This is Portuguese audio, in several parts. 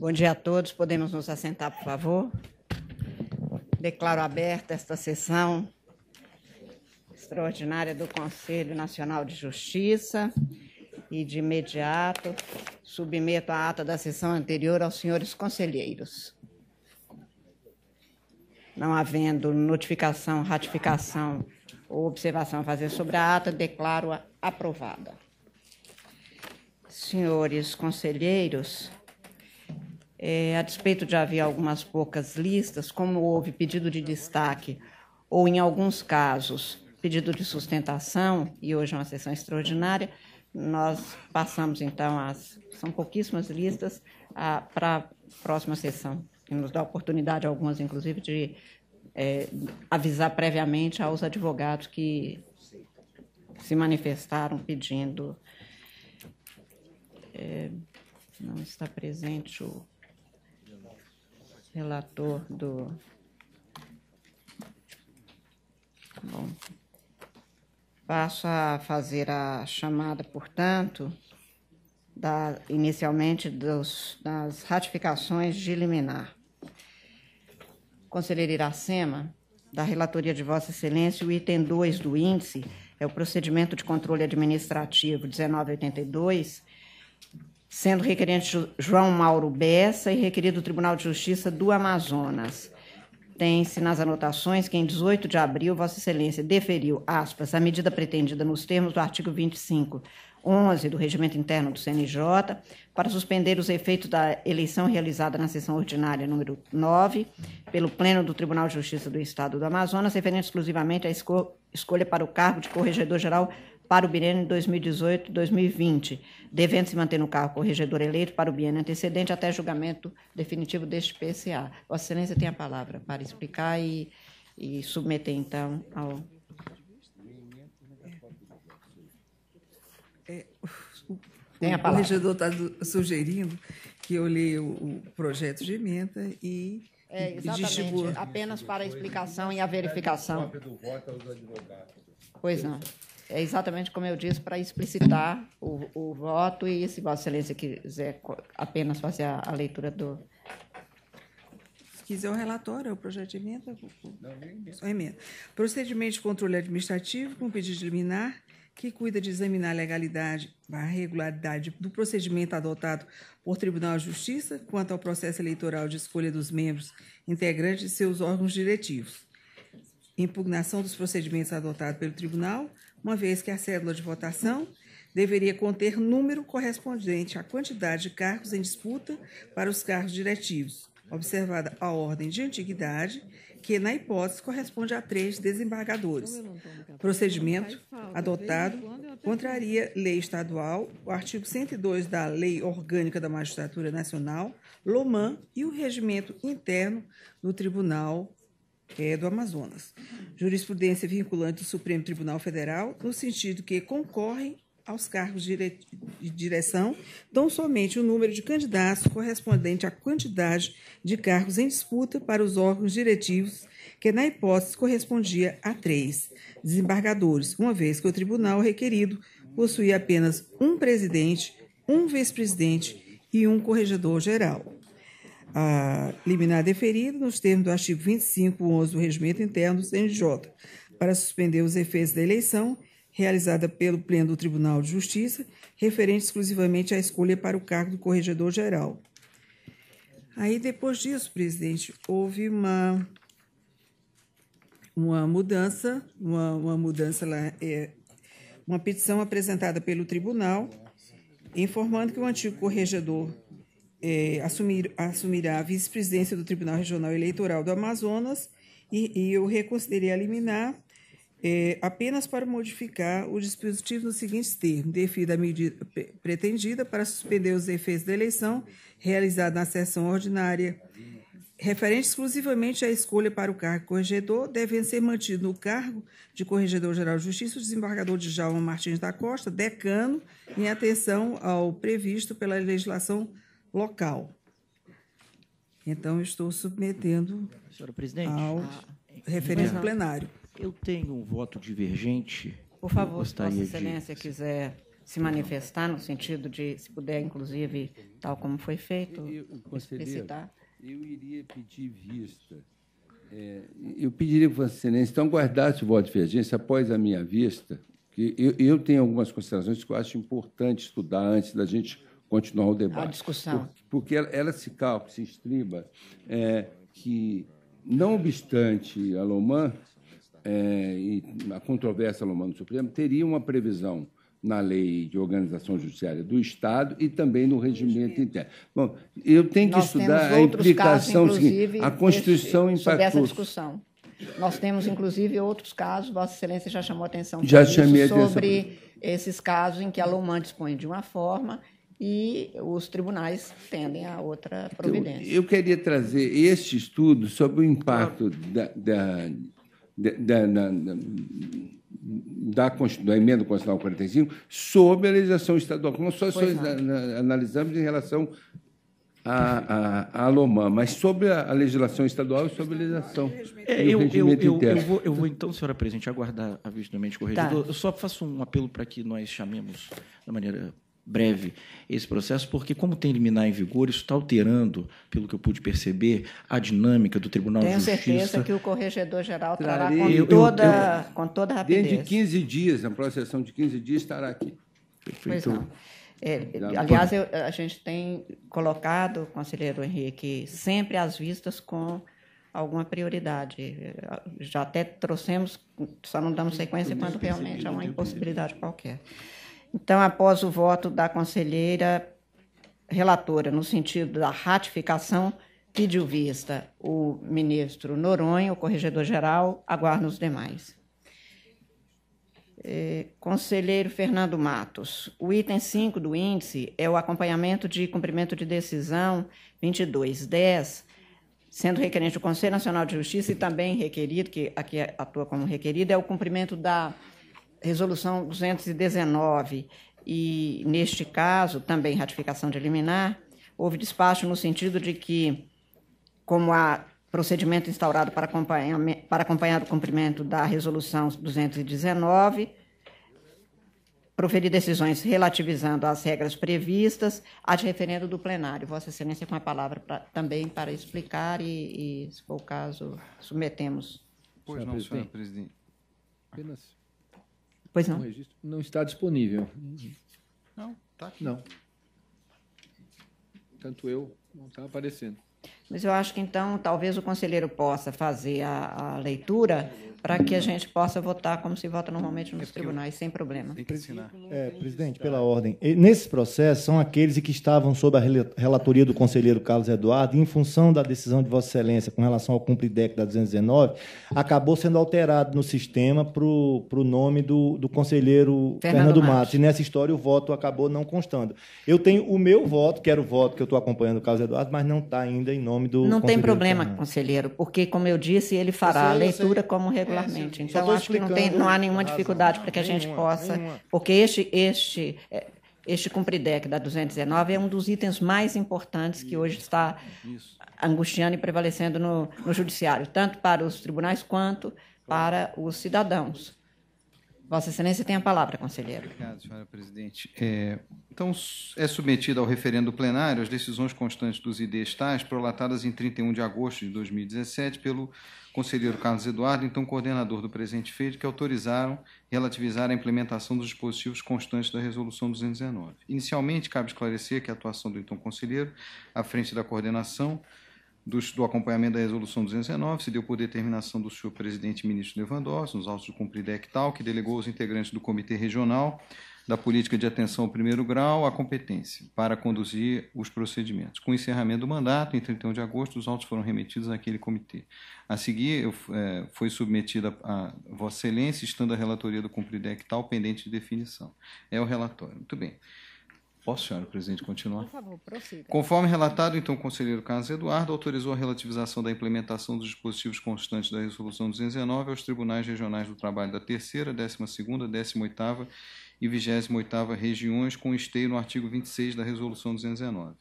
Bom dia a todos. Podemos nos assentar, por favor? Declaro aberta esta sessão extraordinária do Conselho Nacional de Justiça e de imediato submeto a ata da sessão anterior aos senhores conselheiros. Não havendo notificação, ratificação ou observação a fazer sobre a ata, declaro-a aprovada. Senhores conselheiros, é, a despeito de haver algumas poucas listas, como houve pedido de destaque ou, em alguns casos, pedido de sustentação, e hoje é uma sessão extraordinária, nós passamos então as. São pouquíssimas listas para a próxima sessão, que nos dá oportunidade, algumas inclusive, de é, avisar previamente aos advogados que se manifestaram pedindo. É, não está presente o relator do. Tá bom, passo a fazer a chamada, portanto, da, inicialmente dos, das ratificações de liminar. Conselheiro Iracema, da Relatoria de Vossa Excelência, o item 2 do índice é o procedimento de controle administrativo 1982 sendo requerente João Mauro Bessa e requerido o Tribunal de Justiça do Amazonas. Tem-se nas anotações que, em 18 de abril, Vossa Excelência deferiu, aspas, a medida pretendida nos termos do artigo 25, 11 do Regimento Interno do CNJ, para suspender os efeitos da eleição realizada na sessão ordinária número 9, pelo Pleno do Tribunal de Justiça do Estado do Amazonas, referente exclusivamente à escolha para o cargo de Corregedor-Geral para o biênio 2018-2020, devendo se manter no cargo corregedor eleito para o biênio antecedente até julgamento definitivo deste PCA. Vossa Excelência tem a palavra para explicar e, e submeter, então, ao. É, o, tem a palavra. O corregedor está sugerindo que eu leia o, projeto de emenda e. É, exatamente, distribua. apenas para a explicação e a verificação. É pois não é exatamente como eu disse, para explicitar o, o voto e se Vossa Excelência quiser apenas fazer a, a leitura do. Se quiser o relator, é o projeto de emenda? Não, nem emenda. Procedimento de controle administrativo com pedido de liminar que cuida de examinar a legalidade, a regularidade do procedimento adotado por Tribunal de Justiça quanto ao processo eleitoral de escolha dos membros integrantes de seus órgãos diretivos. Impugnação dos procedimentos adotados pelo Tribunal, uma vez que a cédula de votação deveria conter número correspondente à quantidade de cargos em disputa para os cargos diretivos, observada a ordem de antiguidade, que, na hipótese, corresponde a três desembargadores. Então, Procedimento adotado contraria lei estadual, o artigo 102 da Lei Orgânica da Magistratura Nacional, LOMAN, e o regimento interno do Tribunal é, do Amazonas. Jurisprudência vinculante do Supremo Tribunal Federal, no sentido que concorrem aos cargos de direção tão somente o número de candidatos correspondente à quantidade de cargos em disputa para os órgãos diretivos, que na hipótese correspondia a três desembargadores, uma vez que o tribunal requerido possuía apenas um presidente, um vice-presidente e um corregedor geral a liminar deferida nos termos do artigo 25.11 do Regimento Interno do CNJ, para suspender os efeitos da eleição realizada pelo Pleno do Tribunal de Justiça, referente exclusivamente à escolha para o cargo do Corregedor-Geral. Aí, depois disso, presidente, houve uma, uma mudança, uma, uma mudança lá, é, uma petição apresentada pelo tribunal, informando que o antigo corregedor é, assumir, assumirá a vice-presidência do Tribunal Regional Eleitoral do Amazonas e, e eu reconsiderei eliminar liminar é, apenas para modificar o dispositivo nos seguintes termos: defida a medida pretendida para suspender os efeitos da eleição realizada na sessão ordinária, referente exclusivamente à escolha para o cargo de corregedor, devendo ser mantido no cargo de Corregedor-Geral de Justiça o desembargador de Jauma Martins da Costa, decano, em atenção ao previsto pela legislação local. Então, eu estou submetendo Senhora presidente, ao ah, referendo plenário. Eu tenho um voto divergente. Por favor, se Vossa Excelência de... quiser se manifestar no sentido de, se puder, inclusive, tal como foi feito, eu, eu, explicitar. Eu iria pedir vista. É, eu pediria que Vossa Excelência, então, guardasse o voto de divergência após a minha vista, que eu, eu tenho algumas considerações que eu acho importante estudar antes da gente continuar o debate. A discussão. porque ela, ela se calca, se estriba, é, que, não obstante a Lomã é, e a controvérsia Lomã no Supremo, teria uma previsão na lei de organização judiciária do Estado e também no regimento interno. Bom, eu tenho que Nós estudar a implicação casos, seguinte, a Constituição este, impactou. Sobre essa discussão. Nós temos, inclusive, outros casos, Vossa Excelência já chamou atenção já chamei isso, atenção sobre esses casos em que a Lomã dispõe de uma forma e os tribunais tendem a outra providência. Então, eu queria trazer este estudo sobre o impacto da, da, da, da, da, da emenda constitucional 45 sobre a legislação estadual. Nós só, só analisamos em relação a, a, a Lomã, mas sobre a, legislação estadual e sobre a legislação. É, eu, eu, eu, eu, vou, eu vou, então, senhora presidente, aguardar a vista do mente corregedor. Tá. Eu só faço um apelo para que nós chamemos, da maneira breve esse processo, porque como tem liminar em vigor, isso está alterando, pelo que eu pude perceber, a dinâmica do Tribunal Tenho de Justiça. Tenho certeza que o Corregedor-Geral trará com, eu, toda, eu, eu, com toda a rapidez. Dentro de 15 dias, na processão de 15 dias, estará aqui. Perfeito. Pois não. É, aliás, a gente tem colocado, conselheiro Henrique, sempre as vistas com alguma prioridade. Já até trouxemos, só não damos sequência quando realmente há uma impossibilidade qualquer. Então, após o voto da conselheira relatora no sentido da ratificação, pediu vista o ministro Noronha, o corregedor-geral, aguarda os demais. É, conselheiro Fernando Matos, o item 5 do índice é o acompanhamento de cumprimento de decisão 2210, sendo requerente o Conselho Nacional de Justiça e também requerido, que aqui atua como requerido, é o cumprimento da resolução 219 e, neste caso, também ratificação de liminar, houve despacho no sentido de que, como há procedimento instaurado para acompanhar, para acompanhar o cumprimento da resolução 219, proferir decisões relativizando às regras previstas, a de referendo do plenário. Vossa Excelência com a palavra pra, também para explicar e, e, se for o caso, submetemos. Pois senhora não, presidente. senhora presidente. Apenas Pois não. registro não está disponível. Não, tá. Não. Tanto eu não está aparecendo. Mas eu acho que então talvez o conselheiro possa fazer a, a leitura para que a gente possa votar como se vota normalmente nos é tribunais, sem problema. É, presidente, pela ordem. Nesse processo, são aqueles que estavam sob a relatoria do conselheiro Carlos Eduardo, e em função da decisão de Vossa Excelência com relação ao cumpridec da 219, acabou sendo alterado no sistema para o nome do, do conselheiro Fernando, Fernando Matos. E nessa história, o voto acabou não constando. Eu tenho o meu voto, que era o voto que eu estou acompanhando o Carlos Eduardo, mas não está ainda em nome do. Não tem problema, Fernando. conselheiro, porque, como eu disse, ele fará sei, a leitura como recurso é, então, acho que não, tem, não há nenhuma dificuldade para que a gente possa. Nenhuma. Porque este, este, é, este Cumpridec da 219 é um dos itens mais importantes que hoje está Isso. angustiando e prevalecendo no, no judiciário, tanto para os tribunais quanto para os cidadãos. Vossa Excelência tem a palavra, conselheiro. Obrigado, senhora presidente. É, então, é submetida ao referendo plenário as decisões constantes dos IDEs tais, prolatadas em 31 de agosto de 2017 pelo conselheiro Carlos Eduardo, então coordenador do presente feito, que autorizaram relativizar a implementação dos dispositivos constantes da Resolução 219. Inicialmente, cabe esclarecer que a atuação do então conselheiro, à frente da coordenação dos, do acompanhamento da Resolução 219, se deu por determinação do senhor presidente e ministro Lewandowski, nos autos do Cumpridec tal, que delegou os integrantes do Comitê Regional da política de atenção ao primeiro grau à competência para conduzir os procedimentos. Com o encerramento do mandato, em 31 de agosto, os autos foram remetidos àquele comitê. A seguir, eu, é, foi submetida a Vossa Excelência, estando a relatoria do Cumpridec é tal pendente de definição. É o relatório. Muito bem. Posso, senhora presidente, continuar? Por favor, prossiga. Conforme relatado, então, o conselheiro Carlos Eduardo autorizou a relativização da implementação dos dispositivos constantes da Resolução 219 aos Tribunais Regionais do Trabalho da Terceira, 12ª, 18ª e 28 regiões, com esteio no artigo 26 da Resolução 219.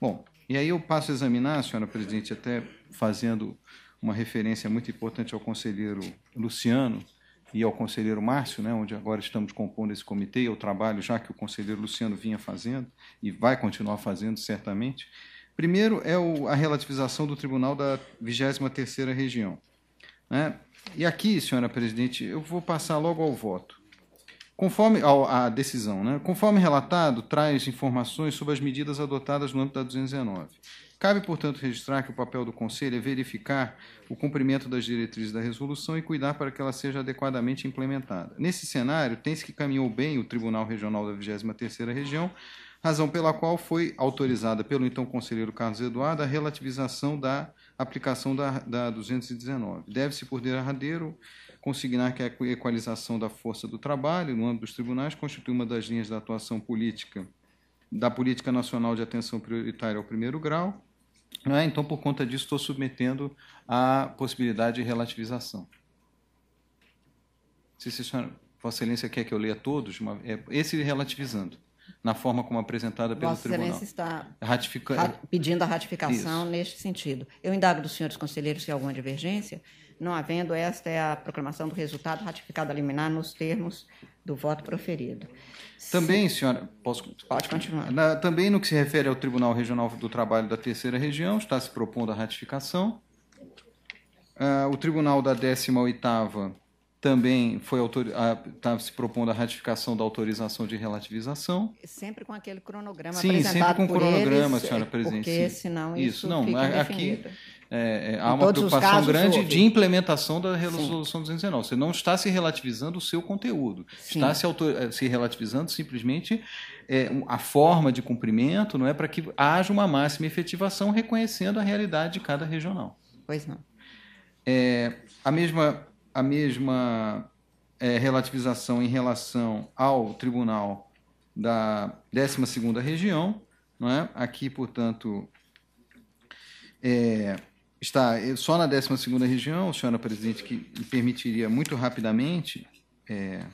Bom, e aí eu passo a examinar, senhora presidente, até fazendo uma referência muito importante ao conselheiro Luciano e ao conselheiro Márcio, né, onde agora estamos compondo esse comitê, e o trabalho já que o conselheiro Luciano vinha fazendo e vai continuar fazendo certamente. Primeiro é o, a relativização do Tribunal da 23ª Região. Né? E aqui, senhora presidente, eu vou passar logo ao voto. Conforme a decisão, né? Conforme relatado, traz informações sobre as medidas adotadas no âmbito da 219. Cabe, portanto, registrar que o papel do Conselho é verificar o cumprimento das diretrizes da resolução e cuidar para que ela seja adequadamente implementada. Nesse cenário, tem-se que caminhou bem o Tribunal Regional da 23ª Região, razão pela qual foi autorizada pelo então conselheiro Carlos Eduardo a relativização da aplicação da, da 219. Deve-se, por derradeiro, consignar que a equalização da força do trabalho no âmbito dos tribunais constitui uma das linhas da atuação política da Política Nacional de Atenção Prioritária ao Primeiro Grau. Né? Então, por conta disso, estou submetendo à possibilidade de relativização. Se, se senhora, Vossa Excelência quer que eu leia todos, uma, é, esse relativizando, na forma como apresentada pelo Vossa Tribunal. Vossa Excelência está ratifica... pedindo a ratificação Isso. neste sentido. Eu indago dos senhores conselheiros se há alguma divergência. Não havendo, esta é a proclamação do resultado ratificado a liminar nos termos do voto proferido. Também, senhora, posso Pode continuar. Na, também no que se refere ao Tribunal Regional do Trabalho da Terceira Região, está se propondo a ratificação. Uh, o Tribunal da 18 também foi está se propondo a ratificação da autorização de relativização. Sempre com aquele cronograma sim, apresentado sempre com por cronograma, eles, senhora presidente. Porque sim. senão isso, isso não, aqui é, é, há uma preocupação casos, grande houve. de implementação da resolução 219. Você não está se relativizando o seu conteúdo, sim. está se, autor, é, se relativizando simplesmente é, a forma de cumprimento, não é para que haja uma máxima efetivação reconhecendo a realidade de cada regional. Pois não. É, a mesma a mesma é, relativização em relação ao tribunal da 12 região, não é? Aqui, portanto, é, está só na 12 região, senhora presidente, que permitiria muito rapidamente, é,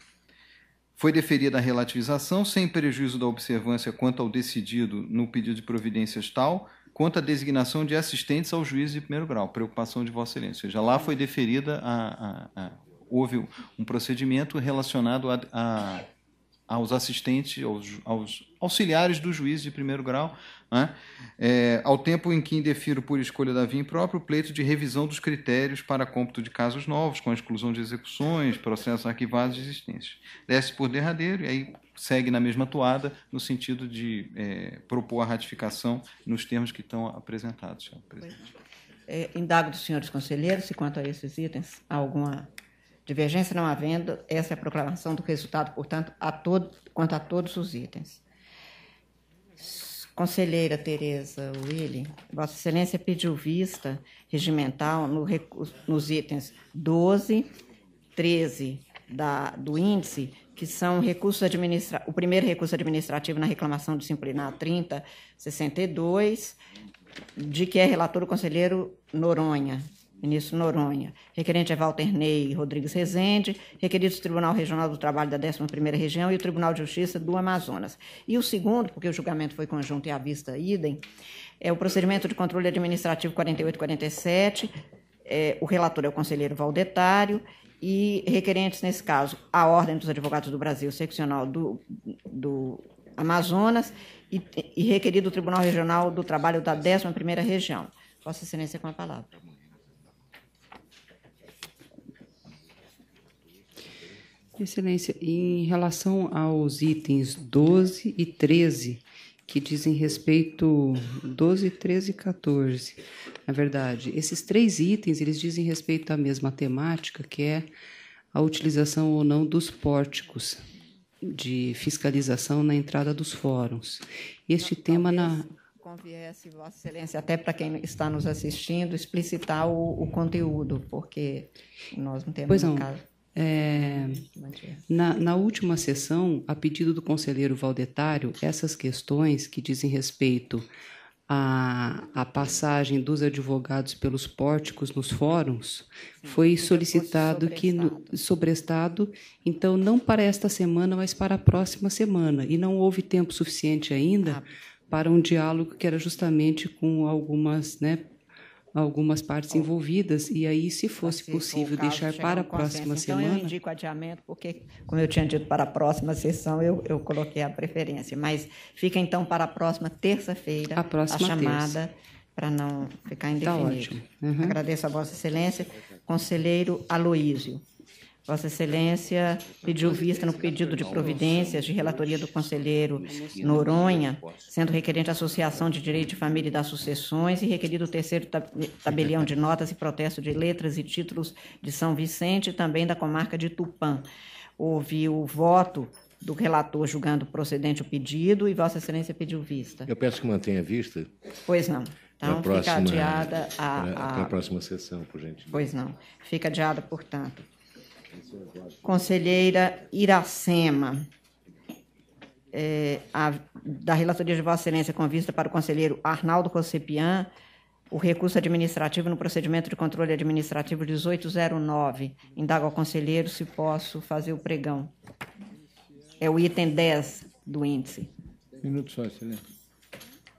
foi deferida a relativização sem prejuízo da observância quanto ao decidido no pedido de providências tal, quanto à designação de assistentes ao juiz de primeiro grau, preocupação de Vossa Excelência. Ou seja, lá foi deferida a, a, a houve um procedimento relacionado à aos assistentes, aos, aos, auxiliares do juiz de primeiro grau, né? é, ao tempo em que indefiro por escolha da via imprópria o pleito de revisão dos critérios para cômputo de casos novos, com a exclusão de execuções, processos arquivados e existências. Desce por derradeiro e aí segue na mesma toada, no sentido de é, propor a ratificação nos termos que estão apresentados, senhor presidente. É, indago dos senhores conselheiros se quanto a esses itens há alguma Divergência não havendo, essa é a proclamação do resultado, portanto, a todo, quanto a todos os itens. Conselheira Tereza Willi, Vossa Excelência pediu vista regimental no, nos itens 12, 13 da, do índice, que são recursos administrativos, o primeiro recurso administrativo na reclamação disciplinar 3062, de que é relator o conselheiro Noronha, ministro Noronha, requerente é Walter Ney Rodrigues Rezende, requeridos Tribunal Regional do Trabalho da 11ª Região e o Tribunal de Justiça do Amazonas. E o segundo, porque o julgamento foi conjunto e à vista idem, é o procedimento de controle administrativo 4847, é, o relator é o conselheiro Valdetário, e requerentes, nesse caso, a Ordem dos Advogados do Brasil, seccional do, do Amazonas, e, e requerido o Tribunal Regional do Trabalho da 11ª Região. Vossa Excelência com a palavra. Excelência, em relação aos itens 12 e 13, que dizem respeito 12, 13 e 14, na verdade, esses três itens, eles dizem respeito à mesma temática, que é a utilização ou não dos pórticos de fiscalização na entrada dos fóruns. Este tema na conviesse Vossa Excelência até para quem está nos assistindo explicitar o, o conteúdo, porque nós não temos pois não. caso. É, na, na, última sessão, a pedido do conselheiro Valdetário, essas questões que dizem respeito à, à passagem dos advogados pelos pórticos nos fóruns foi solicitado que no, sobrestado, então não para esta semana, mas para a próxima semana. E não houve tempo suficiente ainda. Ah para um diálogo que era justamente com algumas né, algumas partes envolvidas e aí, se fosse possível deixar para a próxima semana... Então, eu indico adiamento, porque, como eu tinha dito, para a próxima sessão eu, eu coloquei a preferência, mas fica então para a próxima terça-feira a, próxima a chamada... Terça para não ficar tá indefinido. Tá ótimo. Uhum. Agradeço a Vossa Excelência, conselheiro Aloísio. Vossa Excelência pediu vista no pedido de providências de relatoria do conselheiro Noronha, sendo requerente a Associação de Direito de Família e das Sucessões e requerido o terceiro tabelião de notas e protesto de letras e títulos de São Vicente e também da comarca de Tupã. Houve o voto do relator julgando procedente o pedido e Vossa Excelência pediu vista. Eu peço que mantenha vista. Pois não. Então, próxima, fica adiada a, a... a próxima sessão, por gentileza. Pois não. Fica adiada, portanto. Conselheira Iracema, é, a, da Relatoria de Vossa Excelência com vista para o conselheiro Arnaldo Concepian, o recurso administrativo no procedimento de controle administrativo 1809. Indago ao conselheiro se posso fazer o pregão. É o item 10 do índice. Minuto só, excelência.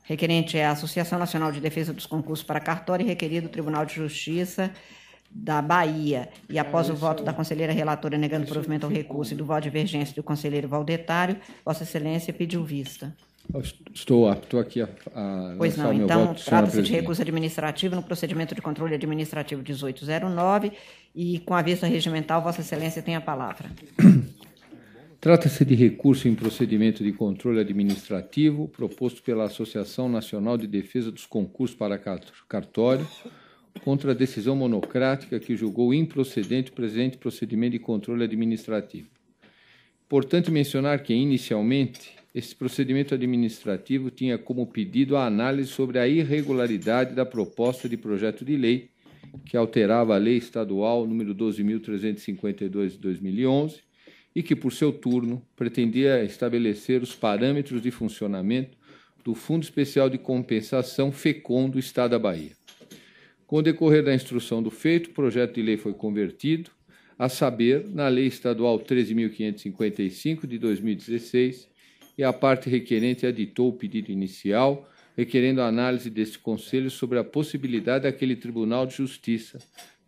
Requerente é a Associação Nacional de Defesa dos Concursos para Cartório e requerido o Tribunal de Justiça da Bahia e após é o voto da conselheira relatora negando o provimento ao recurso e do voto de divergência do conselheiro Valdetário, Vossa Excelência pediu vista. Estou apto aqui a, a Pois não, então trata-se de recurso administrativo no procedimento de controle administrativo 1809 e com a vista regimental, Vossa Excelência tem a palavra. Trata-se de recurso em procedimento de controle administrativo proposto pela Associação Nacional de Defesa dos Concursos para Cartório, contra a decisão monocrática que julgou improcedente o presente procedimento de controle administrativo. Importante mencionar que, inicialmente, esse procedimento administrativo tinha como pedido a análise sobre a irregularidade da proposta de projeto de lei que alterava a Lei Estadual número 12.352 de 2011 e que, por seu turno, pretendia estabelecer os parâmetros de funcionamento do Fundo Especial de Compensação Fecundo do Estado da Bahia. Com o decorrer da instrução do feito, o projeto de lei foi convertido, a saber, na Lei Estadual 13.555 de 2016, e a parte requerente editou o pedido inicial, requerendo a análise deste Conselho sobre a possibilidade daquele Tribunal de Justiça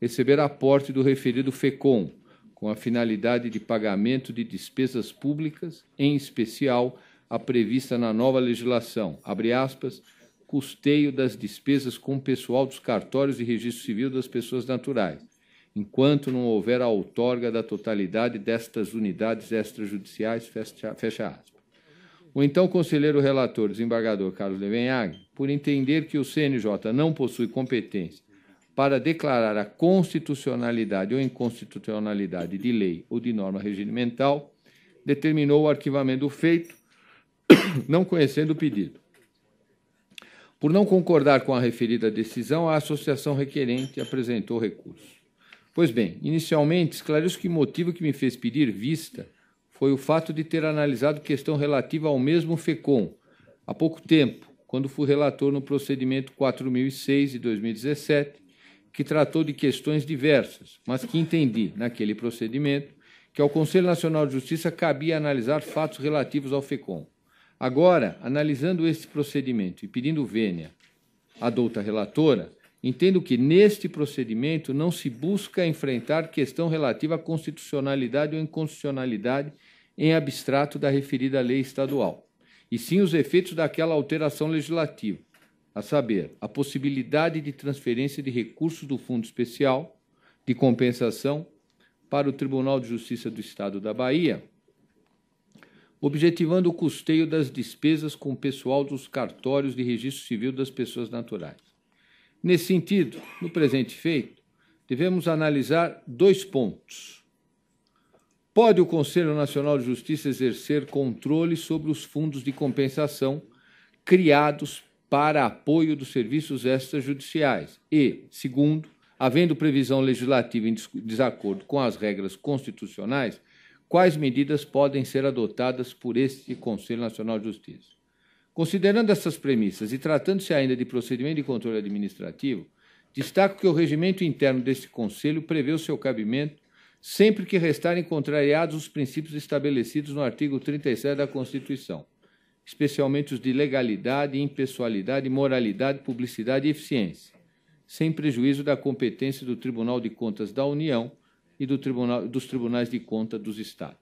receber aporte do referido FECOM, com a finalidade de pagamento de despesas públicas, em especial a prevista na nova legislação, abre aspas, custeio das despesas com o pessoal dos cartórios e registro civil das pessoas naturais, enquanto não houver a outorga da totalidade destas unidades extrajudiciais, fecha, fecha aspas. O então conselheiro relator, desembargador Carlos Levenhag, por entender que o CNJ não possui competência para declarar a constitucionalidade ou inconstitucionalidade de lei ou de norma regimental, determinou o arquivamento do feito, não conhecendo o pedido. Por não concordar com a referida decisão, a associação requerente apresentou recurso. Pois bem, inicialmente esclareço que o motivo que me fez pedir vista foi o fato de ter analisado questão relativa ao mesmo FECOM há pouco tempo, quando fui relator no procedimento 4006 de 2017, que tratou de questões diversas, mas que entendi, naquele procedimento, que ao Conselho Nacional de Justiça cabia analisar fatos relativos ao FECOM. Agora, analisando este procedimento e pedindo vênia à douta relatora, entendo que neste procedimento não se busca enfrentar questão relativa à constitucionalidade ou inconstitucionalidade em abstrato da referida lei estadual, e sim os efeitos daquela alteração legislativa, a saber, a possibilidade de transferência de recursos do Fundo Especial de Compensação para o Tribunal de Justiça do Estado da Bahia, objetivando o custeio das despesas com o pessoal dos cartórios de registro civil das pessoas naturais. Nesse sentido, no presente feito, devemos analisar dois pontos. Pode o Conselho Nacional de Justiça exercer controle sobre os fundos de compensação criados para apoio dos serviços extrajudiciais? E, segundo, havendo previsão legislativa em desacordo com as regras constitucionais, quais medidas podem ser adotadas por este Conselho Nacional de Justiça. Considerando essas premissas e tratando-se ainda de procedimento de controle administrativo, destaco que o regimento interno deste Conselho prevê o seu cabimento sempre que restarem contrariados os princípios estabelecidos no artigo 37 da Constituição, especialmente os de legalidade, impessoalidade, moralidade, publicidade e eficiência, sem prejuízo da competência do Tribunal de Contas da União e do tribunal, dos Tribunais de Conta dos Estados.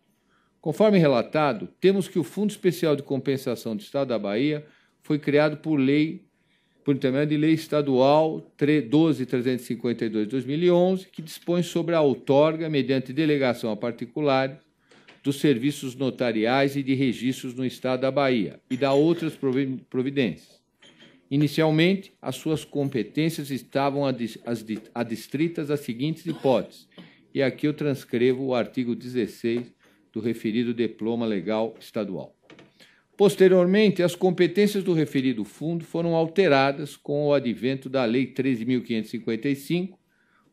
Conforme relatado, temos que o Fundo Especial de Compensação do Estado da Bahia foi criado por lei por intermédio de Lei Estadual 12352 de 2011, que dispõe sobre a outorga, mediante delegação a particulares, dos serviços notariais e de registros no Estado da Bahia e da outras providências. Inicialmente, as suas competências estavam adstritas às seguintes hipóteses: e aqui eu transcrevo o artigo 16 do referido diploma legal estadual. Posteriormente, as competências do referido fundo foram alteradas com o advento da Lei 13.555,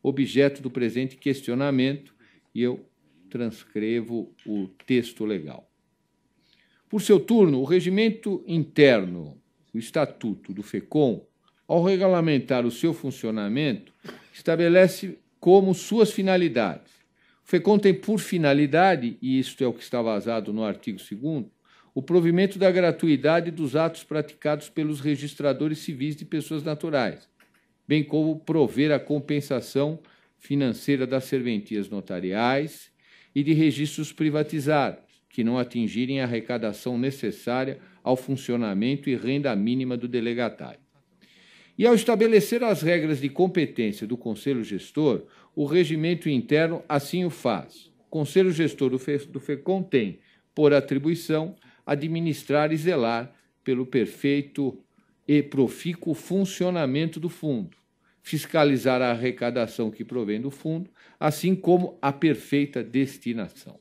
objeto do presente questionamento, e eu transcrevo o texto legal. Por seu turno, o regimento interno, o estatuto do FECOM, ao regulamentar o seu funcionamento, estabelece como suas finalidades. O FECOM tem por finalidade, e isto é o que está vazado no artigo 2 o provimento da gratuidade dos atos praticados pelos registradores civis de pessoas naturais, bem como prover a compensação financeira das serventias notariais e de registros privatizados, que não atingirem a arrecadação necessária ao funcionamento e renda mínima do delegatário. E ao estabelecer as regras de competência do Conselho Gestor, o regimento interno assim o faz. O Conselho Gestor do FECOM tem, por atribuição, administrar e zelar pelo perfeito e profícuo funcionamento do fundo, fiscalizar a arrecadação que provém do fundo, assim como a perfeita destinação.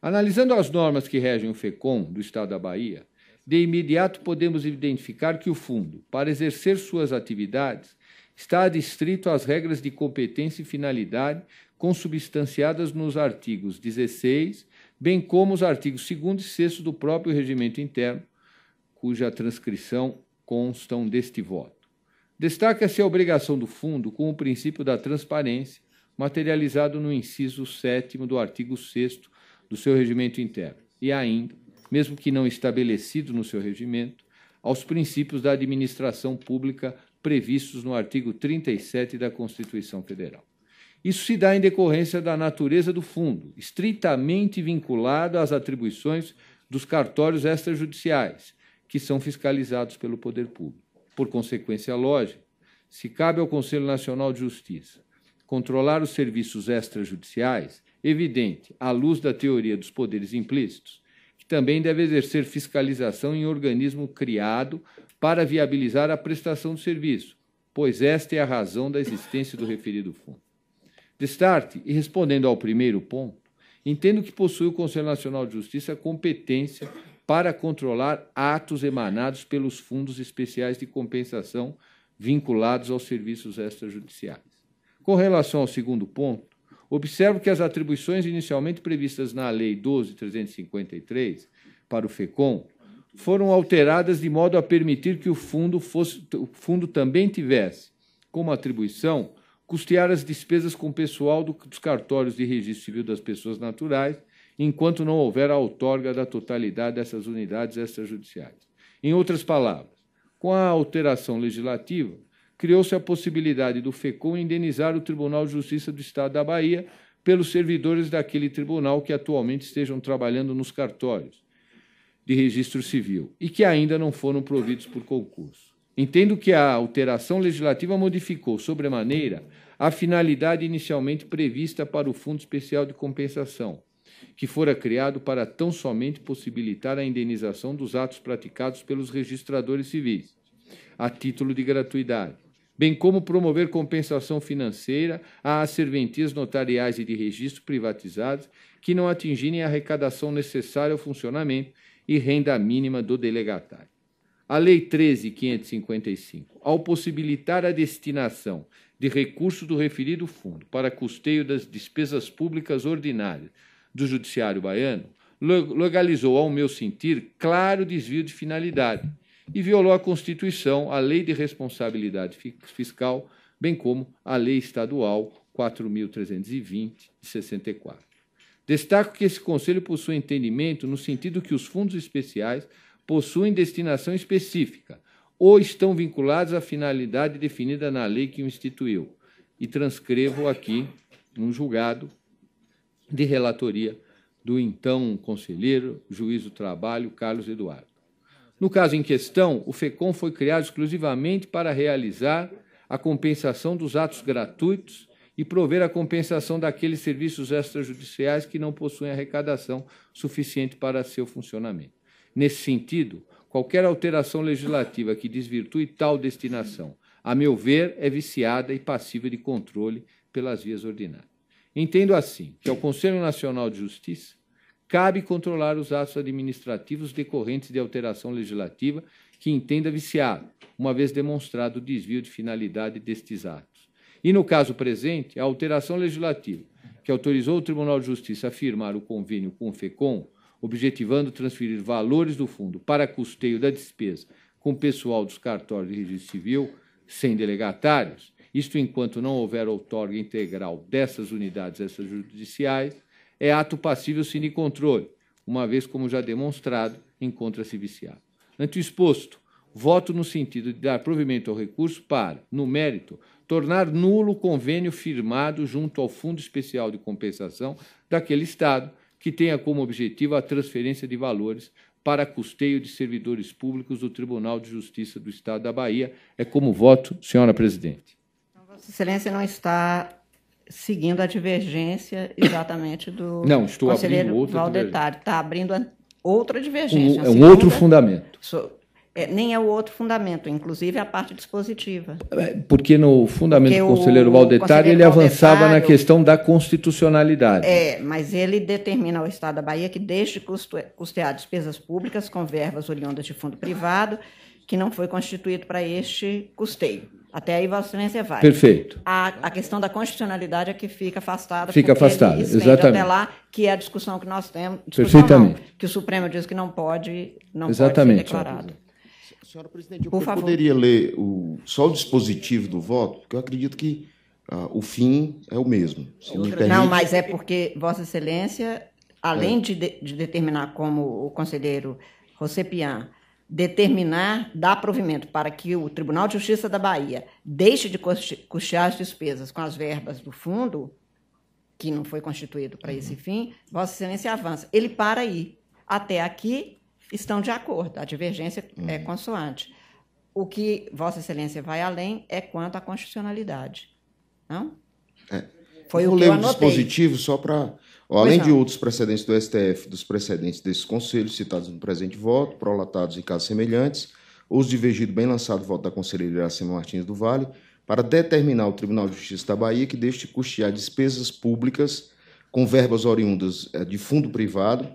Analisando as normas que regem o FECOM do Estado da Bahia, de imediato, podemos identificar que o fundo, para exercer suas atividades, está adstrito às regras de competência e finalidade consubstanciadas nos artigos 16, bem como os artigos 2 e 6 do próprio regimento interno, cuja transcrição constam deste voto. Destaca-se a obrigação do fundo com o princípio da transparência, materializado no inciso 7 do artigo 6 do seu regimento interno, e ainda mesmo que não estabelecido no seu regimento, aos princípios da administração pública previstos no artigo 37 da Constituição Federal. Isso se dá em decorrência da natureza do fundo, estritamente vinculado às atribuições dos cartórios extrajudiciais, que são fiscalizados pelo poder público. Por consequência lógica, se cabe ao Conselho Nacional de Justiça controlar os serviços extrajudiciais, evidente, à luz da teoria dos poderes implícitos, que também deve exercer fiscalização em organismo criado para viabilizar a prestação do serviço, pois esta é a razão da existência do referido fundo. Destarte, e respondendo ao primeiro ponto, entendo que possui o Conselho Nacional de Justiça competência para controlar atos emanados pelos fundos especiais de compensação vinculados aos serviços extrajudiciais. Com relação ao segundo ponto, Observo que as atribuições inicialmente previstas na Lei 12.353 para o FECOM foram alteradas de modo a permitir que o fundo, fosse, o fundo também tivesse como atribuição custear as despesas com o pessoal do, dos cartórios de registro civil das pessoas naturais, enquanto não houver a outorga da totalidade dessas unidades extrajudiciais. Em outras palavras, com a alteração legislativa, criou-se a possibilidade do FECOM indenizar o Tribunal de Justiça do Estado da Bahia pelos servidores daquele tribunal que atualmente estejam trabalhando nos cartórios de registro civil e que ainda não foram providos por concurso. Entendo que a alteração legislativa modificou sobremaneira a finalidade inicialmente prevista para o Fundo Especial de Compensação, que fora criado para tão somente possibilitar a indenização dos atos praticados pelos registradores civis, a título de gratuidade bem como promover compensação financeira às serventias notariais e de registro privatizados que não atingirem a arrecadação necessária ao funcionamento e renda mínima do delegatário. A Lei 13.555, ao possibilitar a destinação de recursos do referido fundo para custeio das despesas públicas ordinárias do Judiciário Baiano, legalizou, ao meu sentir, claro desvio de finalidade e violou a Constituição, a Lei de Responsabilidade Fiscal, bem como a Lei Estadual 4.320 de 64. Destaco que esse Conselho possui entendimento no sentido que os fundos especiais possuem destinação específica ou estão vinculados à finalidade definida na lei que o instituiu. E transcrevo aqui um julgado de relatoria do então conselheiro, juiz do trabalho, Carlos Eduardo. No caso em questão, o FECOM foi criado exclusivamente para realizar a compensação dos atos gratuitos e prover a compensação daqueles serviços extrajudiciais que não possuem arrecadação suficiente para seu funcionamento. Nesse sentido, qualquer alteração legislativa que desvirtue tal destinação, a meu ver, é viciada e passiva de controle pelas vias ordinárias. Entendo assim que ao Conselho Nacional de Justiça cabe controlar os atos administrativos decorrentes de alteração legislativa que entenda viciado, uma vez demonstrado o desvio de finalidade destes atos. E no caso presente, a alteração legislativa que autorizou o Tribunal de Justiça a firmar o convênio com o FECOM, objetivando transferir valores do fundo para custeio da despesa com o pessoal dos cartórios de registro civil sem delegatários, isto enquanto não houver outorga integral dessas unidades extrajudiciais, é ato passível sine controle, uma vez, como já demonstrado, encontra-se viciado. Ante o exposto, voto no sentido de dar provimento ao recurso para, no mérito, tornar nulo o convênio firmado junto ao Fundo Especial de Compensação daquele Estado, que tenha como objetivo a transferência de valores para custeio de servidores públicos do Tribunal de Justiça do Estado da Bahia. É como voto, senhora presidente. Então, Vossa Excelência não está seguindo a divergência exatamente do Não, estou conselheiro tá abrindo outra Valdetari. Está abrindo outra divergência. Um, é um outro fundamento. So, é, nem é o outro fundamento, inclusive a parte dispositiva. É, porque no fundamento Porque do conselheiro Valdetário ele avançava na questão da constitucionalidade. É, mas ele determina ao Estado da Bahia que deixe custear despesas públicas com verbas oriundas de fundo privado que não foi constituído para este custeio. Até aí, Vossa Excelência vai. Perfeito. A, a questão da constitucionalidade é que fica afastada. Fica afastada, exatamente. Até lá, que é a discussão que nós temos. Perfeitamente. Não, que o Supremo diz que não pode, não exatamente, pode ser declarado. Senhora Presidente, eu Por favor. poderia ler o, só o dispositivo do voto, porque eu acredito que ah, o fim é o mesmo. Permite... Não, mas é porque Vossa Excelência, além é. de, de, determinar como o conselheiro José determinar, dar provimento para que o Tribunal de Justiça da Bahia deixe de custear as despesas com as verbas do fundo, que não foi constituído para esse fim, Vossa Excelência avança. Ele para aí. Até aqui estão de acordo, a divergência é uhum. consoante. O que Vossa Excelência vai além é quanto à constitucionalidade. Não? É. Foi eu o que eu anotei. dispositivo só para Além de outros precedentes do STF, dos precedentes desses conselhos citados no presente voto, prolatados em casos semelhantes, os divergido bem lançado voto da conselheira Iracema Martins do Vale, para determinar ao Tribunal de Justiça da Bahia que deixe custear despesas públicas com verbas oriundas eh, de fundo privado,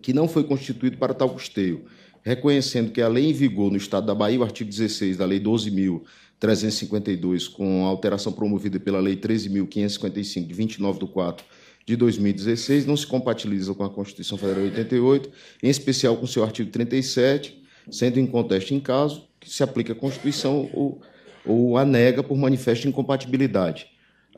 que não foi constituído para tal custeio, reconhecendo que a lei em vigor no Estado da Bahia, o artigo 16 da Lei 12.352, com alteração promovida pela Lei 13.555, de 29 de 4 de 2016 não se compatibiliza com a Constituição Federal 88, em especial com seu artigo 37, sendo em contexto em caso que se aplica a Constituição ou, ou a nega por manifesta incompatibilidade.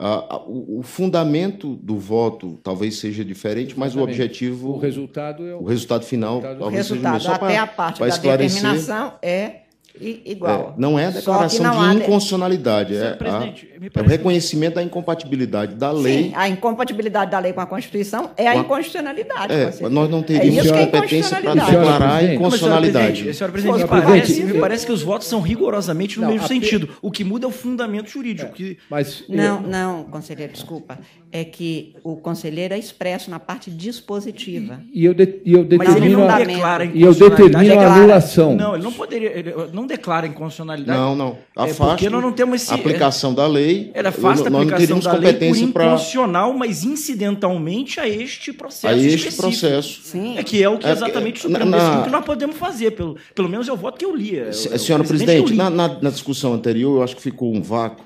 Ah, o, o fundamento do voto talvez seja diferente, mas Exatamente. o objetivo. O resultado é o, o resultado final. O resultado, talvez resultado seja até para, a parte da determinação é igual. É, não é a declaração não de inconstitucionalidade, é, a, é, o reconhecimento da incompatibilidade da lei. Sim, a incompatibilidade da lei com a Constituição é a inconstitucionalidade. É, nós não teríamos é, é competência para declarar a inconstitucionalidade. Mas, senhora presidente, senhora presidente, parece, me parece que os votos são rigorosamente no não, mesmo sentido. P... O que muda é o fundamento jurídico. É, que... Mas, não, não, conselheiro, desculpa é que o conselheiro é expresso na parte dispositiva. E, eu, de, e eu determino a, declara e eu determino a anulação. Não, ele não poderia, ele não declara inconstitucionalidade. Não, não. Afasta. É porque nós não temos esse, aplicação da lei. Ele afasta a aplicação da lei por inconstitucional, pra... mas incidentalmente a este processo. A este específico. processo. Sim. É que é o que é, é exatamente é, o Supremo na, na... Assim que nós podemos fazer, pelo pelo menos eu é voto que eu é senhora presidente, li. Na, na, na discussão anterior eu acho que ficou um vácuo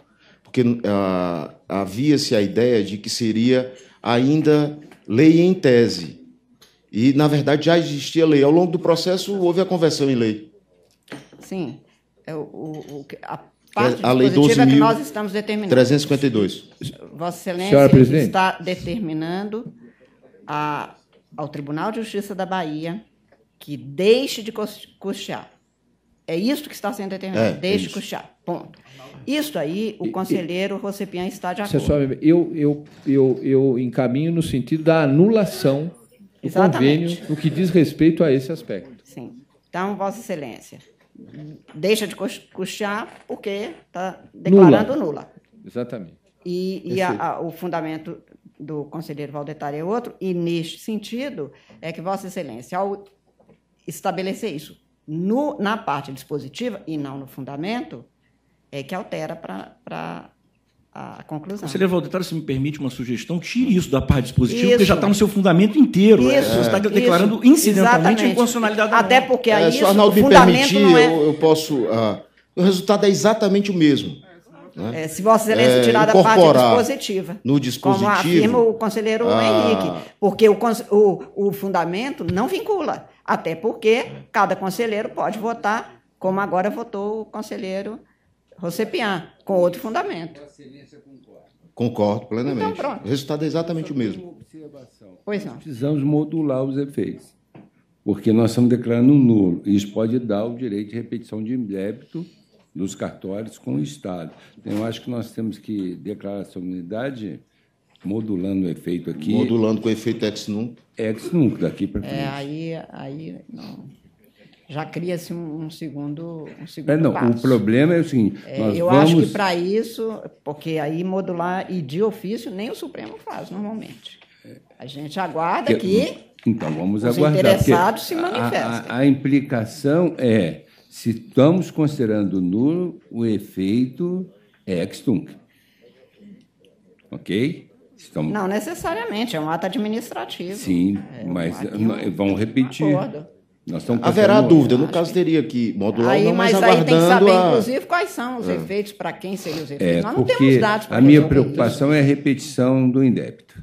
porque ah, havia-se a ideia de que seria ainda lei em tese. E, na verdade, já existia lei. Ao longo do processo, houve a conversão em lei. Sim. É o, o, a é parte a lei 12. É que nós estamos determinando. 352. Vossa Excelência está determinando a, ao Tribunal de Justiça da Bahia que deixe de custear. É isso que está sendo determinado. É, deixe é custear. Ponto. Isso aí, o conselheiro Rocepian está de acordo. eu, eu, eu, eu encaminho no sentido da anulação do Exatamente. convênio no que diz respeito a esse aspecto. Sim. Então, Vossa Excelência, deixa de custear porque está declarando nula. nula. Exatamente. E, e a, a, o fundamento do conselheiro Valdetar é outro, e neste sentido é que Vossa Excelência, ao estabelecer isso no, na parte dispositiva e não no fundamento, é, que altera para a conclusão. Conselheiro Valdetário, se me permite uma sugestão, tire isso da parte dispositiva, isso. porque já está no seu fundamento inteiro. É. Isso, Você está declarando isso. incidentalmente a inconstitucionalidade. Até norma. porque é, aí é, isso, Arnaldo, o fundamento permitir, não é... eu, eu posso... Ah, o resultado é exatamente o mesmo. Né? É, se Vossa Excelência é, tirar da parte dispositiva. No dispositivo. Como afirma o conselheiro ah, Henrique. Porque o, o, o fundamento não vincula. Até porque cada conselheiro pode votar, como agora votou o conselheiro Rocepiar, com outro fundamento. Concordo plenamente. Então, pronto. O resultado é exatamente o mesmo. Pois não. Nós precisamos modular os efeitos, porque nós estamos declarando nulo. isso pode dar o direito de repetição de débito dos cartórios com o Estado. Então, eu acho que nós temos que declarar a unidade modulando o efeito aqui. Modulando com efeito ex nunc. Ex nunc, daqui para é, frente. É, aí, aí não já cria-se um, um, segundo um segundo é, não, passo. O problema é o seguinte, é, eu vamos... acho que para isso, porque aí modular e de ofício nem o Supremo faz normalmente. A gente aguarda que, é, que então vamos os aguardar, interessados se manifestem. A, a, a, implicação é se estamos considerando nulo o efeito ex ok? Estamos... Não necessariamente, é um ato administrativo. Sim, é, mas um, vão repetir. Um Haverá dúvida, no caso que... teria que modular aí, não, mas, mas aí tem que saber, a... inclusive, quais são os é. efeitos, para quem seriam os efeitos. É, nós não temos dados para A minha preocupação isso. é a repetição do indébito,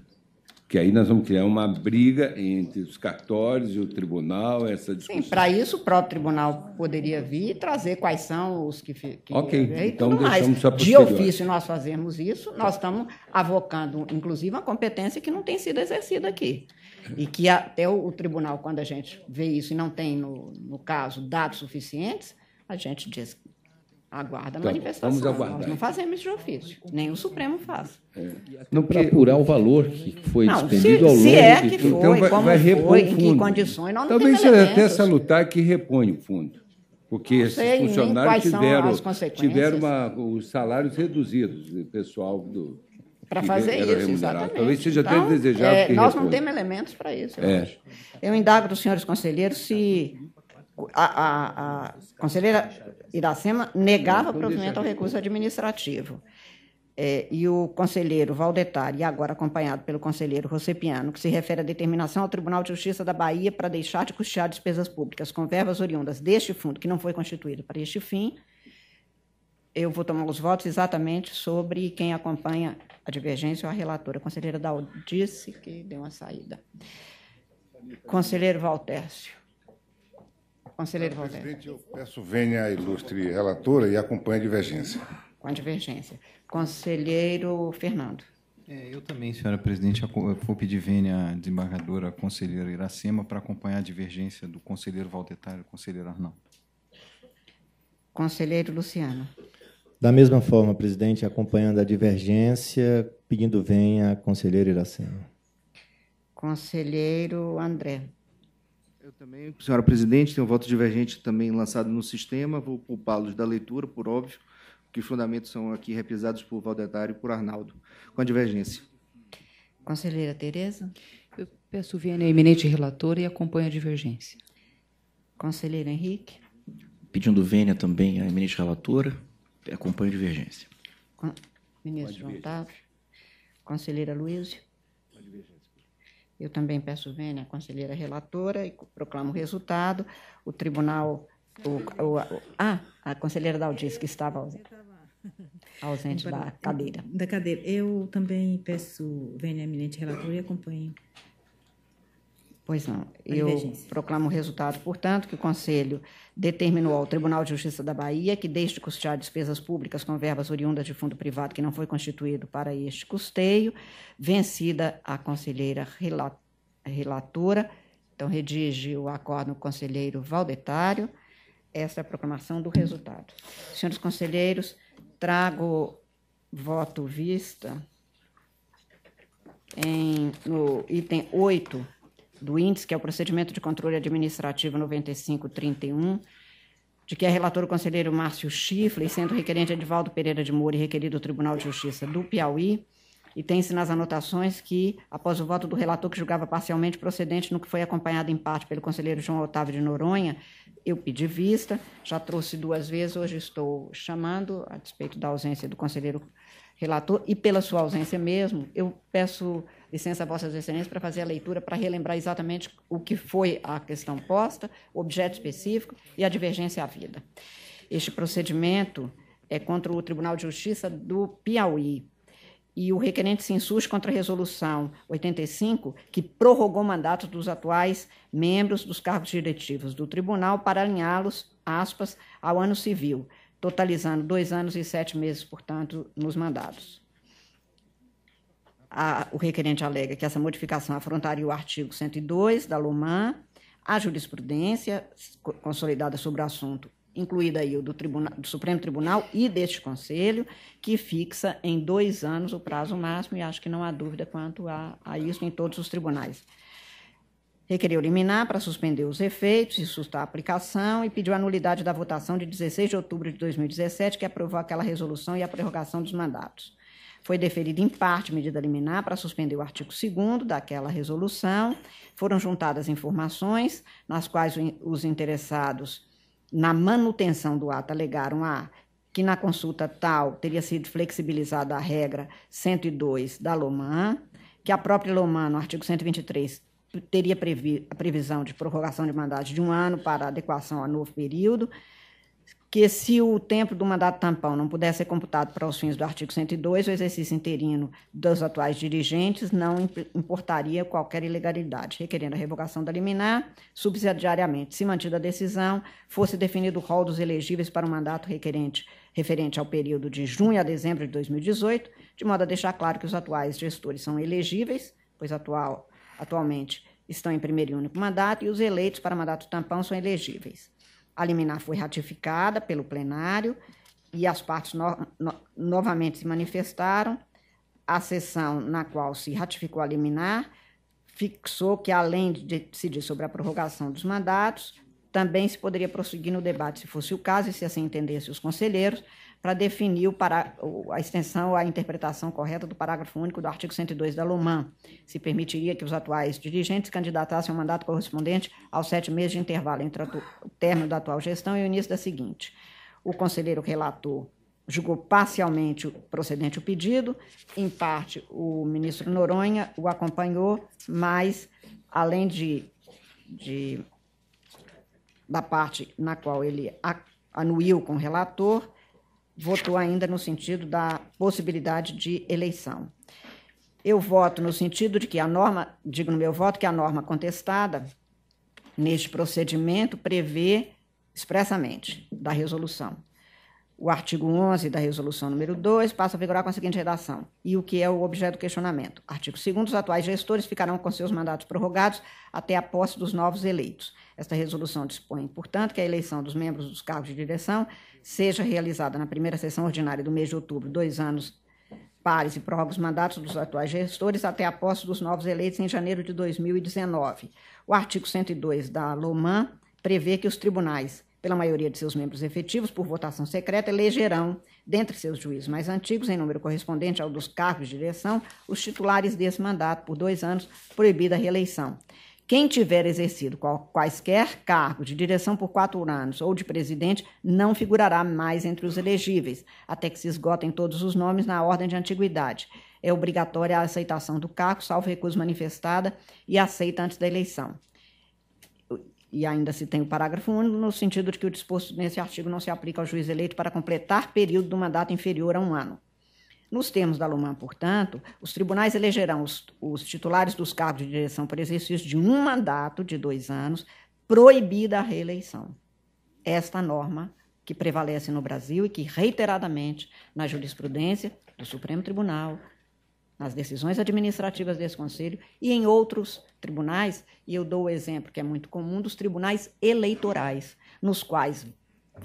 que aí nós vamos criar uma briga entre os cartórios e o tribunal, essa discussão. Sim, para isso o próprio tribunal poderia vir e trazer quais são os que... que ok, então deixamos só De ofício nós fazemos isso, nós estamos avocando, inclusive, uma competência que não tem sido exercida aqui e que até o, tribunal, quando a gente vê isso e não tem, no, no caso, dados suficientes, a gente diz aguarda a tá, manifestação. Vamos aguardar. Nós não fazemos de ofício, nem o Supremo faz. É. Não para apurar o valor que foi não, despendido se, ao longo. Se é que foi, então vai, como vai foi, em que condições, nós não Talvez até salutar que repõe o fundo. Porque não esses funcionários tiveram, tiveram uma, os salários reduzidos, o pessoal do, para fazer isso, exatamente. Talvez seja então, até desejável. É, nós não temos elementos para isso. Eu, é. acho. eu indago dos senhores conselheiros se a, a, a conselheira Iracema negava provimento ao recurso administrativo. É, e o conselheiro Valdetar, e agora acompanhado pelo conselheiro Rossepiano, que se refere à determinação ao Tribunal de Justiça da Bahia para deixar de custear despesas públicas com verbas oriundas deste fundo, que não foi constituído para este fim, eu vou tomar os votos exatamente sobre quem acompanha a divergência ou a relatora. A conselheira Dal disse que deu uma saída. Conselheiro Valtércio. Conselheiro Valtércio. Presidente, eu peço venha a ilustre relatora e acompanhe a divergência. Com a divergência. Conselheiro Fernando. É, eu também, senhora presidente, vou pedir vênia à desembargadora conselheira Iracema para acompanhar a divergência do conselheiro Valdetário e do conselheiro Arnaldo. Conselheiro Luciano. Da mesma forma, presidente, acompanhando a divergência, pedindo venha a conselheira Iracema. Conselheiro André. Eu também, senhora presidente, tenho um voto divergente também lançado no sistema. Vou poupá-los da leitura, por óbvio, que os fundamentos são aqui repisados por Valdetário e por Arnaldo, com a divergência. Conselheira Tereza. Eu peço venha, à eminente relatora e acompanho a divergência. Conselheiro Henrique. Pedindo vênia também à eminente relatora acompanho é divergência. Com, ministro João Tavos, Conselheira Luísio. Eu também peço vênia à conselheira relatora e proclamo o resultado. O tribunal. O, o, o, ah, a conselheira Daldiz, que estava ausente, ausente da cadeira. Da cadeira. Eu também peço vênia à eminente relatora e acompanho. Pois não. Eu proclamo o resultado, portanto, que o Conselho determinou ao Tribunal de Justiça da Bahia que desde custear despesas públicas com verbas oriundas de fundo privado que não foi constituído para este custeio, vencida a conselheira relatora. Então, redige o acordo o conselheiro Valdetário. Essa é a proclamação do resultado. Senhores conselheiros, trago voto vista em, no item 8 do índice, que é o procedimento de controle administrativo 9531, de que é relator o conselheiro Márcio Chifre, sendo requerente Edivaldo Pereira de Moura e requerido o Tribunal de Justiça do Piauí, e tem-se nas anotações que, após o voto do relator que julgava parcialmente procedente no que foi acompanhado em parte pelo conselheiro João Otávio de Noronha, eu pedi vista, já trouxe duas vezes, hoje estou chamando, a despeito da ausência do conselheiro relator, e pela sua ausência mesmo, eu peço licença a Vossas Excelências para fazer a leitura, para relembrar exatamente o que foi a questão posta, o objeto específico e a divergência à vida. Este procedimento é contra o Tribunal de Justiça do Piauí. E o requerente se insurge contra a Resolução 85, que prorrogou mandato dos atuais membros dos cargos diretivos do tribunal para alinhá-los, aspas, ao ano civil, totalizando dois anos e sete meses, portanto, nos mandados. A, o requerente alega que essa modificação afrontaria o artigo 102 da LOMAN, a jurisprudência consolidada sobre o assunto, incluída aí o do, tribunal, do Supremo Tribunal e deste Conselho, que fixa em dois anos o prazo máximo, e acho que não há dúvida quanto a, a isso em todos os tribunais requeriu liminar para suspender os efeitos e sustar a aplicação e pediu a nulidade da votação de 16 de outubro de 2017, que aprovou aquela resolução e a prorrogação dos mandatos. Foi deferida em parte medida liminar para suspender o artigo 2 daquela resolução. Foram juntadas informações nas quais os interessados na manutenção do ato alegaram a ah, que na consulta tal teria sido flexibilizada a regra 102 da Loman, que a própria Loman, no artigo 123, teria previ, a previsão de prorrogação de mandato de um ano para adequação a novo período, que se o tempo do mandato tampão não pudesse ser computado para os fins do artigo 102, o exercício interino dos atuais dirigentes não importaria qualquer ilegalidade, requerendo a revogação da liminar, subsidiariamente, se mantida a decisão, fosse definido o rol dos elegíveis para o mandato requerente referente ao período de junho a dezembro de 2018, de modo a deixar claro que os atuais gestores são elegíveis, pois atual atualmente estão em primeiro e único mandato e os eleitos para mandato tampão são elegíveis. A liminar foi ratificada pelo plenário e as partes no, no, novamente se manifestaram. A sessão na qual se ratificou a liminar fixou que, além de decidir sobre a prorrogação dos mandatos, também se poderia prosseguir no debate, se fosse o caso e se assim entendessem os conselheiros, para definir o para, a extensão a interpretação correta do parágrafo único do artigo 102 da LOMAN. Se permitiria que os atuais dirigentes candidatassem um mandato correspondente aos sete meses de intervalo entre o término da atual gestão e o início da seguinte. O conselheiro relator julgou parcialmente procedente o pedido, em parte o ministro Noronha o acompanhou, mas além de, de da parte na qual ele anuiu com o relator, votou ainda no sentido da possibilidade de eleição. Eu voto no sentido de que a norma, digo no meu voto, que a norma contestada neste procedimento prevê expressamente da resolução o artigo 11 da resolução número 2 passa a vigorar com a seguinte redação: e o que é o objeto do questionamento. Artigo 2 os atuais gestores ficarão com seus mandatos prorrogados até a posse dos novos eleitos. Esta resolução dispõe, portanto, que a eleição dos membros dos cargos de direção seja realizada na primeira sessão ordinária do mês de outubro, dois anos pares e prorroga os mandatos dos atuais gestores até a posse dos novos eleitos em janeiro de 2019. O artigo 102 da LOMAN prevê que os tribunais pela maioria de seus membros efetivos, por votação secreta, elegerão, dentre seus juízes mais antigos, em número correspondente ao dos cargos de direção, os titulares desse mandato por dois anos, proibida a reeleição. Quem tiver exercido quaisquer cargo de direção por quatro anos ou de presidente não figurará mais entre os elegíveis, até que se esgotem todos os nomes na ordem de antiguidade. É obrigatória a aceitação do cargo, salvo recurso manifestada e aceita antes da eleição. E ainda se tem o parágrafo único, no sentido de que o disposto nesse artigo não se aplica ao juiz eleito para completar período de uma data inferior a um ano. Nos termos da LUMAN, portanto, os tribunais elegerão os, os titulares dos cargos de direção por exercício de um mandato de dois anos, proibida a reeleição. Esta norma que prevalece no Brasil e que reiteradamente na jurisprudência do Supremo Tribunal, nas decisões administrativas desse conselho e em outros tribunais, e eu dou o exemplo que é muito comum dos tribunais eleitorais, nos quais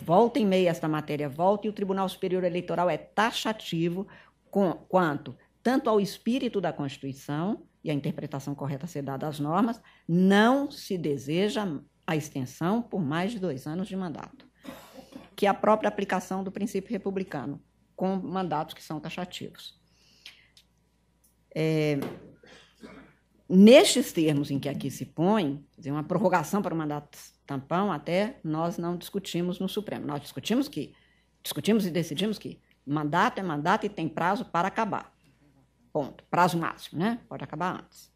volta e meia esta matéria volta e o Tribunal Superior Eleitoral é taxativo com, quanto tanto ao espírito da Constituição e a interpretação correta a ser dada às normas, não se deseja a extensão por mais de dois anos de mandato, que é a própria aplicação do princípio republicano com mandatos que são taxativos é, nestes termos em que aqui se põe, dizer, uma prorrogação para o mandato tampão até nós não discutimos no Supremo. Nós discutimos que discutimos e decidimos que mandato é mandato e tem prazo para acabar. Ponto. Prazo máximo, né? Pode acabar antes.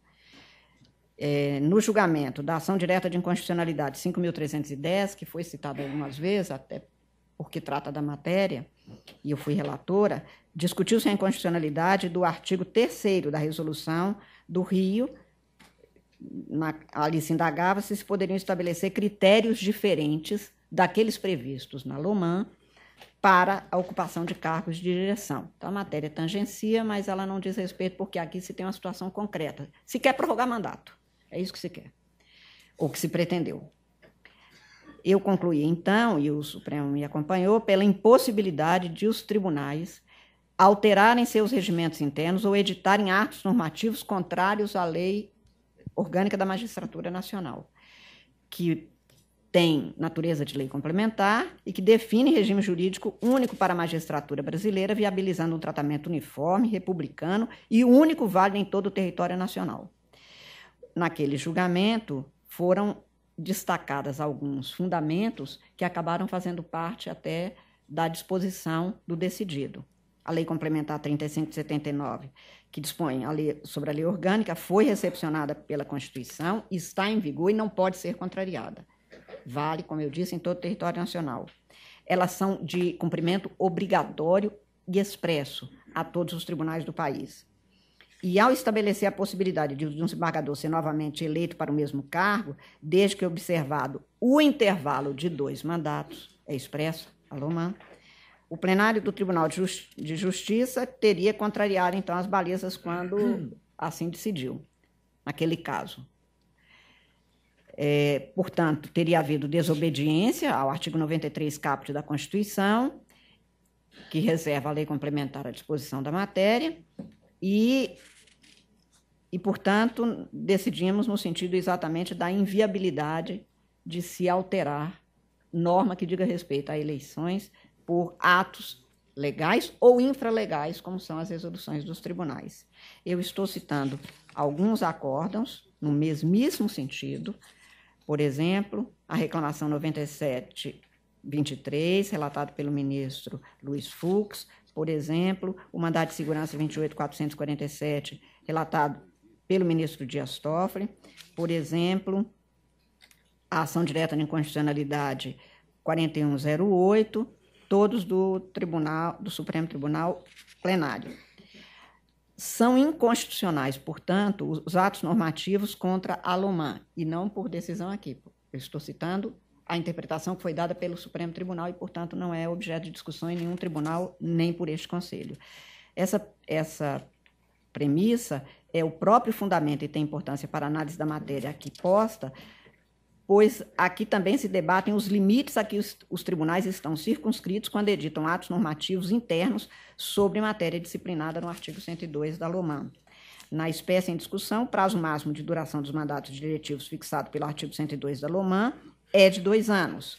É, no julgamento da ação direta de inconstitucionalidade 5.310, que foi citada algumas vezes, até porque trata da matéria, e eu fui relatora, discutiu-se a inconstitucionalidade do artigo 3 da resolução do Rio. Na, ali se indagava se se poderiam estabelecer critérios diferentes daqueles previstos na Lomã para a ocupação de cargos de direção. Então, a matéria tangencia, mas ela não diz respeito, porque aqui se tem uma situação concreta. Se quer prorrogar mandato, é isso que se quer, ou que se pretendeu. Eu concluí, então, e o Supremo me acompanhou, pela impossibilidade de os tribunais alterarem seus regimentos internos ou editarem atos normativos contrários à lei orgânica da magistratura nacional, que tem natureza de lei complementar e que define regime jurídico único para a magistratura brasileira, viabilizando um tratamento uniforme, republicano e único válido em todo o território nacional. Naquele julgamento foram destacadas alguns fundamentos que acabaram fazendo parte até da disposição do decidido a Lei Complementar 3579, que dispõe a lei, sobre a lei orgânica, foi recepcionada pela Constituição, está em vigor e não pode ser contrariada. Vale, como eu disse, em todo o território nacional. Elas são de cumprimento obrigatório e expresso a todos os tribunais do país. E ao estabelecer a possibilidade de um desembargador ser novamente eleito para o mesmo cargo, desde que observado o intervalo de dois mandatos, é expresso, alô, mano, o plenário do Tribunal de, Justi de Justiça teria contrariado, então, as balizas quando assim decidiu, naquele caso. É, portanto, teria havido desobediência ao artigo 93, caput da Constituição, que reserva a lei complementar à disposição da matéria, e, e, portanto, decidimos no sentido exatamente da inviabilidade de se alterar norma que diga respeito a eleições por atos legais ou infralegais, como são as resoluções dos tribunais. Eu estou citando alguns acórdãos no mesmíssimo sentido, por exemplo, a reclamação 97 23, relatado pelo ministro Luiz Fux, por exemplo, o mandado de segurança 28447, relatado pelo ministro Dias Toffoli, por exemplo, a ação direta de inconstitucionalidade 4108, todos do Tribunal, do Supremo Tribunal Plenário. São inconstitucionais, portanto, os atos normativos contra a Lomã, e não por decisão aqui. Eu estou citando a interpretação que foi dada pelo Supremo Tribunal e, portanto, não é objeto de discussão em nenhum tribunal, nem por este Conselho. Essa, essa premissa é o próprio fundamento e tem importância para a análise da matéria aqui posta, pois aqui também se debatem os limites a que os, os tribunais estão circunscritos quando editam atos normativos internos sobre matéria disciplinada no artigo 102 da LOMAN. Na espécie em discussão, o prazo máximo de duração dos mandatos diretivos fixado pelo artigo 102 da LOMAN é de dois anos.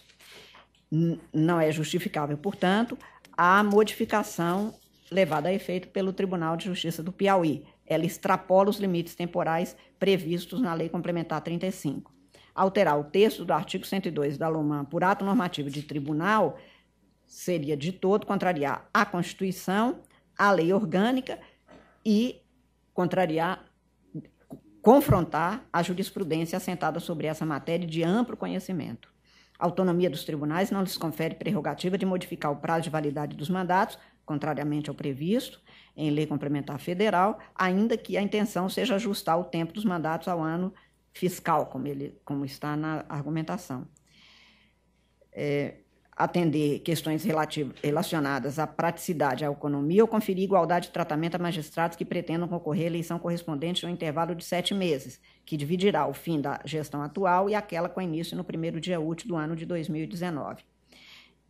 Não é justificável, portanto, a modificação levada a efeito pelo Tribunal de Justiça do Piauí. Ela extrapola os limites temporais previstos na Lei Complementar 35 alterar o texto do artigo 102 da LOMAN por ato normativo de tribunal seria de todo contrariar a Constituição, a lei orgânica e contrariar confrontar a jurisprudência assentada sobre essa matéria de amplo conhecimento. A autonomia dos tribunais não lhes confere prerrogativa de modificar o prazo de validade dos mandatos, contrariamente ao previsto em lei complementar federal, ainda que a intenção seja ajustar o tempo dos mandatos ao ano fiscal, como, ele, como está na argumentação. É, atender questões relacionadas à praticidade, à economia ou conferir igualdade de tratamento a magistrados que pretendam concorrer à eleição correspondente no intervalo de sete meses, que dividirá o fim da gestão atual e aquela com início no primeiro dia útil do ano de 2019.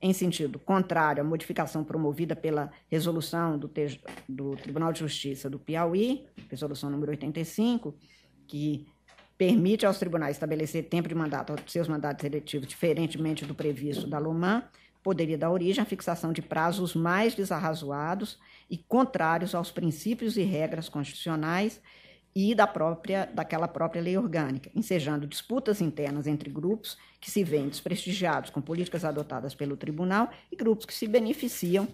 Em sentido contrário à modificação promovida pela resolução do, do Tribunal de Justiça do Piauí, resolução número 85, que permite aos tribunais estabelecer tempo de mandato aos seus mandatos eletivos, diferentemente do previsto da LOMAN, poderia dar origem à fixação de prazos mais desarrazoados e contrários aos princípios e regras constitucionais e da própria daquela própria lei orgânica, ensejando disputas internas entre grupos que se veem desprestigiados com políticas adotadas pelo tribunal e grupos que se beneficiam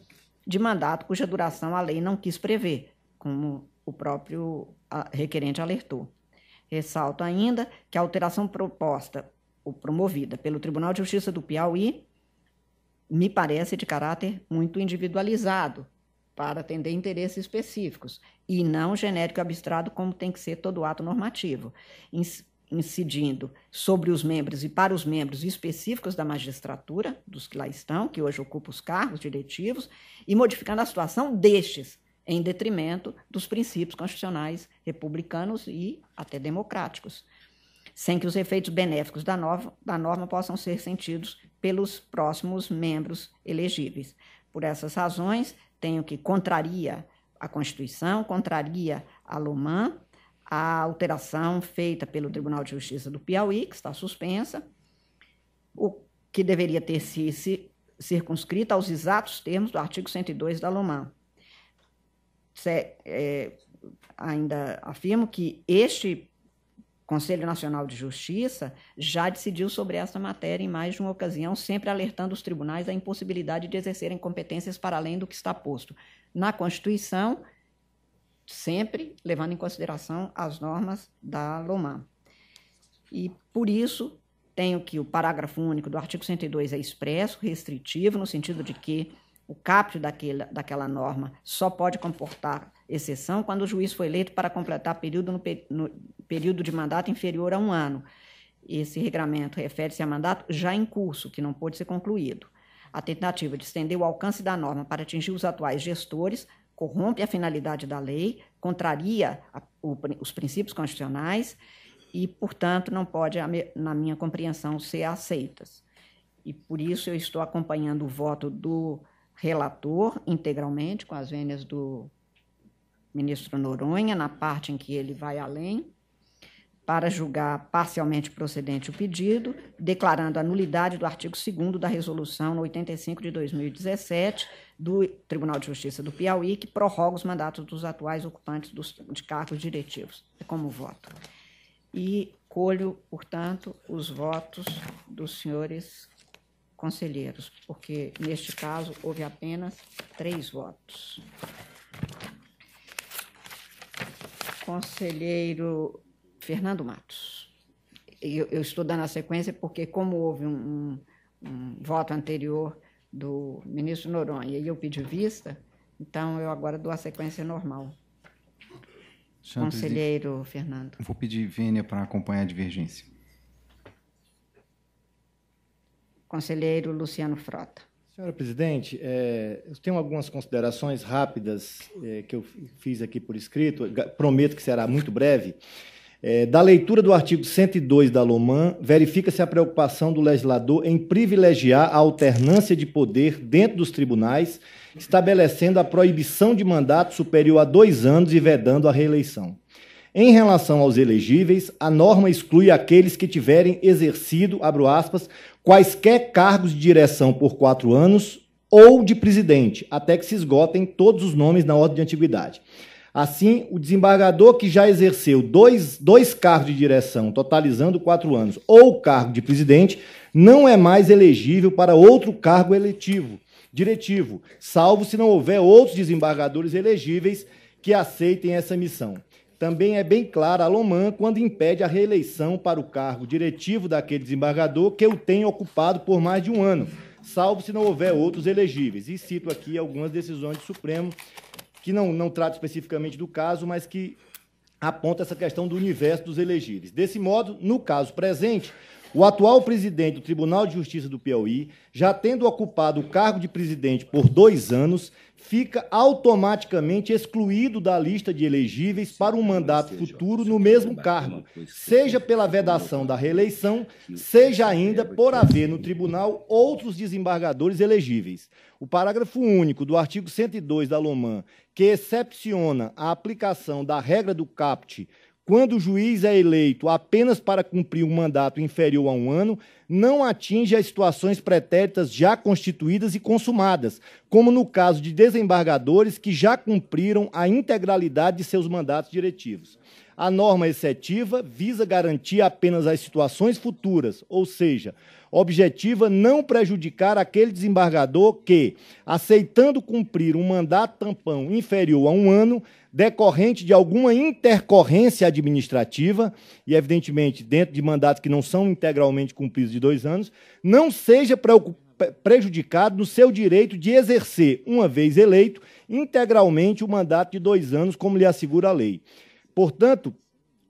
de mandato cuja duração a lei não quis prever, como o próprio requerente alertou. Ressalto ainda que a alteração proposta ou promovida pelo Tribunal de Justiça do Piauí me parece de caráter muito individualizado para atender interesses específicos e não genérico e abstrato como tem que ser todo ato normativo, incidindo sobre os membros e para os membros específicos da magistratura, dos que lá estão, que hoje ocupam os cargos diretivos, e modificando a situação destes, em detrimento dos princípios constitucionais republicanos e até democráticos, sem que os efeitos benéficos da norma, da norma possam ser sentidos pelos próximos membros elegíveis. Por essas razões, tenho que contraria a Constituição, contraria a LOMAN, a alteração feita pelo Tribunal de Justiça do Piauí, que está suspensa, o que deveria ter se, se aos exatos termos do artigo 102 da LOMAN, é, ainda afirmo que este Conselho Nacional de Justiça já decidiu sobre essa matéria em mais de uma ocasião, sempre alertando os tribunais à impossibilidade de exercerem competências para além do que está posto na Constituição, sempre levando em consideração as normas da LOMAR. E por isso, tenho que o parágrafo único do artigo 102 é expresso, restritivo, no sentido de que o capto daquela, daquela norma só pode comportar exceção quando o juiz foi eleito para completar período no, no período de mandato inferior a um ano. Esse regramento refere-se a mandato já em curso, que não pôde ser concluído. A tentativa de estender o alcance da norma para atingir os atuais gestores corrompe a finalidade da lei, contraria a, o, os princípios constitucionais e, portanto, não pode, na minha compreensão, ser aceitas. E por isso eu estou acompanhando o voto do relator integralmente, com as vênias do ministro Noronha, na parte em que ele vai além, para julgar parcialmente procedente o pedido, declarando a nulidade do artigo 2 da Resolução 85 de 2017 do Tribunal de Justiça do Piauí, que prorroga os mandatos dos atuais ocupantes dos, de cargos diretivos. É como voto. E colho, portanto, os votos dos senhores conselheiros, porque neste caso houve apenas três votos. Conselheiro Fernando Matos. Eu, eu estou dando a sequência porque, como houve um, um, um voto anterior do ministro Noronha e eu pedi vista, então eu agora dou a sequência normal. Conselheiro Fernando. Vou pedir Vênia para acompanhar a divergência. Conselheiro Luciano Frota. Senhora presidente, é, eu tenho algumas considerações rápidas é, que eu fiz aqui por escrito, prometo que será muito breve. É, da leitura do artigo 102 da LOMAN, verifica-se a preocupação do legislador em privilegiar a alternância de poder dentro dos tribunais, estabelecendo a proibição de mandato superior a dois anos e vedando a reeleição. Em relação aos elegíveis, a norma exclui aqueles que tiverem exercido, abro aspas, quaisquer cargos de direção por quatro anos ou de presidente, até que se esgotem todos os nomes na ordem de antiguidade. Assim, o desembargador que já exerceu dois, dois cargos de direção, totalizando quatro anos, ou cargo de presidente, não é mais elegível para outro cargo eletivo, diretivo, salvo se não houver outros desembargadores elegíveis que aceitem essa missão também é bem clara a Lomã quando impede a reeleição para o cargo diretivo daquele desembargador que o tem ocupado por mais de um ano, salvo se não houver outros elegíveis. E cito aqui algumas decisões do Supremo que não, não trata especificamente do caso, mas que aponta essa questão do universo dos elegíveis. Desse modo, no caso presente, o atual presidente do Tribunal de Justiça do Piauí, já tendo ocupado o cargo de presidente por dois anos, fica automaticamente excluído da lista de elegíveis para um mandato futuro no mesmo cargo, seja pela vedação da reeleição, seja ainda por haver no tribunal outros desembargadores elegíveis. O parágrafo único do artigo 102 da LOMAN, que excepciona a aplicação da regra do CAPT quando o juiz é eleito apenas para cumprir um mandato inferior a um ano, não atinge as situações pretéritas já constituídas e consumadas, como no caso de desembargadores que já cumpriram a integralidade de seus mandatos diretivos. A norma excetiva visa garantir apenas as situações futuras, ou seja, objetiva não prejudicar aquele desembargador que, aceitando cumprir um mandato tampão inferior a um ano, decorrente de alguma intercorrência administrativa, e evidentemente dentro de mandatos que não são integralmente cumpridos de dois anos, não seja prejudicado no seu direito de exercer, uma vez eleito, integralmente o mandato de dois anos, como lhe assegura a lei. Portanto,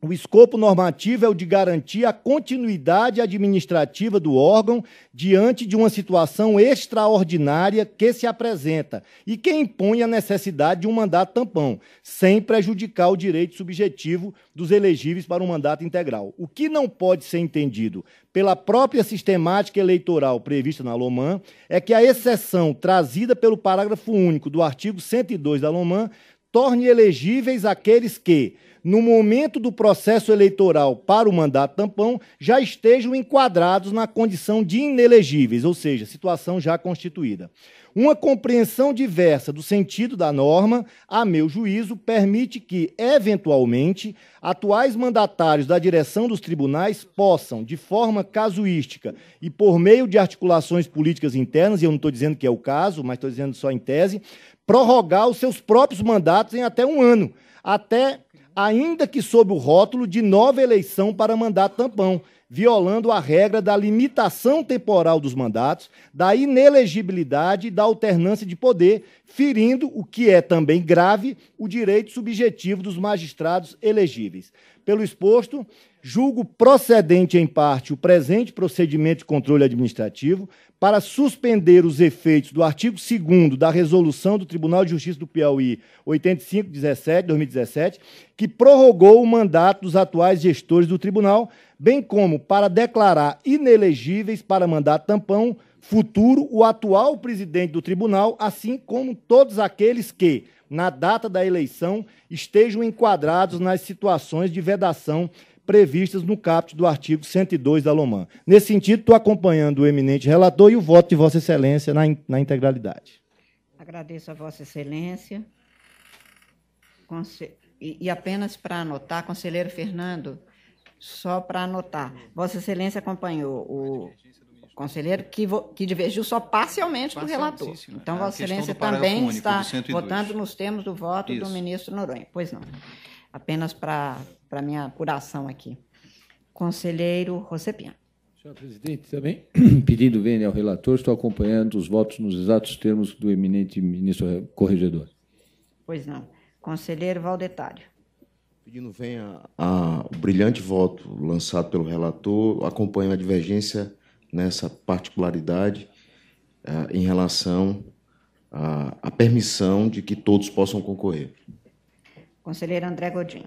o escopo normativo é o de garantir a continuidade administrativa do órgão diante de uma situação extraordinária que se apresenta e que impõe a necessidade de um mandato tampão, sem prejudicar o direito subjetivo dos elegíveis para um mandato integral. O que não pode ser entendido pela própria sistemática eleitoral prevista na LOMAN é que a exceção trazida pelo parágrafo único do artigo 102 da LOMAN torne elegíveis aqueles que no momento do processo eleitoral para o mandato tampão, já estejam enquadrados na condição de inelegíveis, ou seja, situação já constituída. Uma compreensão diversa do sentido da norma, a meu juízo, permite que, eventualmente, atuais mandatários da direção dos tribunais possam, de forma casuística e por meio de articulações políticas internas, e eu não estou dizendo que é o caso, mas estou dizendo só em tese, prorrogar os seus próprios mandatos em até um ano, até ainda que sob o rótulo de nova eleição para mandato tampão, violando a regra da limitação temporal dos mandatos, da inelegibilidade e da alternância de poder, ferindo, o que é também grave, o direito subjetivo dos magistrados elegíveis. Pelo exposto, julgo procedente em parte o presente procedimento de controle administrativo, para suspender os efeitos do artigo 2 da resolução do Tribunal de Justiça do Piauí 8517/2017, que prorrogou o mandato dos atuais gestores do tribunal, bem como para declarar inelegíveis para mandato tampão futuro o atual presidente do tribunal, assim como todos aqueles que na data da eleição estejam enquadrados nas situações de vedação previstas no caput do artigo 102 da Lomã. Nesse sentido, estou acompanhando o eminente relator e o voto de Vossa Excelência na, na integralidade. Agradeço a Vossa Excelência. Conce... E, e apenas para anotar, conselheiro Fernando, só para anotar, Vossa Excelência acompanhou o conselheiro que, que divergiu só parcialmente, então, é, do relator. então, Vossa Excelência também está votando nos termos do voto Isso. do ministro Noronha. Pois não. Apenas para para minha apuração aqui. Conselheiro José Senhor Senhora presidente, também tá pedindo vênia ao relator, estou acompanhando os votos nos exatos termos do eminente ministro corregedor. Pois não. Conselheiro Valdetário. Pedindo venha ao brilhante voto lançado pelo relator, acompanho a divergência nessa particularidade eh, em relação à permissão de que todos possam concorrer. Conselheiro André Godinho.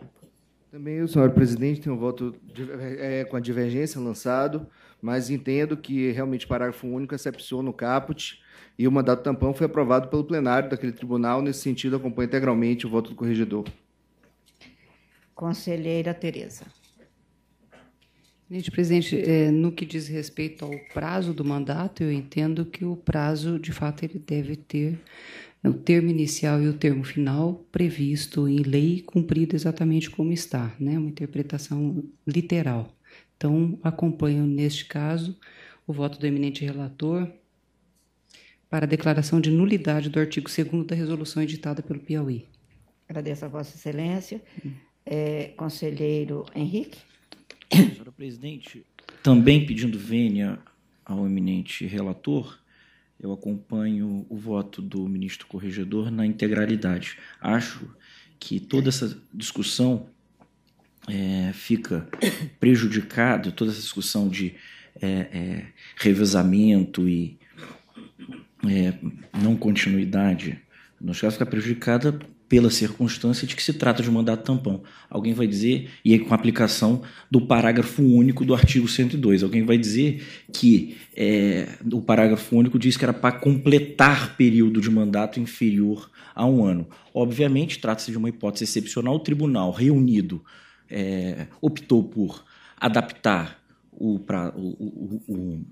Também eu, senhor presidente, tenho um voto é, com a divergência lançado, mas entendo que realmente parágrafo único excepciona o caput e o mandato tampão foi aprovado pelo plenário daquele tribunal. Nesse sentido, acompanho integralmente o voto do corregedor. Conselheira Tereza. Gente, presidente, é, no que diz respeito ao prazo do mandato, eu entendo que o prazo, de fato, ele deve ter o termo inicial e o termo final previsto em lei cumprido exatamente como está, né? Uma interpretação literal. Então, acompanho neste caso o voto do eminente relator para a declaração de nulidade do artigo 2 da resolução editada pelo Piauí. Agradeço a Vossa Excelência. Hum. É, conselheiro Henrique. Senhora presidente, também pedindo vênia ao eminente relator, eu acompanho o voto do ministro corregedor na integralidade. Acho que toda essa discussão é, fica prejudicada, toda essa discussão de é, é, revezamento e é, não continuidade, nós fica prejudicada pela circunstância de que se trata de um mandato tampão. Alguém vai dizer, e é com aplicação do parágrafo único do artigo 102, alguém vai dizer que é, o parágrafo único diz que era para completar período de mandato inferior a um ano. Obviamente, trata-se de uma hipótese excepcional. O tribunal, reunido, é, optou por adaptar o, pra, o, o, o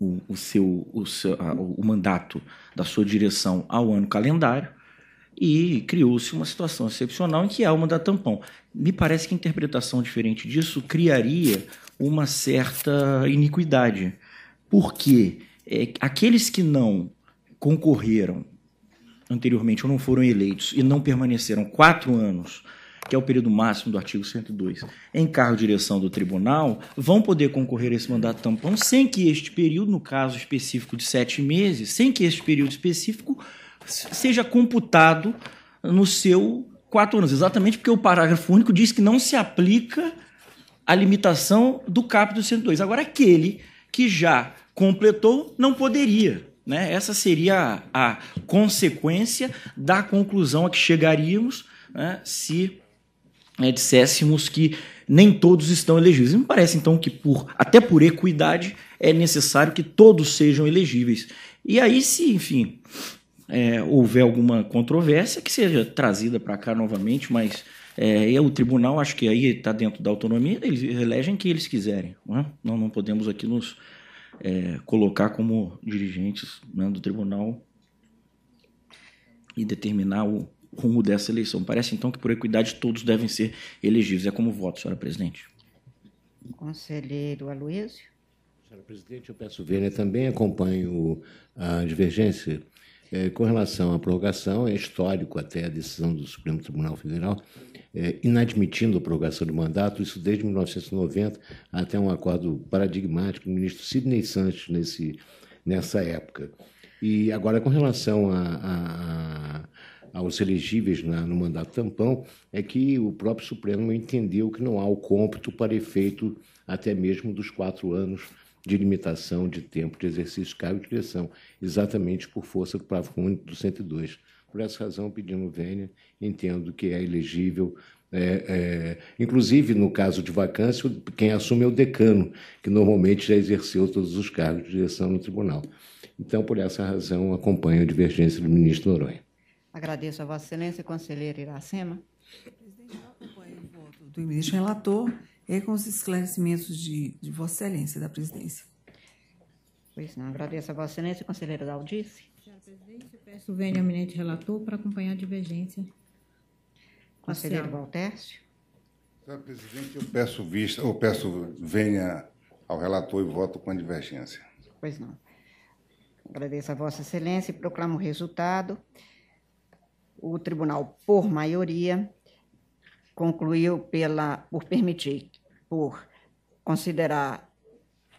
o, o, seu, o, seu, a, o mandato da sua direção ao ano calendário, e criou-se uma situação excepcional em que há uma da tampão. Me parece que a interpretação diferente disso criaria uma certa iniquidade, porque é, aqueles que não concorreram anteriormente ou não foram eleitos e não permaneceram quatro anos, que é o período máximo do artigo 102, em cargo de direção do tribunal, vão poder concorrer a esse mandato tampão sem que este período, no caso específico de sete meses, sem que este período específico seja computado no seu quatro anos. Exatamente porque o parágrafo único diz que não se aplica a limitação do capítulo 102. Agora, aquele que já completou não poderia. Né? Essa seria a, a consequência da conclusão a que chegaríamos né, se né, disséssemos que nem todos estão elegíveis. Me parece, então, que por até por equidade é necessário que todos sejam elegíveis. E aí, se, enfim, é, houver alguma controvérsia, que seja trazida para cá novamente, mas é, o tribunal, acho que aí está dentro da autonomia, eles elegem quem eles quiserem. É? Não, não, podemos aqui nos é, colocar como dirigentes né, do tribunal e determinar o rumo dessa eleição. Parece então que, por equidade, todos devem ser elegíveis. É como voto, senhora presidente. Conselheiro Aloysio. Senhora presidente, eu peço vênia. Né? Também acompanho a divergência é, com relação à prorrogação, é histórico até a decisão do Supremo Tribunal Federal é, inadmitindo a prorrogação do mandato, isso desde 1990 até um acordo paradigmático do ministro Sidney Santos nesse, nessa época. E agora, com relação a, a, a aos elegíveis na, no mandato tampão é que o próprio Supremo entendeu que não há o cômpito para efeito até mesmo dos quatro anos de limitação de tempo de exercício, cargo e direção, exatamente por força do parágrafo único do 102. Por essa razão, pedindo vênia, entendo que é elegível. É, é, inclusive, no caso de vacância, quem assume é o decano, que normalmente já exerceu todos os cargos de direção no tribunal. Então, por essa razão, acompanho a divergência do ministro Noronha. Agradeço a Vossa Excelência, conselheiro Iracema. Presidente, eu acompanho o voto do ministro relator e com os esclarecimentos de, de Vossa Excelência, da presidência. Pois não, agradeço a Vossa Excelência, conselheira da audiência. Senhora presidente, eu peço o vênia eminente relator para acompanhar a divergência. Conselheiro Valtércio. Senhora presidente, eu peço vista, eu peço venha ao relator e voto com a divergência. Pois não. Agradeço a Vossa Excelência e proclamo o resultado. O tribunal, por maioria, concluiu pela, por permitir por considerar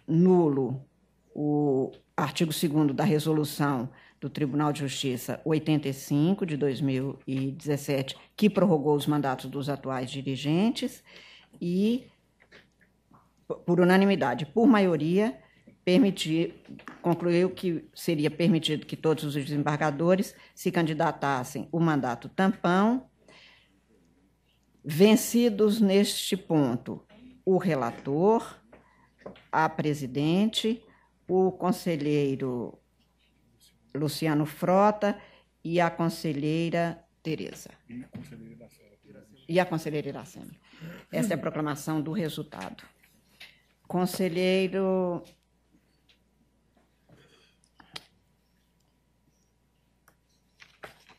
nulo o artigo 2 da resolução do Tribunal de Justiça 85 de 2017, que prorrogou os mandatos dos atuais dirigentes e por unanimidade, por maioria, permitir, concluiu que seria permitido que todos os desembargadores se candidatassem o mandato tampão. Vencidos neste ponto, o relator, a presidente, o conselheiro Luciano Frota e a conselheira Tereza. E a conselheira Iracema. E a conselheira Iracema. Essa é a proclamação do resultado. Conselheiro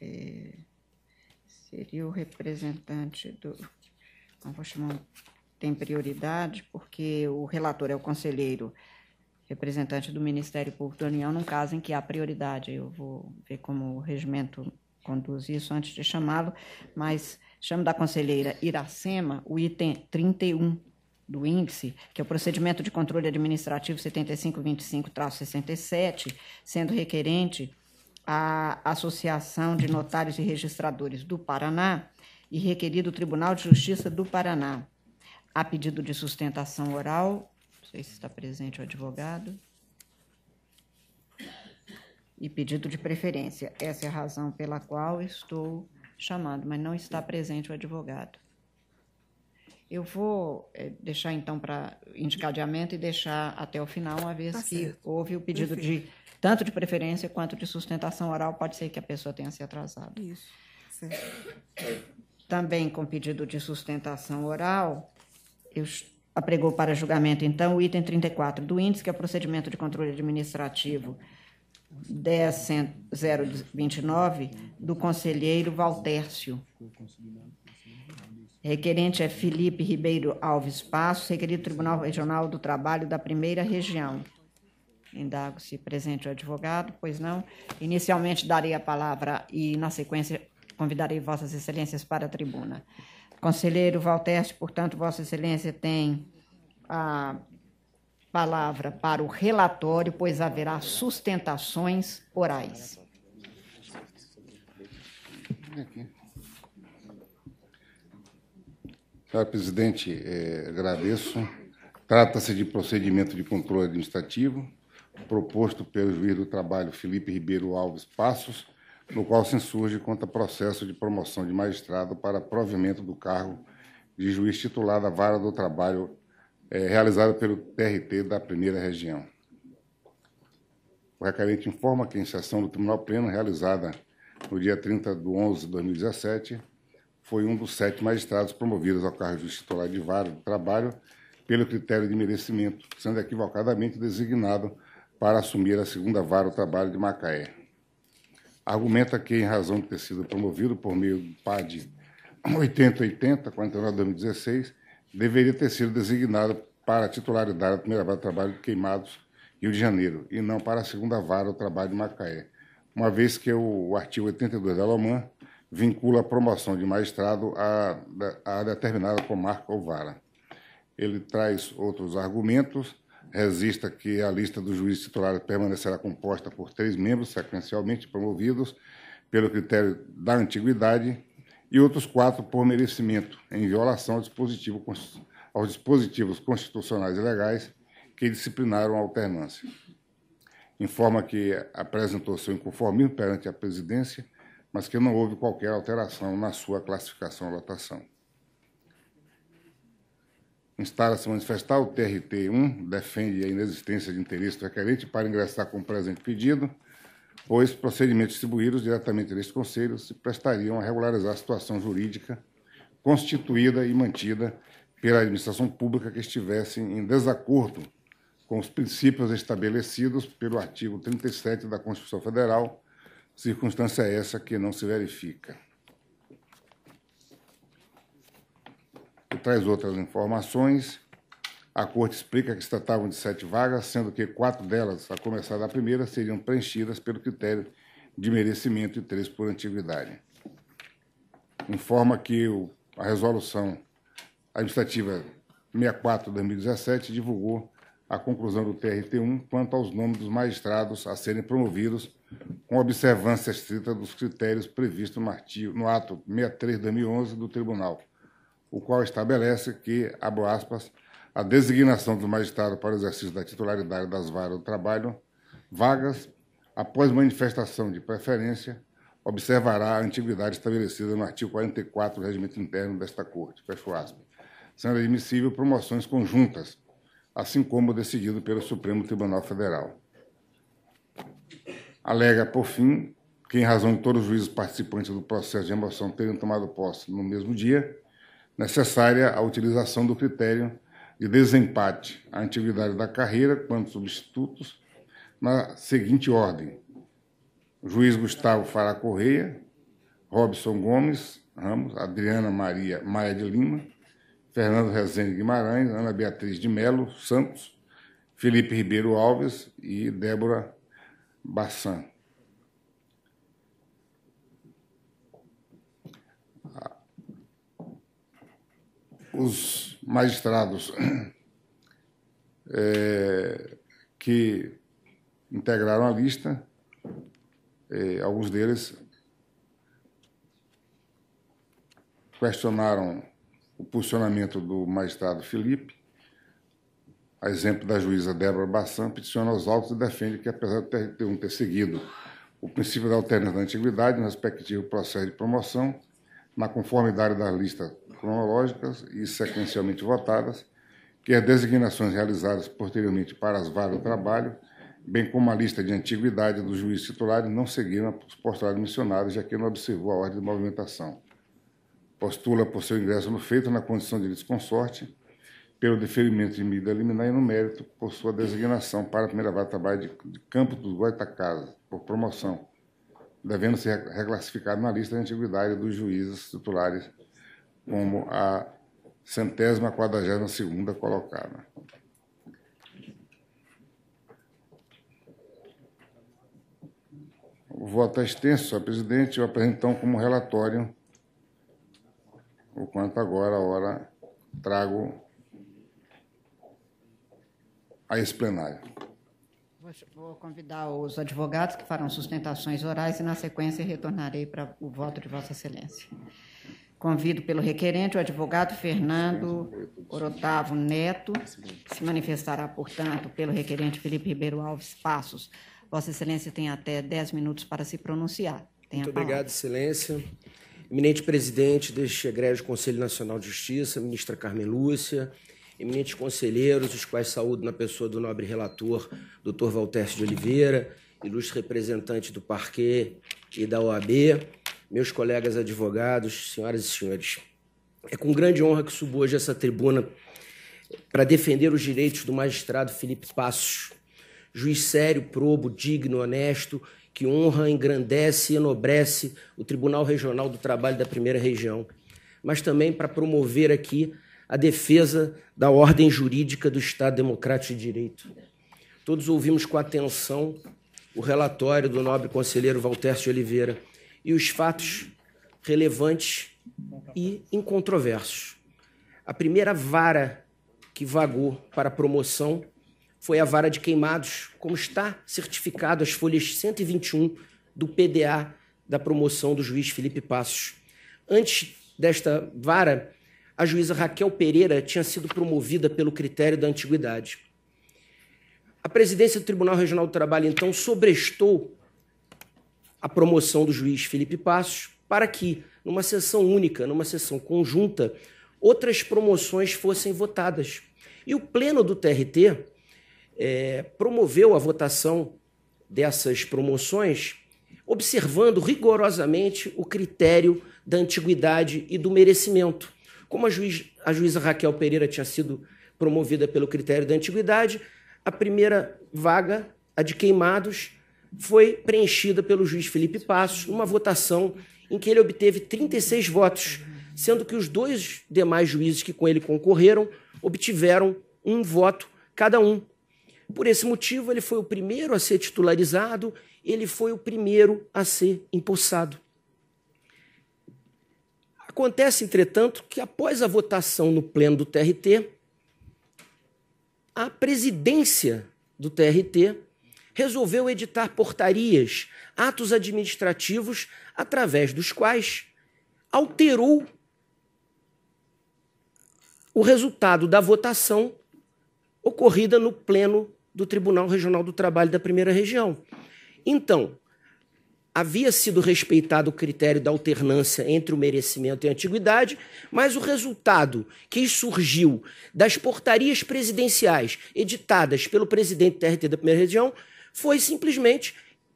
É, seria o representante do. Não vou chamar tem prioridade, porque o relator é o conselheiro representante do Ministério Público da União, num caso em que há prioridade. Eu vou ver como o regimento conduz isso antes de chamá-lo, mas chamo da conselheira Iracema o item 31 do índice, que é o procedimento de controle administrativo 7525-67, sendo requerente a Associação de Notários e Registradores do Paraná e requerido o Tribunal de Justiça do Paraná a pedido de sustentação oral, não sei se está presente o advogado, e pedido de preferência. Essa é a razão pela qual estou chamando, mas não está presente o advogado. Eu vou eh, deixar então para indicar e deixar até o final, uma vez tá que houve o pedido de tanto de preferência quanto de sustentação oral, pode ser que a pessoa tenha se atrasado. Isso. Certo. Também com pedido de sustentação oral, eu apregou para julgamento, então, o item 34 do índice, que é o procedimento de controle administrativo 10029 do conselheiro Valtércio. Requerente é Felipe Ribeiro Alves Passos, requerido Tribunal Regional do Trabalho da Primeira Região. Indago-se presente o advogado, pois não. Inicialmente darei a palavra e, na sequência, convidarei Vossas Excelências para a tribuna. Conselheiro Valteste, portanto, Vossa Excelência tem a palavra para o relatório, pois haverá sustentações orais. Senhor presidente, eh, agradeço. Trata-se de procedimento de controle administrativo proposto pelo juiz do trabalho Felipe Ribeiro Alves Passos, no qual se insurge contra processo de promoção de magistrado para provimento do cargo de juiz titular da vara do trabalho é, realizado pelo TRT da primeira região. O requerente informa que, em sessão do Tribunal Pleno, realizada no dia 30 de 11 de 2017, foi um dos sete magistrados promovidos ao cargo de juiz titular de vara do trabalho pelo critério de merecimento, sendo equivocadamente designado para assumir a segunda vara do trabalho de Macaé. Argumenta que, em razão de ter sido promovido por meio do PAD 8080, 49 2016, deveria ter sido designado para a titularidade da primeira vara do trabalho de Queimados, Rio de Janeiro, e não para a segunda vara do trabalho de Macaé, uma vez que o artigo 82 da LOMAN vincula a promoção de magistrado a, a determinada comarca ou vara. Ele traz outros argumentos resista que a lista dos juízes titulares permanecerá composta por três membros sequencialmente promovidos pelo critério da antiguidade e outros quatro por merecimento, em violação ao dispositivo, aos dispositivos constitucionais e legais que disciplinaram a alternância. Informa que apresentou seu inconformismo perante a presidência, mas que não houve qualquer alteração na sua classificação ou votação instala a se manifestar, o TRT1 defende a inexistência de interesse do requerente para ingressar com o presente pedido, pois procedimentos distribuídos diretamente neste Conselho se prestariam a regularizar a situação jurídica constituída e mantida pela administração pública que estivesse em desacordo com os princípios estabelecidos pelo artigo 37 da Constituição Federal, circunstância essa que não se verifica. e traz outras informações. A corte explica que se tratavam de sete vagas, sendo que quatro delas, a começar da primeira, seriam preenchidas pelo critério de merecimento e três por antiguidade. Informa que o, a resolução administrativa 64-2017 divulgou a conclusão do TRT1 quanto aos nomes dos magistrados a serem promovidos com observância estrita dos critérios previstos no, artigo, no ato 63-2011 do Tribunal o qual estabelece que, abro aspas, a designação do magistrado para o exercício da titularidade das varas do trabalho, vagas, após manifestação de preferência, observará a antiguidade estabelecida no artigo 44 do regimento interno desta Corte, fecho aspas, sendo admissível promoções conjuntas, assim como decidido pelo Supremo Tribunal Federal. Alega, por fim, que, em razão de todos os juízes participantes do processo de remoção terem tomado posse no mesmo dia, necessária a utilização do critério de desempate à antiguidade da carreira quanto substitutos na seguinte ordem: juiz Gustavo Fara Correia, Robson Gomes Ramos, Adriana Maria Maia de Lima, Fernando Rezende Guimarães, Ana Beatriz de Melo Santos, Felipe Ribeiro Alves e Débora Bassan. os magistrados é, que integraram a lista, é, alguns deles questionaram o posicionamento do magistrado Felipe, a exemplo da juíza Débora Bassan, peticiona aos autos e defende que, apesar de ter, ter um ter seguido o princípio da alternância da antiguidade no respectivo processo de promoção, na conformidade das listas cronológicas e sequencialmente votadas, que as designações realizadas posteriormente para as vagas do trabalho, bem como a lista de antiguidade dos juízes titulares, não seguiram os postulados mencionados, já que não observou a ordem de movimentação. Postula por seu ingresso no feito na condição de desconsorte, pelo deferimento de medida liminar e no mérito por sua designação para a primeira vaga de trabalho de, de Campo dos por promoção, devendo ser reclassificado na lista de antiguidade dos juízes titulares como a centésima quadragésima segunda colocada. O voto é extenso, senhor presidente. Eu apresento então como relatório o quanto agora, a hora trago a esse plenário. Vou convidar os advogados que farão sustentações orais e, na sequência, retornarei para o voto de Vossa Excelência. Convido pelo requerente o advogado Fernando Orotavo Neto. Se manifestará, portanto, pelo requerente Felipe Ribeiro Alves Passos. Vossa Excelência tem até 10 minutos para se pronunciar. Muito obrigado, Excelência. Eminente presidente deste Egrégio Conselho Nacional de Justiça, ministra Carmen Lúcia, eminentes conselheiros, os quais saúdo na pessoa do nobre relator, doutor Valtércio de Oliveira, ilustre representante do Parquet e da OAB, meus colegas advogados, senhoras e senhores. É com grande honra que subo hoje essa tribuna para defender os direitos do magistrado Felipe Passos, juiz sério, probo, digno, honesto, que honra, engrandece e enobrece o Tribunal Regional do Trabalho da Primeira Região, mas também para promover aqui a defesa da ordem jurídica do Estado Democrático de Direito. Todos ouvimos com atenção o relatório do nobre conselheiro Valtércio de Oliveira e os fatos relevantes e incontroversos. A primeira vara que vagou para a promoção foi a vara de queimados, como está certificado as folhas 121 do PDA da promoção do juiz Felipe Passos. Antes desta vara, a juíza Raquel Pereira tinha sido promovida pelo critério da antiguidade. A presidência do Tribunal Regional do Trabalho, então, sobrestou a promoção do juiz Felipe Passos para que, numa sessão única, numa sessão conjunta, outras promoções fossem votadas. E o Pleno do TRT é, promoveu a votação dessas promoções, observando rigorosamente o critério da antiguidade e do merecimento. Como a, juiz, a juíza Raquel Pereira tinha sido promovida pelo critério da antiguidade, a primeira vaga, a de queimados, foi preenchida pelo juiz Felipe Passos, numa votação em que ele obteve 36 votos, sendo que os dois demais juízes que com ele concorreram obtiveram um voto cada um. Por esse motivo, ele foi o primeiro a ser titularizado, ele foi o primeiro a ser empossado. Acontece, entretanto, que após a votação no pleno do TRT, a presidência do TRT resolveu editar portarias, atos administrativos, através dos quais alterou o resultado da votação ocorrida no pleno do Tribunal Regional do Trabalho da Primeira Região. Então, havia sido respeitado o critério da alternância entre o merecimento e a antiguidade, mas o resultado que surgiu das portarias presidenciais editadas pelo presidente da RT da primeira região foi simplesmente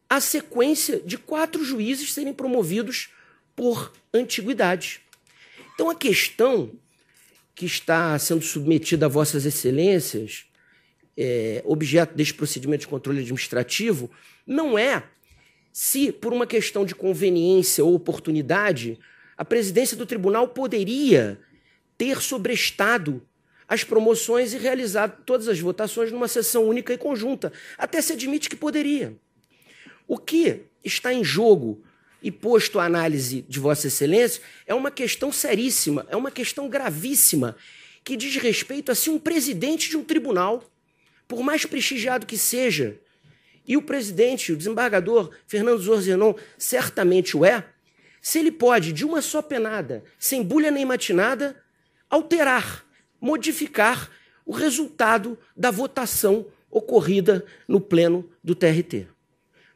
a sequência de quatro juízes serem promovidos por antiguidade. Então a questão que está sendo submetida a vossas excelências, é, objeto deste procedimento de controle administrativo, não é se, por uma questão de conveniência ou oportunidade, a presidência do tribunal poderia ter sobrestado as promoções e realizado todas as votações numa sessão única e conjunta. Até se admite que poderia. O que está em jogo e posto à análise de Vossa Excelência é uma questão seríssima, é uma questão gravíssima, que diz respeito a se um presidente de um tribunal, por mais prestigiado que seja, e o presidente, o desembargador Fernando Zorzenon, certamente o é, se ele pode, de uma só penada, sem bulha nem matinada, alterar, modificar o resultado da votação ocorrida no pleno do TRT,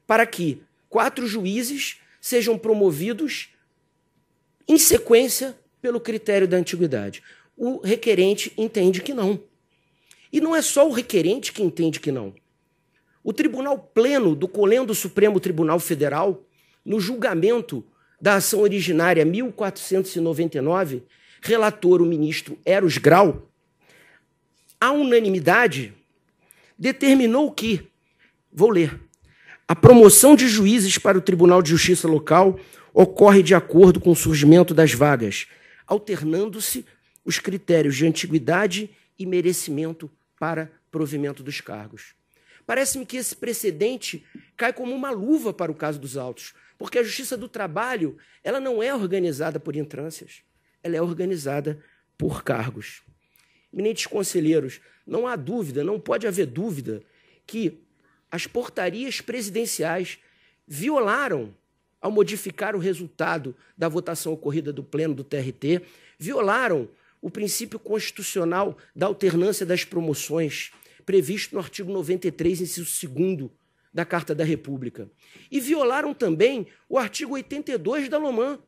para que quatro juízes sejam promovidos em sequência pelo critério da antiguidade. O requerente entende que não. E não é só o requerente que entende que não. O Tribunal Pleno do Colendo Supremo Tribunal Federal, no julgamento da ação originária 1499, relator o ministro Eros Grau, a unanimidade determinou que, vou ler, a promoção de juízes para o Tribunal de Justiça local ocorre de acordo com o surgimento das vagas, alternando-se os critérios de antiguidade e merecimento para provimento dos cargos. Parece-me que esse precedente cai como uma luva para o caso dos autos, porque a justiça do trabalho, ela não é organizada por entrâncias, ela é organizada por cargos. Eminentes conselheiros, não há dúvida, não pode haver dúvida que as portarias presidenciais violaram ao modificar o resultado da votação ocorrida do pleno do TRT, violaram o princípio constitucional da alternância das promoções previsto no artigo 93, inciso 2 da Carta da República. E violaram também o artigo 82 da Lomã,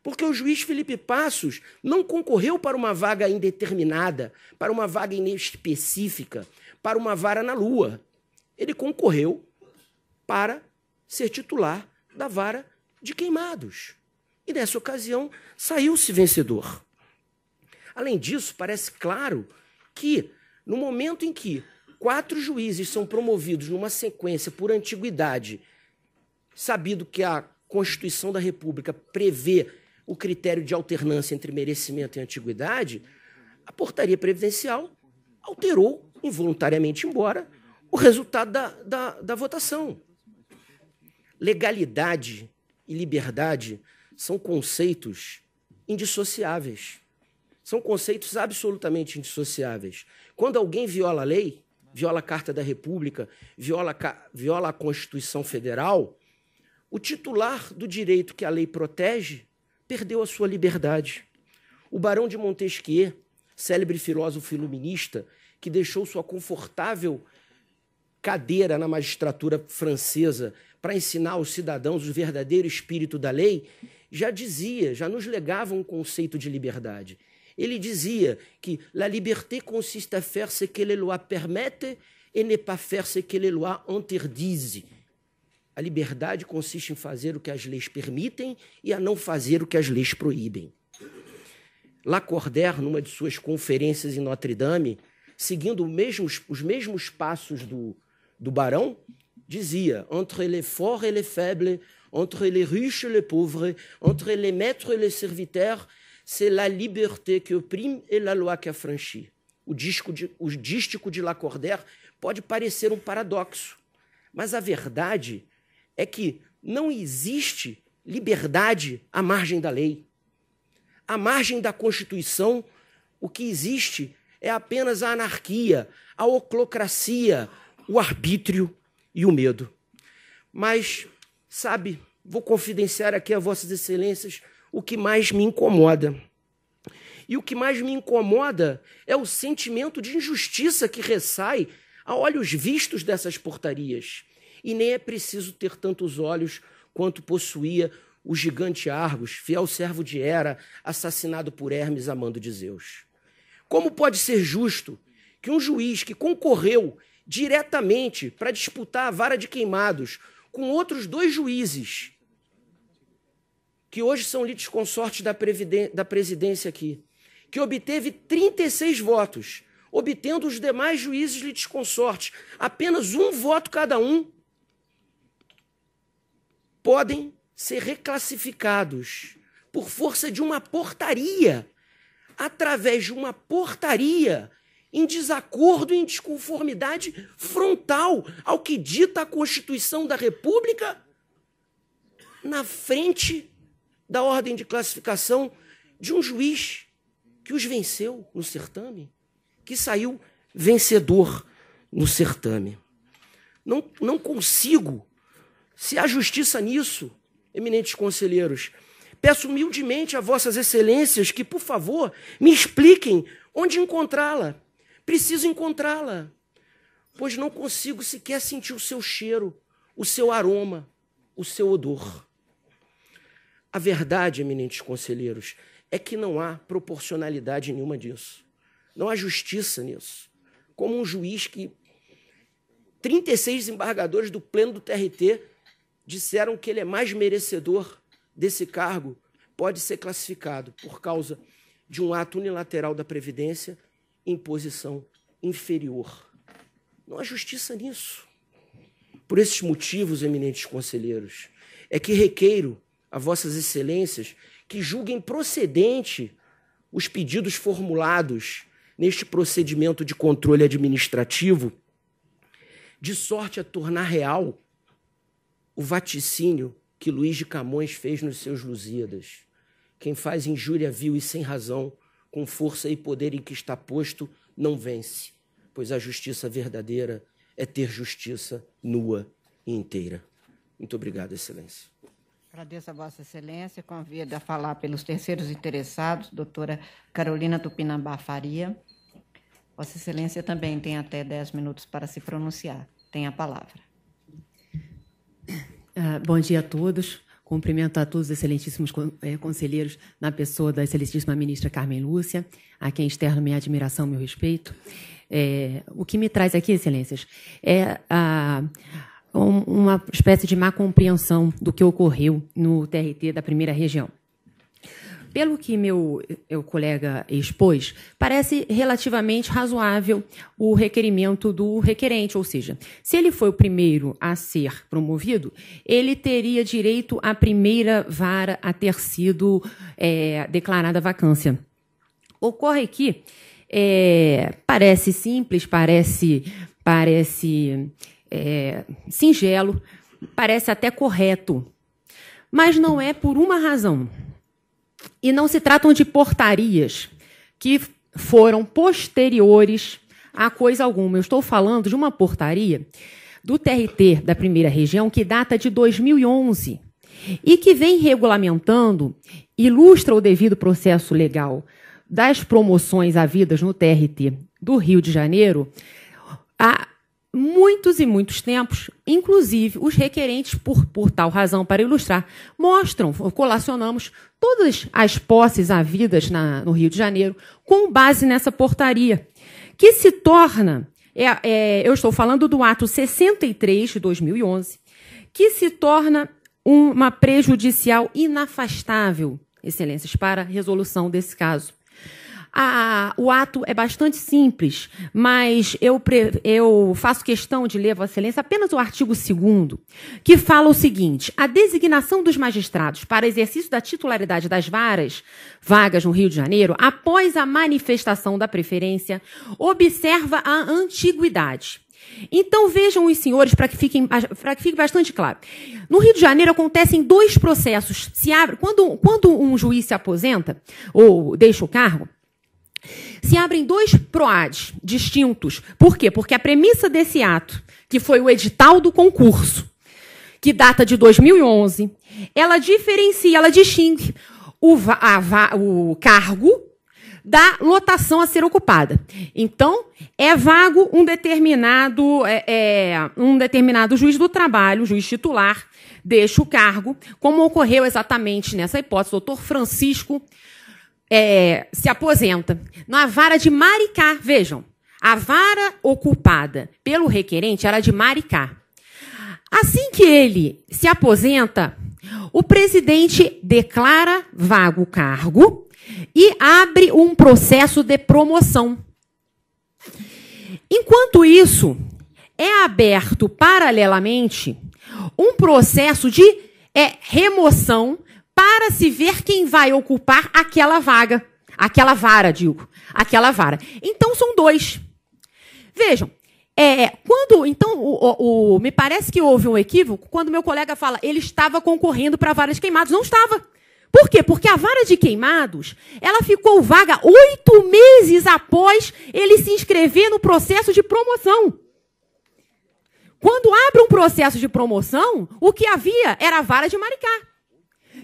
porque o juiz Felipe Passos não concorreu para uma vaga indeterminada, para uma vaga inespecífica, para uma vara na Lua. Ele concorreu para ser titular da vara de queimados. E nessa ocasião saiu-se vencedor. Além disso, parece claro que no momento em que quatro juízes são promovidos numa sequência por antiguidade, sabido que a Constituição da República prevê o critério de alternância entre merecimento e antiguidade, a portaria previdencial alterou involuntariamente, embora, o resultado da, da, da votação. Legalidade e liberdade são conceitos indissociáveis. São conceitos absolutamente indissociáveis. Quando alguém viola a lei, viola a Carta da República, viola, viola a Constituição Federal, o titular do direito que a lei protege perdeu a sua liberdade. O Barão de Montesquieu, célebre filósofo iluminista, que deixou sua confortável cadeira na magistratura francesa para ensinar aos cidadãos o verdadeiro espírito da lei, já dizia, já nos legava um conceito de liberdade. Ele dizia que la liberté consiste à faire ce que les lois permettent et ne pas faire ce que les lois interdisent. A liberdade consiste em fazer o que as leis permitem e a não fazer o que as leis proíbem. Lacordaire, numa de suas conferências em Notre Dame, seguindo mesmos, os mesmos passos do, do barão, dizia: entre les forts et les faibles, entre les riches et les pauvres, entre les maîtres et les serviteurs, c'est la liberté que oprime et la loi que affranchit. O, o dístico de Lacordaire pode parecer um paradoxo, mas a verdade é que não existe liberdade à margem da lei. À margem da Constituição, o que existe é apenas a anarquia, a oclocracia, o arbítrio e o medo. Mas, sabe, vou confidenciar aqui a Vossas Excelências o que mais me incomoda. E o que mais me incomoda é o sentimento de injustiça que ressai a olhos vistos dessas portarias. E nem é preciso ter tantos olhos quanto possuía o gigante Argos, fiel servo de Hera, assassinado por Hermes a mando de Zeus. Como pode ser justo que um juiz que concorreu diretamente para disputar a vara de queimados com outros dois juízes que hoje são litisconsortes da, da presidência aqui, que obteve 36 votos, obtendo os demais juízes litisconsortes apenas um voto cada um, podem ser reclassificados por força de uma portaria, através de uma portaria em desacordo e em desconformidade frontal ao que dita a Constituição da República, na frente da ordem de classificação de um juiz que os venceu no certame, que saiu vencedor no certame. Não, não consigo. Se há justiça nisso, eminentes conselheiros, peço humildemente a vossas excelências que, por favor, me expliquem onde encontrá-la. Preciso encontrá-la, pois não consigo sequer sentir o seu cheiro, o seu aroma, o seu odor. A verdade, eminentes conselheiros, é que não há proporcionalidade nenhuma disso. Não há justiça nisso. Como um juiz que 36 desembargadores do pleno do TRT disseram que ele é mais merecedor desse cargo, pode ser classificado por causa de um ato unilateral da Previdência em posição inferior. Não há justiça nisso. Por esses motivos, eminentes conselheiros, é que requeiro a vossas excelências, que julguem procedente os pedidos formulados neste procedimento de controle administrativo, de sorte a tornar real o vaticínio que Luiz de Camões fez nos seus Lusíadas. Quem faz injúria vil e sem razão, com força e poder em que está posto, não vence, pois a justiça verdadeira é ter justiça nua e inteira. Muito obrigado, Excelência. Agradeço a Vossa Excelência, convido a falar pelos terceiros interessados, doutora Carolina Tupinambá Faria. Vossa Excelência também tem até 10 minutos para se pronunciar. Tem a palavra. Ah, bom dia a todos. Cumprimento a todos os excelentíssimos eh, conselheiros, na pessoa da excelentíssima ministra Carmen Lúcia, a quem externo minha admiração e meu respeito. É, o que me traz aqui, excelências, é a uma espécie de má compreensão do que ocorreu no TRT da primeira região. Pelo que meu, meu colega expôs, parece relativamente razoável o requerimento do requerente, ou seja, se ele foi o primeiro a ser promovido, ele teria direito à primeira vara a ter sido é, declarada vacância. Ocorre que é, parece simples, parece, parece é, singelo, parece até correto, mas não é por uma razão. E não se tratam de portarias que foram posteriores a coisa alguma. Eu estou falando de uma portaria do TRT da primeira região que data de 2011 e que vem regulamentando, ilustra o devido processo legal das promoções havidas no TRT do Rio de Janeiro, a, muitos e muitos tempos, inclusive os requerentes, por, por tal razão, para ilustrar, mostram, colacionamos todas as posses havidas na, no Rio de Janeiro com base nessa portaria, que se torna, é, é, eu estou falando do ato 63 de 2011, que se torna uma prejudicial inafastável, excelências, para resolução desse caso a, ah, o ato é bastante simples, mas eu, pre, eu faço questão de ler, Vossa Excelência, apenas o artigo 2, que fala o seguinte: a designação dos magistrados para exercício da titularidade das varas, vagas no Rio de Janeiro, após a manifestação da preferência, observa a antiguidade. Então vejam os senhores para que, fiquem, para que fique bastante claro. No Rio de Janeiro acontecem dois processos. Se abre, quando, quando um juiz se aposenta ou deixa o cargo, se abrem dois PROADs distintos. Por quê? Porque a premissa desse ato, que foi o edital do concurso, que data de 2011, ela diferencia, ela distingue o, a, o cargo da lotação a ser ocupada. Então, é vago um determinado, é, é, um determinado juiz do trabalho, juiz titular, deixa o cargo, como ocorreu exatamente nessa hipótese, doutor Francisco é, se aposenta. Na vara de Maricá, vejam, a vara ocupada pelo requerente era de Maricá. Assim que ele se aposenta, o presidente declara vago o cargo e abre um processo de promoção. Enquanto isso, é aberto paralelamente um processo de é, remoção para se ver quem vai ocupar aquela vaga. Aquela vara, digo. Aquela vara. Então são dois. Vejam, é, é, quando. Então, o, o, o, me parece que houve um equívoco quando meu colega fala ele estava concorrendo para a vara de queimados. Não estava. Por quê? Porque a vara de queimados ela ficou vaga oito meses após ele se inscrever no processo de promoção. Quando abre um processo de promoção, o que havia era a vara de Maricá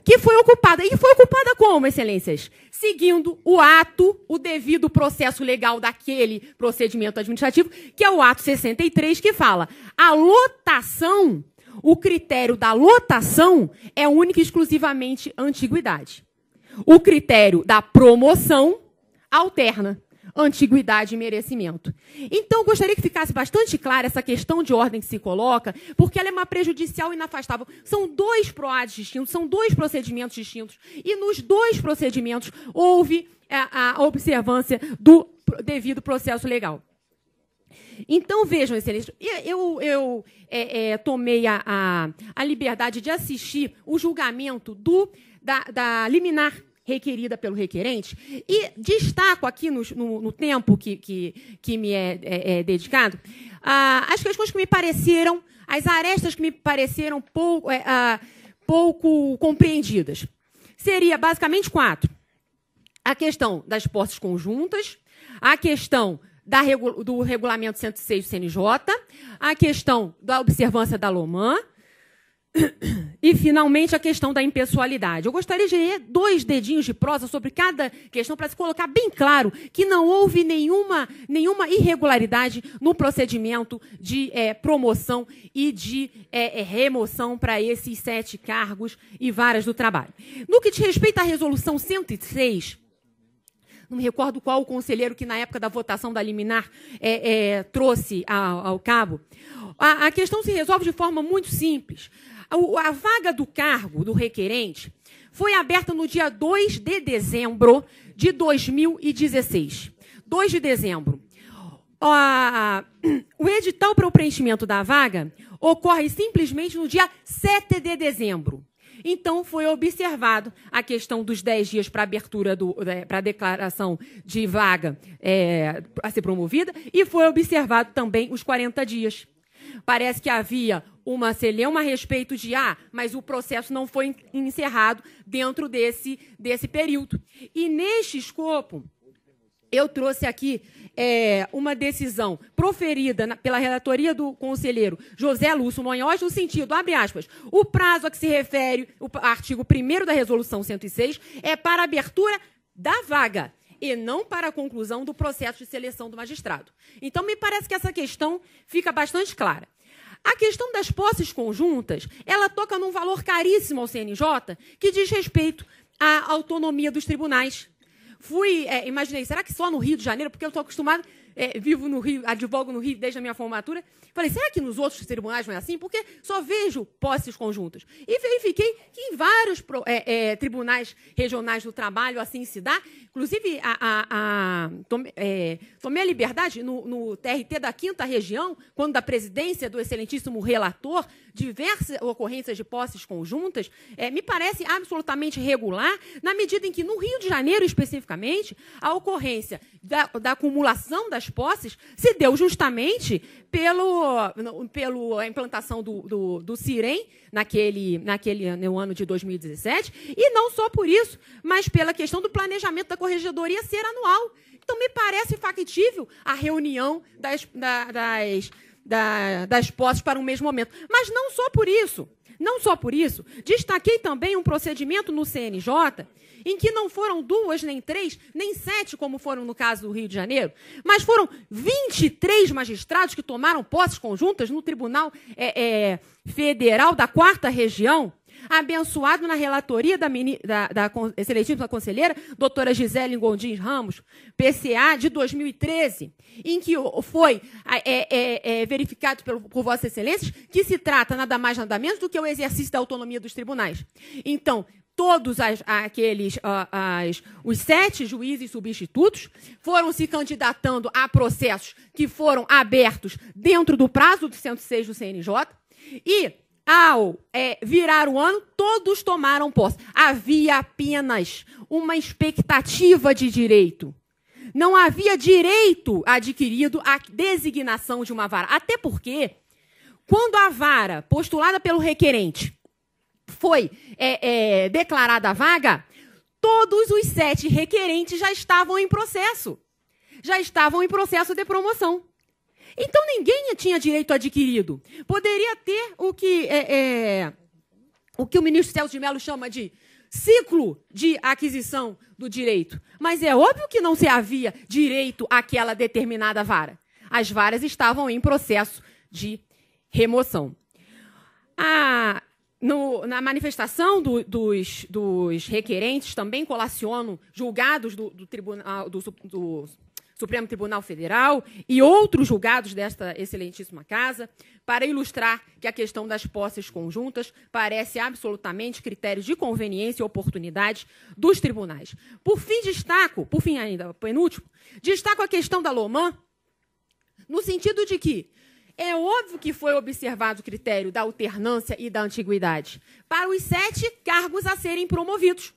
que foi ocupada. E foi ocupada como, excelências? Seguindo o ato, o devido processo legal daquele procedimento administrativo, que é o ato 63, que fala: a lotação, o critério da lotação é única e exclusivamente antiguidade. O critério da promoção alterna antiguidade e merecimento. Então, gostaria que ficasse bastante clara essa questão de ordem que se coloca, porque ela é uma prejudicial e inafastável. São dois PROADs distintos, são dois procedimentos distintos, e nos dois procedimentos houve é, a, observância do devido processo legal. Então, vejam, excelência, eu, eu é, é, tomei a, a, a, liberdade de assistir o julgamento do, da, da liminar requerida pelo requerente. E destaco aqui no, no, no tempo que, que, que, me é, é, é dedicado ah, as questões que me pareceram, as arestas que me pareceram pouco, é, ah, pouco compreendidas. Seria basicamente quatro: a questão das posses conjuntas, a questão da, do regulamento 106 do CNJ, a questão da observância da LOMAN e, finalmente, a questão da impessoalidade. Eu gostaria de ler dois dedinhos de prosa sobre cada questão para se colocar bem claro que não houve nenhuma, nenhuma irregularidade no procedimento de é, promoção e de é, é remoção para esses sete cargos e varas do trabalho. No que diz respeito à resolução 106, não me recordo qual o conselheiro que, na época da votação da liminar, é, é, trouxe ao, ao cabo. A, a, questão se resolve de forma muito simples a, vaga do cargo do requerente foi aberta no dia 2 de dezembro de 2016. 2 de dezembro. o edital para o preenchimento da vaga ocorre simplesmente no dia 7 de dezembro. Então, foi observado a questão dos 10 dias para abertura do, é, para declaração de vaga é, a ser promovida, e foi observado também os 40 dias. Parece que havia uma celeuma a respeito de ah, mas o processo não foi encerrado dentro desse, desse período. E neste escopo, eu trouxe aqui é, uma decisão proferida na, pela relatoria do conselheiro José Lúcio Monhoz, no sentido, abre aspas, o prazo a que se refere o artigo 1 da resolução 106 é para abertura da vaga e não para a conclusão do processo de seleção do magistrado. Então, me parece que essa questão fica bastante clara. A questão das posses conjuntas, ela toca num valor caríssimo ao CNJ, que diz respeito à autonomia dos tribunais. Fui, é, imaginei, será que só no Rio de Janeiro? Porque eu estou acostumada é, vivo no Rio, advogo no Rio desde a minha formatura. Falei, será que nos outros tribunais não é assim? Porque só vejo posses conjuntas. E verifiquei que em vários é, é, tribunais regionais do trabalho assim se dá. Inclusive, a, a, a tome, é, tomei a liberdade no, no TRT da quinta região, quando da presidência do excelentíssimo relator, diversas ocorrências de posses conjuntas, é, me parece absolutamente regular, na medida em que no Rio de Janeiro, especificamente, a ocorrência da, da acumulação das das posses se deu justamente pelo, a implantação do, do, do CIREM naquele, naquele no ano de 2017, e não só por isso, mas pela questão do planejamento da corregedoria ser anual. Então, me parece factível a reunião das, das, das, das posses para um mesmo momento. Mas não só por isso. Não só por isso, destaquei também um procedimento no CNJ em que não foram duas, nem três, nem sete, como foram no caso do Rio de Janeiro, mas foram 23 magistrados que tomaram posses conjuntas no Tribunal é, é, Federal da Quarta Região abençoado na relatoria da, mini, da, da, da excelentíssima conselheira, doutora Gisele Gondins Ramos, PCA, de 2013, em que foi é, é, é, verificado pelo, por Vossa Excelência que se trata nada mais, nada menos do que o exercício da autonomia dos tribunais. Então, todos as, aqueles ah, as, os sete juízes substitutos foram se candidatando a processos que foram abertos dentro do prazo do 106 do CNJ e ao é, virar o ano, todos tomaram posse. Havia apenas uma expectativa de direito. Não havia direito adquirido à designação de uma vara. Até porque, quando a vara postulada pelo requerente foi é, é, declarada vaga, todos os sete requerentes já estavam em processo. Já estavam em processo de promoção. Então ninguém tinha direito adquirido. Poderia ter o que, é, é, o, que o ministro Celso de Mello chama de ciclo de aquisição do direito. Mas é óbvio que não se havia direito àquela determinada vara. As varas estavam em processo de remoção. A, no, na manifestação do, dos, dos, requerentes, também colaciono julgados do, do, tribunal, do Supremo Tribunal Federal e outros julgados desta excelentíssima casa, para ilustrar que a questão das posses conjuntas parece absolutamente critério de conveniência e oportunidade dos tribunais. Por fim, destaco, por fim ainda, penúltimo, destaco a questão da Lomã, no sentido de que é óbvio que foi observado o critério da alternância e da antiguidade para os sete cargos a serem promovidos.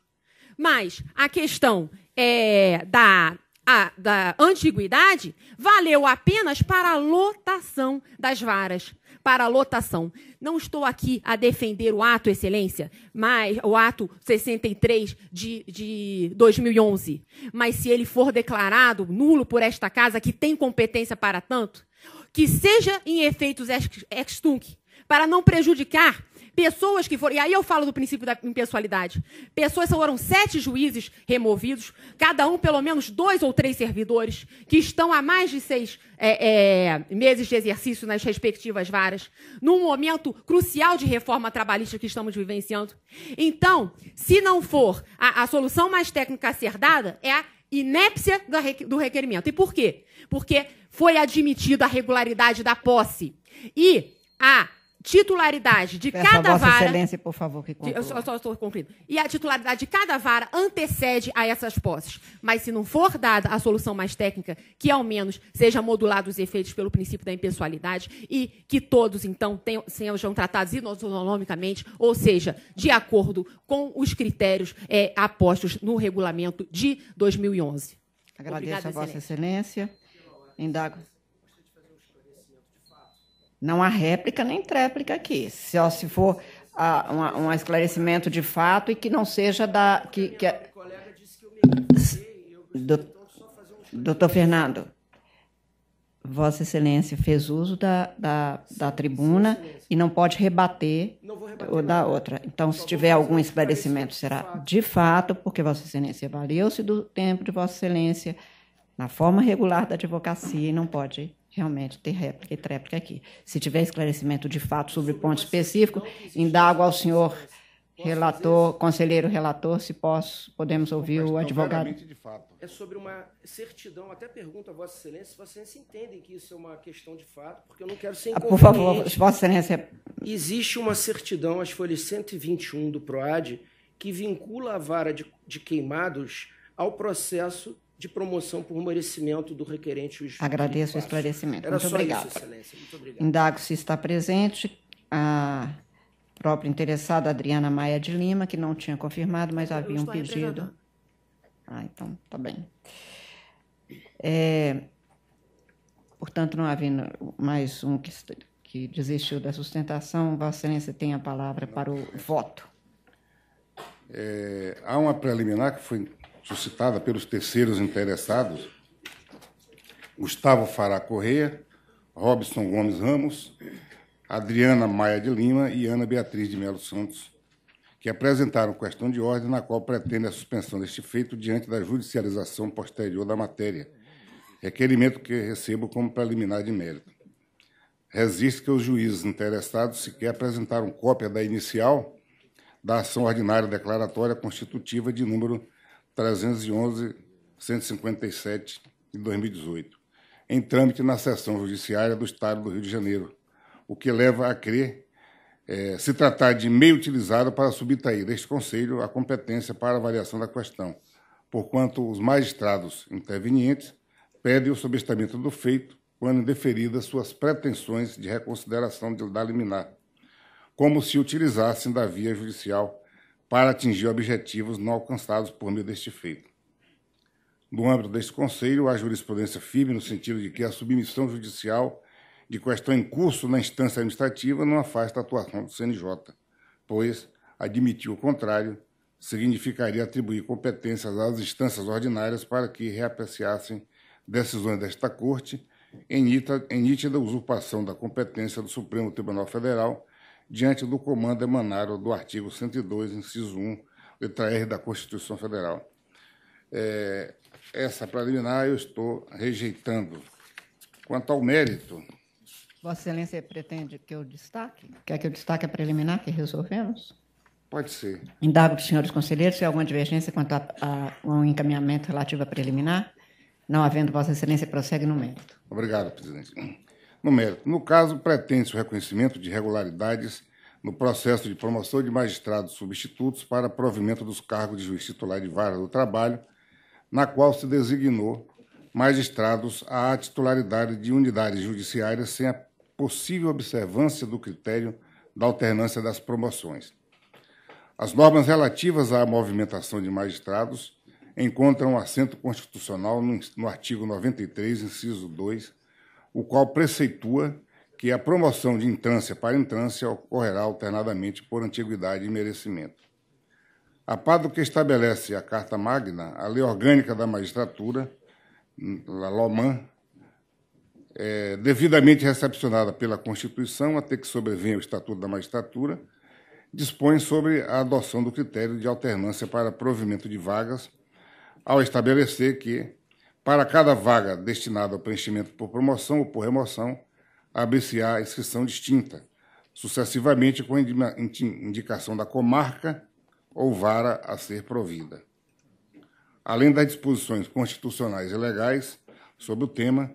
Mas a questão é, da a, da antiguidade valeu apenas para a lotação das varas, para a lotação. Não estou aqui a defender o ato excelência, mas o ato 63 de, de 2011, mas se ele for declarado nulo por esta casa que tem competência para tanto, que seja em efeitos ex, ex tunc, para não prejudicar Pessoas que foram. E aí eu falo do princípio da impessoalidade. Pessoas foram sete juízes removidos, cada um pelo menos dois ou três servidores, que estão há mais de seis é, é, meses de exercício nas respectivas varas, num momento crucial de reforma trabalhista que estamos vivenciando. Então, se não for a, a solução mais técnica a ser dada, é a inépcia do requerimento. E por quê? Porque foi admitida a regularidade da posse e a titularidade de Peço cada a Vossa vara. Excelência, por favor, que Eu só, só estou concluindo. E a titularidade de cada vara antecede a essas posses. Mas se não for dada a solução mais técnica, que ao menos seja modulado os efeitos pelo princípio da impessoalidade e que todos, então, tenham, sejam tratados isonomicamente, ou seja, de acordo com os critérios é, apostos no regulamento de 2011. Agradeço Obrigada, a Vossa Excelência. Excelência. Indago. Não há réplica nem tréplica aqui. Só se for uh, uma, um esclarecimento de fato e que não seja da. Que, que é- a... Então doutor Fernando, Vossa Excelência fez uso da, da, da tribuna e não pode rebater, não rebater ou da outra. Então, se tiver algum esclarecimento, será de fato, porque Vossa Excelência valeu-se do tempo de Vossa Excelência na forma regular da advocacia e não pode realmente ter réplica e tréplica aqui. Se tiver esclarecimento de fato sobre ponto específico, indago ao senhor relator, conselheiro relator, se posso, podemos ouvir o advogado. É sobre uma certidão, até pergunto a Vossa Excelência se Vossa Excelência entendem que isso é uma questão de fato, porque eu não quero ser ah, Por favor, Vossa Excelência. Existe uma certidão, as folhas 121 do PROAD, que vincula a vara de, de queimados ao processo de promoção por merecimento do requerente justo. Agradeço o esclarecimento. Muito, obrigado. Isso, Muito obrigado. Indago se está presente a própria interessada Adriana Maia de Lima, que não tinha confirmado, mas havia um pedido. Ah, então, tá bem. É, portanto, não havendo mais um que, que desistiu da sustentação, Vossa Excelência tem a palavra para o voto. É, há uma preliminar que foi suscitada pelos terceiros interessados, Gustavo Fará Correia, Robson Gomes Ramos, Adriana Maia de Lima e Ana Beatriz de Melo Santos, que apresentaram questão de ordem na qual pretende a suspensão deste feito diante da judicialização posterior da matéria, requerimento que recebo como preliminar de mérito. Resiste que os juízes interessados sequer apresentaram cópia da inicial da ação ordinária declaratória constitutiva de número 311 157 de 2018, em trâmite na seção judiciária do Estado do Rio de Janeiro, o que leva a crer é, se tratar de meio utilizado para subtrair deste Conselho a competência para avaliação da questão, porquanto os magistrados intervenientes pedem o subestamento do feito quando deferidas suas pretensões de reconsideração da liminar, como se utilizassem da via judicial para atingir objetivos não alcançados por meio deste feito. No âmbito deste Conselho, há jurisprudência firme no sentido de que a submissão judicial de questão em curso na instância administrativa não afasta a atuação do CNJ, pois admitir o contrário significaria atribuir competências às instâncias ordinárias para que reapreciassem decisões desta Corte em nítida usurpação da competência do Supremo Tribunal Federal diante do comando emanado do artigo 102, inciso 1, letra R da Constituição Federal. É, essa preliminar eu estou rejeitando. Quanto ao mérito. Vossa Excelência pretende que eu destaque? Quer que eu destaque a preliminar que resolvemos? Pode ser. Indago dos senhores conselheiros se há alguma divergência quanto a, a um encaminhamento relativo à preliminar. Não havendo, Vossa Excelência prossegue no mérito. Obrigado, presidente no mérito. No caso, pretende-se o reconhecimento de irregularidades no processo de promoção de magistrados substitutos para provimento dos cargos de juiz titular de vara do trabalho, na qual se designou magistrados à titularidade de unidades judiciárias sem a possível observância do critério da alternância das promoções. As normas relativas à movimentação de magistrados encontram um assento constitucional no, no artigo 93, inciso 2 o qual preceitua que a promoção de entrância para entrância ocorrerá alternadamente por antiguidade e merecimento. A par do que estabelece a Carta Magna, a Lei Orgânica da Magistratura, a Loman, é, devidamente recepcionada pela Constituição, até que sobrevenha o Estatuto da Magistratura, dispõe sobre a adoção do critério de alternância para provimento de vagas, ao estabelecer que para cada vaga destinada ao preenchimento por promoção ou por remoção, abrir-se-á é inscrição distinta, sucessivamente com indicação da comarca ou vara a ser provida. Além das disposições constitucionais e legais sobre o tema,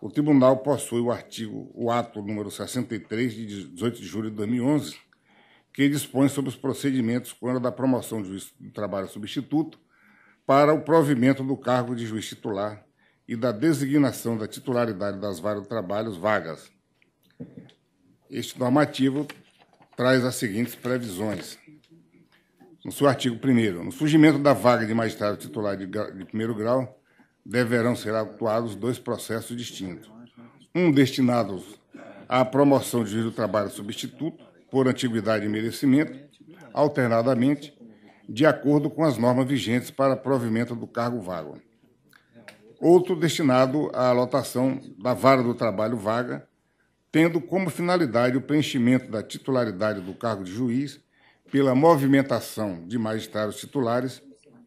o tribunal possui o artigo, o ato número 63 de 18 de julho de 2011, que dispõe sobre os procedimentos quando da promoção do juiz do trabalho substituto para o provimento do cargo de juiz titular e da designação da titularidade das várias trabalhos vagas. Este normativo traz as seguintes previsões. No seu artigo 1 no surgimento da vaga de magistrado titular de, de primeiro grau, deverão ser atuados dois processos distintos. Um destinado à promoção de juiz do trabalho substituto, por antiguidade e merecimento, alternadamente, de acordo com as normas vigentes para provimento do cargo vago. Outro destinado à lotação da vara do trabalho vaga, tendo como finalidade o preenchimento da titularidade do cargo de juiz pela movimentação de magistrados titulares,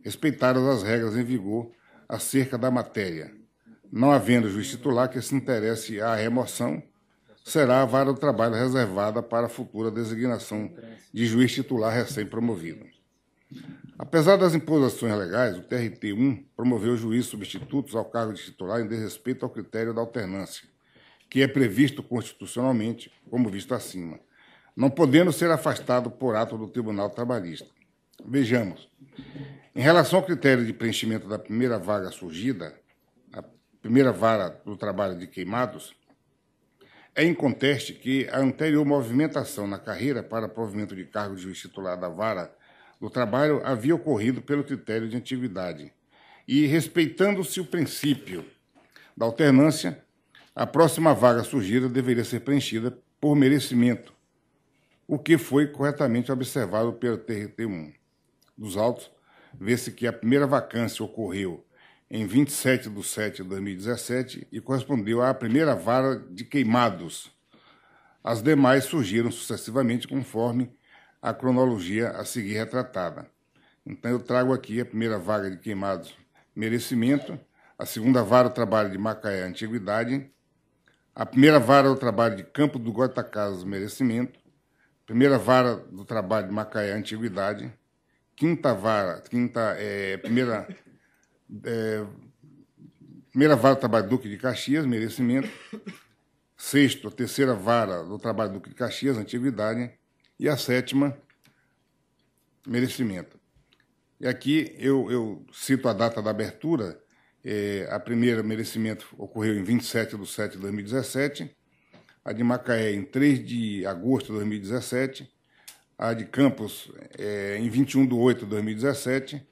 respeitadas as regras em vigor acerca da matéria. Não havendo juiz titular que se interesse à remoção, será a vara do trabalho reservada para a futura designação de juiz titular recém-promovido. Apesar das imposições legais, o TRT-1 promoveu juízes substitutos ao cargo de titular em desrespeito ao critério da alternância, que é previsto constitucionalmente, como visto acima, não podendo ser afastado por ato do Tribunal Trabalhista. Vejamos. Em relação ao critério de preenchimento da primeira vaga surgida, a primeira vara do trabalho de queimados, é inconteste que a anterior movimentação na carreira para provimento de cargo de juiz titular da vara do trabalho havia ocorrido pelo critério de antiguidade. E, respeitando-se o princípio da alternância, a próxima vaga surgida deveria ser preenchida por merecimento, o que foi corretamente observado pelo TRT1. Dos autos, vê-se que a primeira vacância ocorreu em 27 de setembro de 2017 e correspondeu à primeira vara de queimados. As demais surgiram sucessivamente conforme a cronologia a seguir retratada. Então, eu trago aqui a primeira vaga de queimados merecimento, a segunda vara o trabalho de Macaé Antiguidade, a primeira vara o trabalho de Campo do Goitacazes merecimento, primeira vara do trabalho de Macaé Antiguidade, quinta vara, quinta, é, primeira, é, primeira vara do trabalho Duque de Caxias merecimento, sexto, a terceira vara do trabalho Duque de Caxias antiguidade, e a sétima, merecimento. E aqui eu, eu cito a data da abertura. É, a primeira, merecimento, ocorreu em 27 de setembro de 2017. A de Macaé, em 3 de agosto de 2017. A de Campos, é, em 21 de 8 de 2017.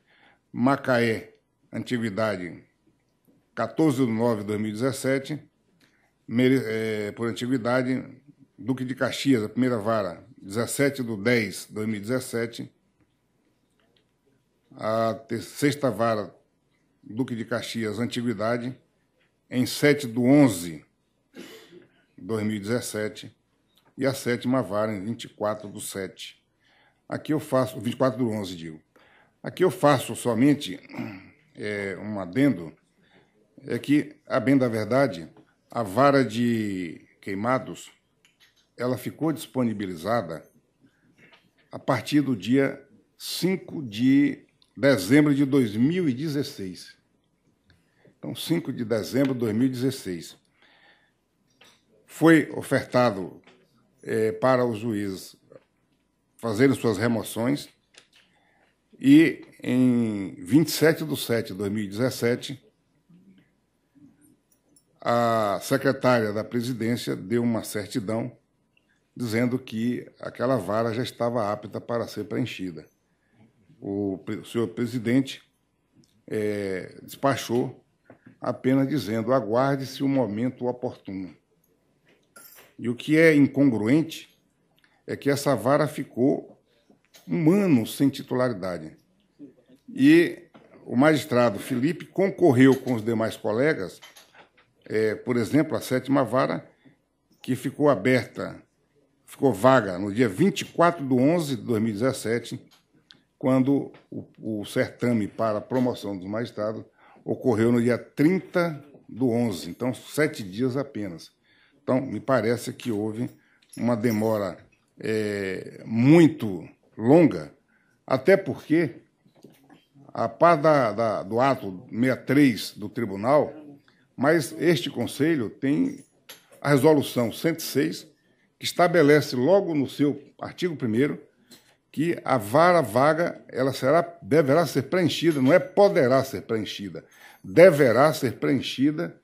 Macaé, antiguidade, 14 de 9 de 2017. Mere, é, por antiguidade, Duque de Caxias, a primeira vara, 17 de 10 de 2017, a sexta vara Duque de Caxias Antiguidade, em 7 de 11 de 2017, e a sétima vara em 24 de 7. Aqui eu faço, 24 de 11, digo. Aqui eu faço somente é, um adendo, é que, a bem da verdade, a vara de queimados ela ficou disponibilizada a partir do dia 5 de dezembro de 2016. Então, 5 de dezembro de 2016. Foi ofertado é, para os juízes fazerem suas remoções e, em 27 de setembro de 2017, a secretária da presidência deu uma certidão dizendo que aquela vara já estava apta para ser preenchida. O senhor presidente é, despachou apenas dizendo aguarde-se o momento oportuno. E o que é incongruente é que essa vara ficou um ano sem titularidade. E o magistrado Felipe concorreu com os demais colegas, é, por exemplo, a sétima vara, que ficou aberta ficou vaga no dia 24 de 11 de 2017, quando o, o certame para a promoção dos magistrados ocorreu no dia 30 de 11, então sete dias apenas. Então, me parece que houve uma demora é, muito longa, até porque a par da, da, do ato 63 do tribunal, mas este conselho tem a resolução 106 que estabelece logo no seu artigo 1 que a vara vaga ela será, deverá ser preenchida, não é poderá ser preenchida, deverá ser preenchida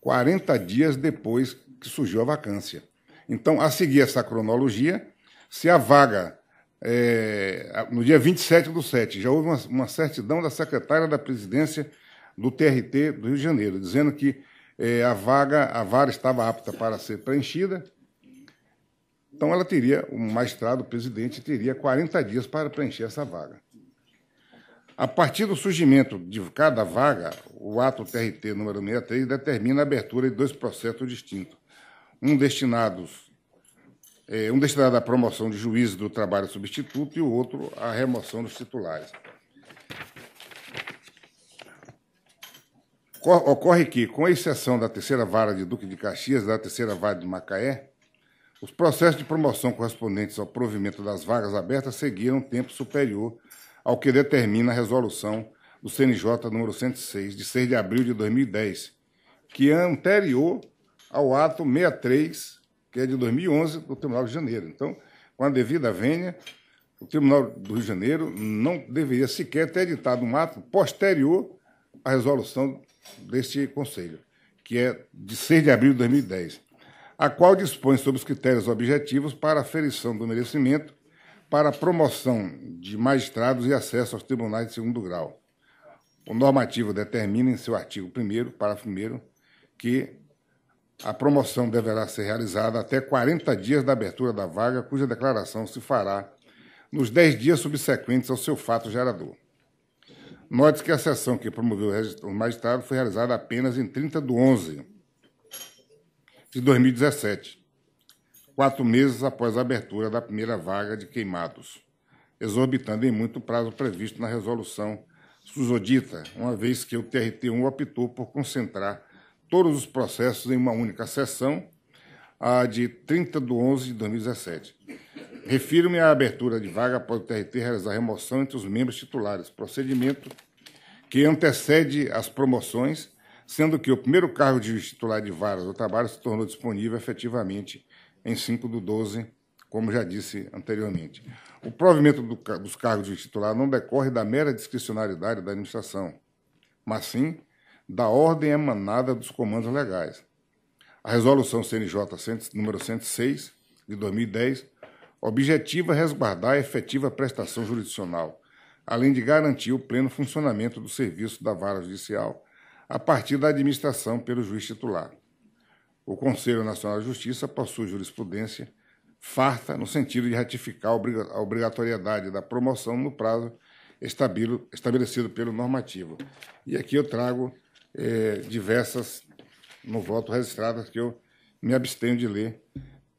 40 dias depois que surgiu a vacância. Então, a seguir essa cronologia, se a vaga, é, no dia 27 do 7, já houve uma, uma certidão da secretária da presidência do TRT do Rio de Janeiro, dizendo que é, a vaga, a vara estava apta para ser preenchida, então, ela teria, o magistrado, o presidente, teria 40 dias para preencher essa vaga. A partir do surgimento de cada vaga, o ato TRT número 63 determina a abertura de dois processos distintos. Um, é, um destinado à promoção de juízes do trabalho substituto e o outro à remoção dos titulares. Ocorre que, com exceção da terceira vara de Duque de Caxias e da terceira vara de Macaé, os processos de promoção correspondentes ao provimento das vagas abertas seguiram um tempo superior ao que determina a resolução do CNJ número 106, de 6 de abril de 2010, que é anterior ao ato 63, que é de 2011, do Tribunal de Janeiro. Então, com a devida vênia, o Tribunal do Rio de Janeiro não deveria sequer ter editado um ato posterior à resolução deste Conselho, que é de 6 de abril de 2010 a qual dispõe sobre os critérios objetivos para aferição do merecimento, para promoção de magistrados e acesso aos tribunais de segundo grau. O normativo determina, em seu artigo 1, parágrafo 1, que a promoção deverá ser realizada até 40 dias da abertura da vaga, cuja declaração se fará nos 10 dias subsequentes ao seu fato gerador. Note se que a sessão que promoveu o magistrado foi realizada apenas em 30 de 11 de 2017, quatro meses após a abertura da primeira vaga de queimados, exorbitando em muito o prazo previsto na resolução susodita, uma vez que o TRT1 optou por concentrar todos os processos em uma única sessão, a de 30 de 11 de 2017. Refiro-me à abertura de vaga após o TRT realizar remoção entre os membros titulares, procedimento que antecede as promoções sendo que o primeiro cargo de titular de varas do trabalho se tornou disponível efetivamente em 5 do 12, como já disse anteriormente. O provimento do, dos cargos de titular não decorre da mera discricionalidade da administração, mas sim da ordem emanada dos comandos legais. A resolução CNJ 100, número 106 de 2010 objetiva resguardar a efetiva prestação jurisdicional, além de garantir o pleno funcionamento do serviço da vara judicial a partir da administração pelo juiz titular. O Conselho Nacional de Justiça possui jurisprudência farta no sentido de ratificar a obrigatoriedade da promoção no prazo estabelecido pelo normativo. E aqui eu trago é, diversas, no voto registradas, que eu me abstenho de ler,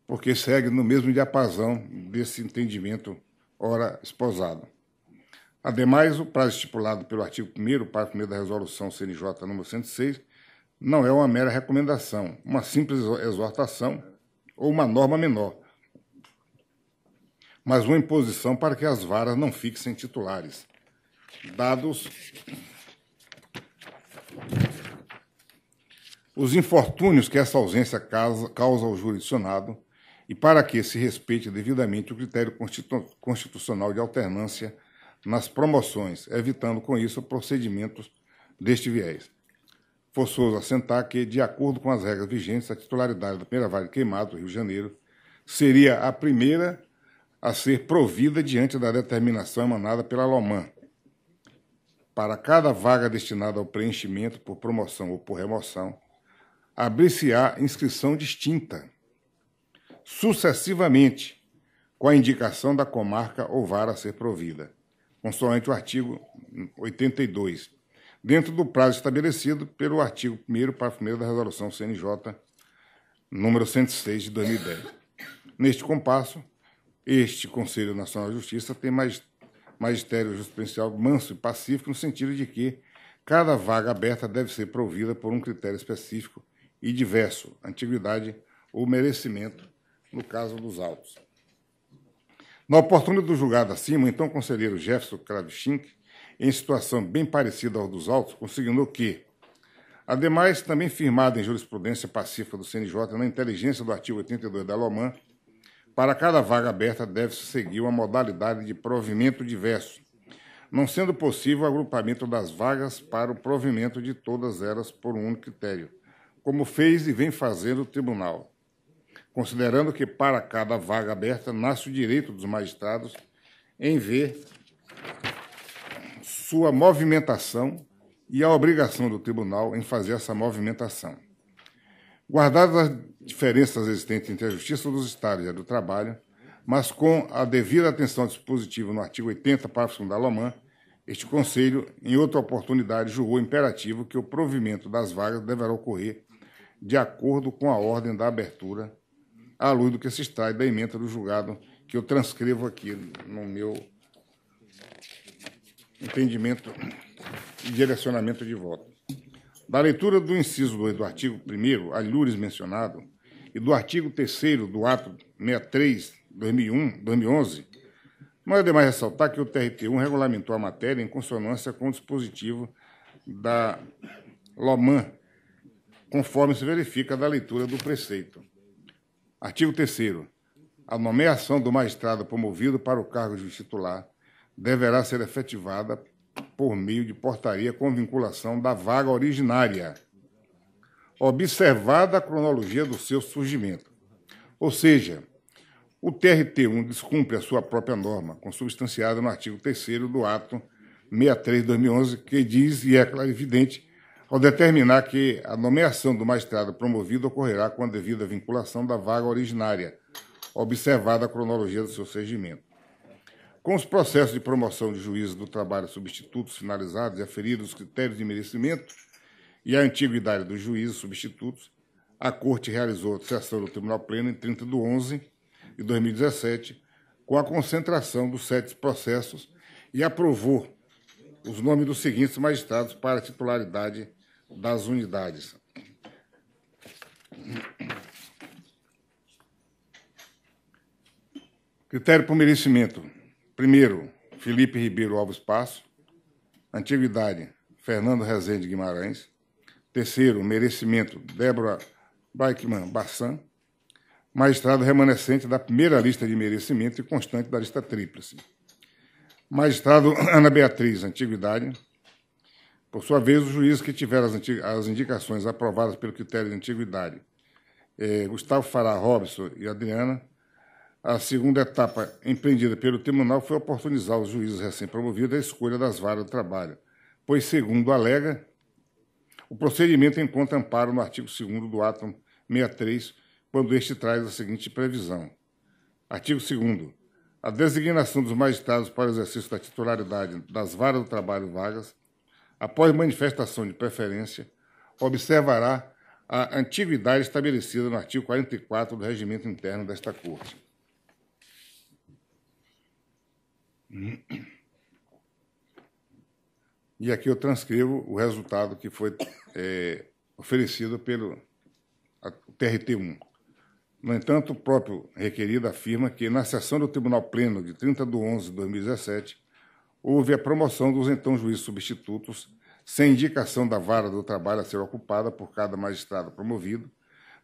porque segue no mesmo diapasão desse entendimento ora esposado. Ademais, o prazo estipulado pelo artigo 1 parágrafo 1 da resolução CNJ nº 106, não é uma mera recomendação, uma simples exortação ou uma norma menor, mas uma imposição para que as varas não fixem titulares. Dados os infortúnios que essa ausência causa ao jurisdicionado e para que se respeite devidamente o critério constitucional de alternância nas promoções, evitando com isso procedimentos deste viés. Forçoso assentar que, de acordo com as regras vigentes, a titularidade da primeira vaga de do Rio de Janeiro seria a primeira a ser provida diante da determinação emanada pela LOMAN. Para cada vaga destinada ao preenchimento por promoção ou por remoção, abrir-se-á inscrição distinta, sucessivamente, com a indicação da comarca ou vara a ser provida consoante o artigo 82, dentro do prazo estabelecido pelo artigo 1 parágrafo 1 da Resolução CNJ número 106 de 2010. Neste compasso, este Conselho Nacional de Justiça tem mais magistério jurisprudencial manso e pacífico no sentido de que cada vaga aberta deve ser provida por um critério específico e diverso, antiguidade ou merecimento, no caso dos autos. Na oportunidade do julgado acima, então, conselheiro Jefferson Kravchink, em situação bem parecida ao dos autos, consignou que, ademais, também firmada em jurisprudência pacífica do CNJ na inteligência do artigo 82 da LOMAN, para cada vaga aberta deve-se seguir uma modalidade de provimento diverso, não sendo possível o agrupamento das vagas para o provimento de todas elas por um único critério, como fez e vem fazendo o tribunal considerando que para cada vaga aberta nasce o direito dos magistrados em ver sua movimentação e a obrigação do tribunal em fazer essa movimentação. Guardadas as diferenças existentes entre a Justiça dos Estados e a do Trabalho, mas com a devida atenção dispositiva no artigo 80, parágrafo 1 da Lomã, este Conselho, em outra oportunidade, julgou imperativo que o provimento das vagas deverá ocorrer de acordo com a ordem da abertura à luz do que se extrai da emenda do julgado que eu transcrevo aqui no meu entendimento e direcionamento de voto. Da leitura do inciso 2 do artigo 1 alhures mencionado, e do artigo 3 do ato 63, 2001, 2011, não é demais ressaltar que o TRT1 regulamentou a matéria em consonância com o dispositivo da LOMAN, conforme se verifica da leitura do preceito. Artigo 3 A nomeação do magistrado promovido para o cargo de titular deverá ser efetivada por meio de portaria com vinculação da vaga originária, observada a cronologia do seu surgimento. Ou seja, o TRT1 descumpre a sua própria norma, consubstanciada no artigo 3 do ato 63-2011, que diz, e é claro evidente ao determinar que a nomeação do magistrado promovido ocorrerá com a devida vinculação da vaga originária, observada a cronologia do seu surgimento. Com os processos de promoção de juízes do trabalho substitutos finalizados e aferidos os critérios de merecimento e a antiguidade dos juízes substitutos, a Corte realizou a sessão do Tribunal Pleno em 30 de 11 de 2017, com a concentração dos sete processos e aprovou os nomes dos seguintes magistrados para titularidade das unidades. Critério para o merecimento. Primeiro, Felipe Ribeiro Alves Passo. Antiguidade, Fernando Rezende Guimarães. Terceiro, merecimento, Débora Baikman Bassan. Magistrado remanescente da primeira lista de merecimento e constante da lista tríplice. Magistrado Ana Beatriz, Antiguidade. Por sua vez, o juiz que tiver as, indicações aprovadas pelo critério de antiguidade, é, Gustavo Fará Robson e Adriana, a segunda etapa empreendida pelo tribunal foi oportunizar os juízes recém-promovidos a escolha das varas do trabalho, pois, segundo alega, o procedimento encontra amparo no artigo 2 do Ato 63, quando este traz a seguinte previsão. Artigo 2 A designação dos magistrados para o exercício da titularidade das varas do trabalho vagas após manifestação de preferência, observará a antiguidade estabelecida no artigo 44 do regimento interno desta Corte. E aqui eu transcrevo o resultado que foi é, oferecido pelo TRT1. No entanto, o próprio requerido afirma que, na sessão do Tribunal Pleno de 30 de 11 de 2017, houve a promoção dos então juízes substitutos, sem indicação da vara do trabalho a ser ocupada por cada magistrado promovido,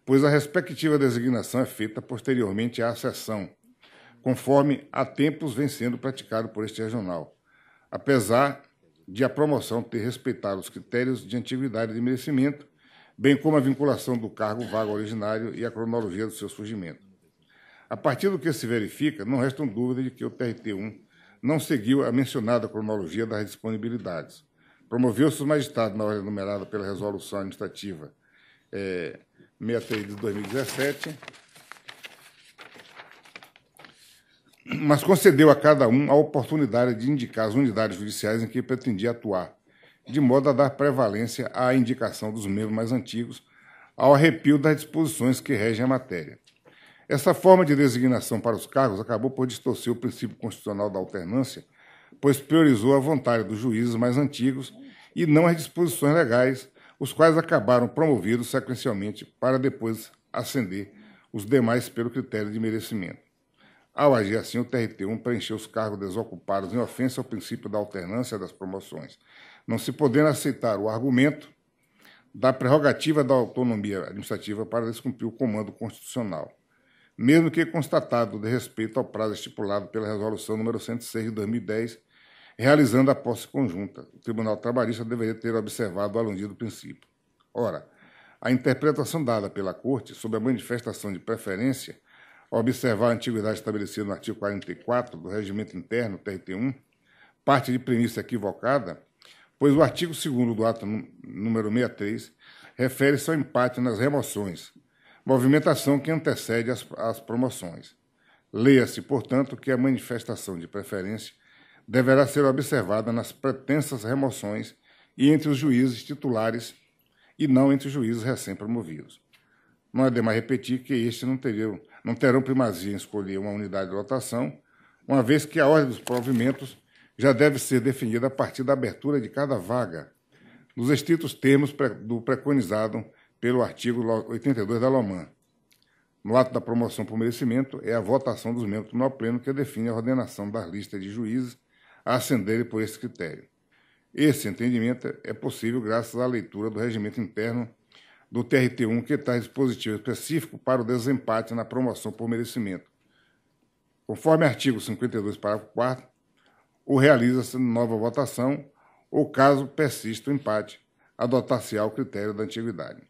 pois a respectiva designação é feita posteriormente à sessão, conforme há tempos vem sendo praticado por este regional, apesar de a promoção ter respeitado os critérios de antiguidade e merecimento, bem como a vinculação do cargo vago originário e a cronologia do seu surgimento. A partir do que se verifica, não restam dúvidas de que o TRT-1 não seguiu a mencionada cronologia das disponibilidades. Promoveu o magistrado na ordem numerada pela Resolução Administrativa é, 63 de 2017, mas concedeu a cada um a oportunidade de indicar as unidades judiciais em que pretendia atuar, de modo a dar prevalência à indicação dos membros mais antigos, ao arrepio das disposições que regem a matéria. Essa forma de designação para os cargos acabou por distorcer o princípio constitucional da alternância, pois priorizou a vontade dos juízes mais antigos e não as disposições legais, os quais acabaram promovidos sequencialmente para depois ascender os demais pelo critério de merecimento. Ao agir assim, o TRT1 preencheu os cargos desocupados em ofensa ao princípio da alternância das promoções, não se podendo aceitar o argumento da prerrogativa da autonomia administrativa para descumprir o comando constitucional mesmo que constatado de respeito ao prazo estipulado pela Resolução número 106 de 2010, realizando a posse conjunta. O Tribunal Trabalhista deveria ter observado o aludido princípio. Ora, a interpretação dada pela Corte sobre a manifestação de preferência, ao observar a antiguidade estabelecida no artigo 44 do Regimento Interno, TRT1, parte de premissa equivocada, pois o artigo 2 do ato número 63 refere-se ao empate nas remoções, movimentação que antecede as, as promoções. Leia-se, portanto, que a manifestação de preferência deverá ser observada nas pretensas remoções e entre os juízes titulares e não entre os juízes recém-promovidos. Não é demais repetir que estes não, teriam, não terão primazia em escolher uma unidade de lotação, uma vez que a ordem dos provimentos já deve ser definida a partir da abertura de cada vaga, nos estritos termos do preconizado pelo artigo 82 da LOMAN. No ato da promoção por merecimento, é a votação dos membros do pleno que define a ordenação das listas de juízes a ascenderem por esse critério. Esse entendimento é possível graças à leitura do regimento interno do TRT1, que traz dispositivo específico para o desempate na promoção por merecimento. Conforme artigo 52, parágrafo 4, ou realiza-se nova votação, ou caso persista o empate, adotar-se-á o critério da antiguidade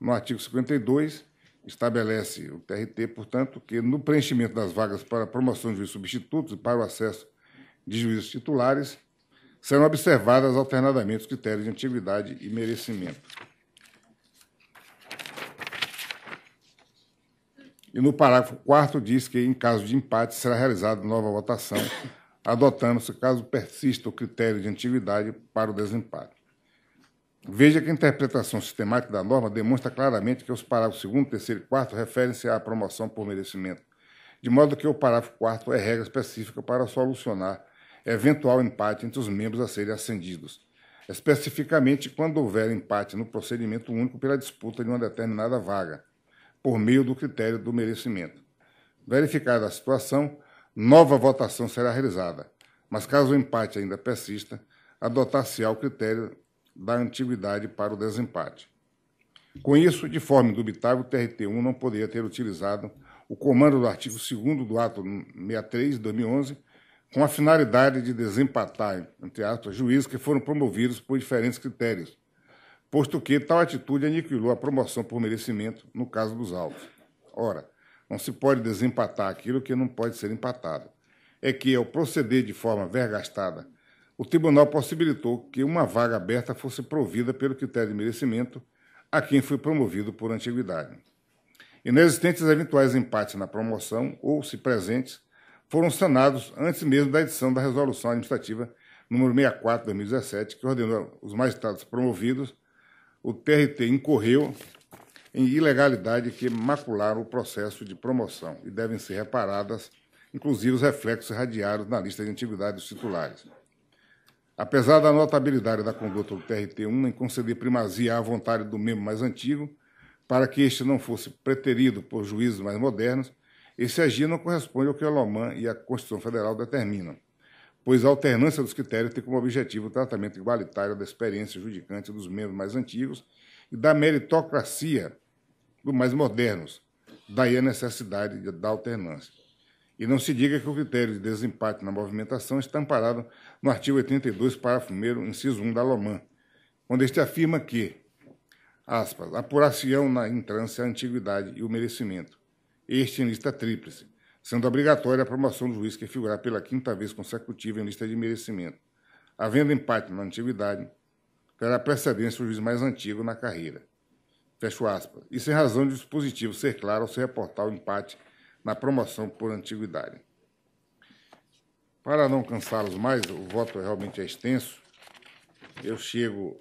no artigo 52, estabelece o TRT, portanto, que no preenchimento das vagas para promoção de juízes substitutos e para o acesso de juízes titulares, serão observadas alternadamente os critérios de antiguidade e merecimento. E no parágrafo 4 diz que, em caso de empate, será realizada nova votação, adotando-se, caso persista, o critério de antiguidade para o desempate. Veja que a interpretação sistemática da norma demonstra claramente que os parágrafos 2, 3 e 4 referem-se à promoção por merecimento, de modo que o parágrafo 4 é regra específica para solucionar eventual empate entre os membros a serem ascendidos, especificamente quando houver empate no procedimento único pela disputa de uma determinada vaga, por meio do critério do merecimento. Verificada a situação, nova votação será realizada, mas caso o empate ainda persista, adotar-se-á o critério da antiguidade para o desempate. Com isso, de forma indubitável, o TRT1 não poderia ter utilizado o comando do artigo 2 do Ato 63 de 2011 com a finalidade de desempatar, entre aspas, juízes que foram promovidos por diferentes critérios, posto que tal atitude aniquilou a promoção por merecimento no caso dos autos. Ora, não se pode desempatar aquilo que não pode ser empatado. É que, ao proceder de forma vergastada o tribunal possibilitou que uma vaga aberta fosse provida pelo critério de merecimento a quem foi promovido por antiguidade. Inexistentes eventuais empates na promoção ou, se presentes, foram sanados antes mesmo da edição da resolução administrativa número 64 2017, que ordenou os magistrados promovidos, o TRT incorreu em ilegalidade que macularam o processo de promoção e devem ser reparadas, inclusive os reflexos radiados na lista de antiguidades dos titulares. Apesar da notabilidade da conduta do TRT1 em conceder primazia à vontade do membro mais antigo, para que este não fosse preterido por juízes mais modernos, esse agir não corresponde ao que a Loman e a Constituição Federal determinam, pois a alternância dos critérios tem como objetivo o tratamento igualitário da experiência judicante dos membros mais antigos e da meritocracia dos mais modernos, daí a necessidade da alternância. E não se diga que o critério de desempate na movimentação está amparado no artigo 82, parágrafo 1, inciso 1 da LOMAN, onde este afirma que, aspas, apuração na entrância a antiguidade e o merecimento, este em lista tríplice, sendo obrigatória a promoção do juiz que figurar pela quinta vez consecutiva em lista de merecimento, havendo empate na antiguidade, terá precedência o juiz mais antigo na carreira. Fecho aspas. E sem razão de dispositivo ser claro ao se reportar o empate na promoção por antiguidade. Para não cansá-los mais, o voto realmente é extenso. Eu chego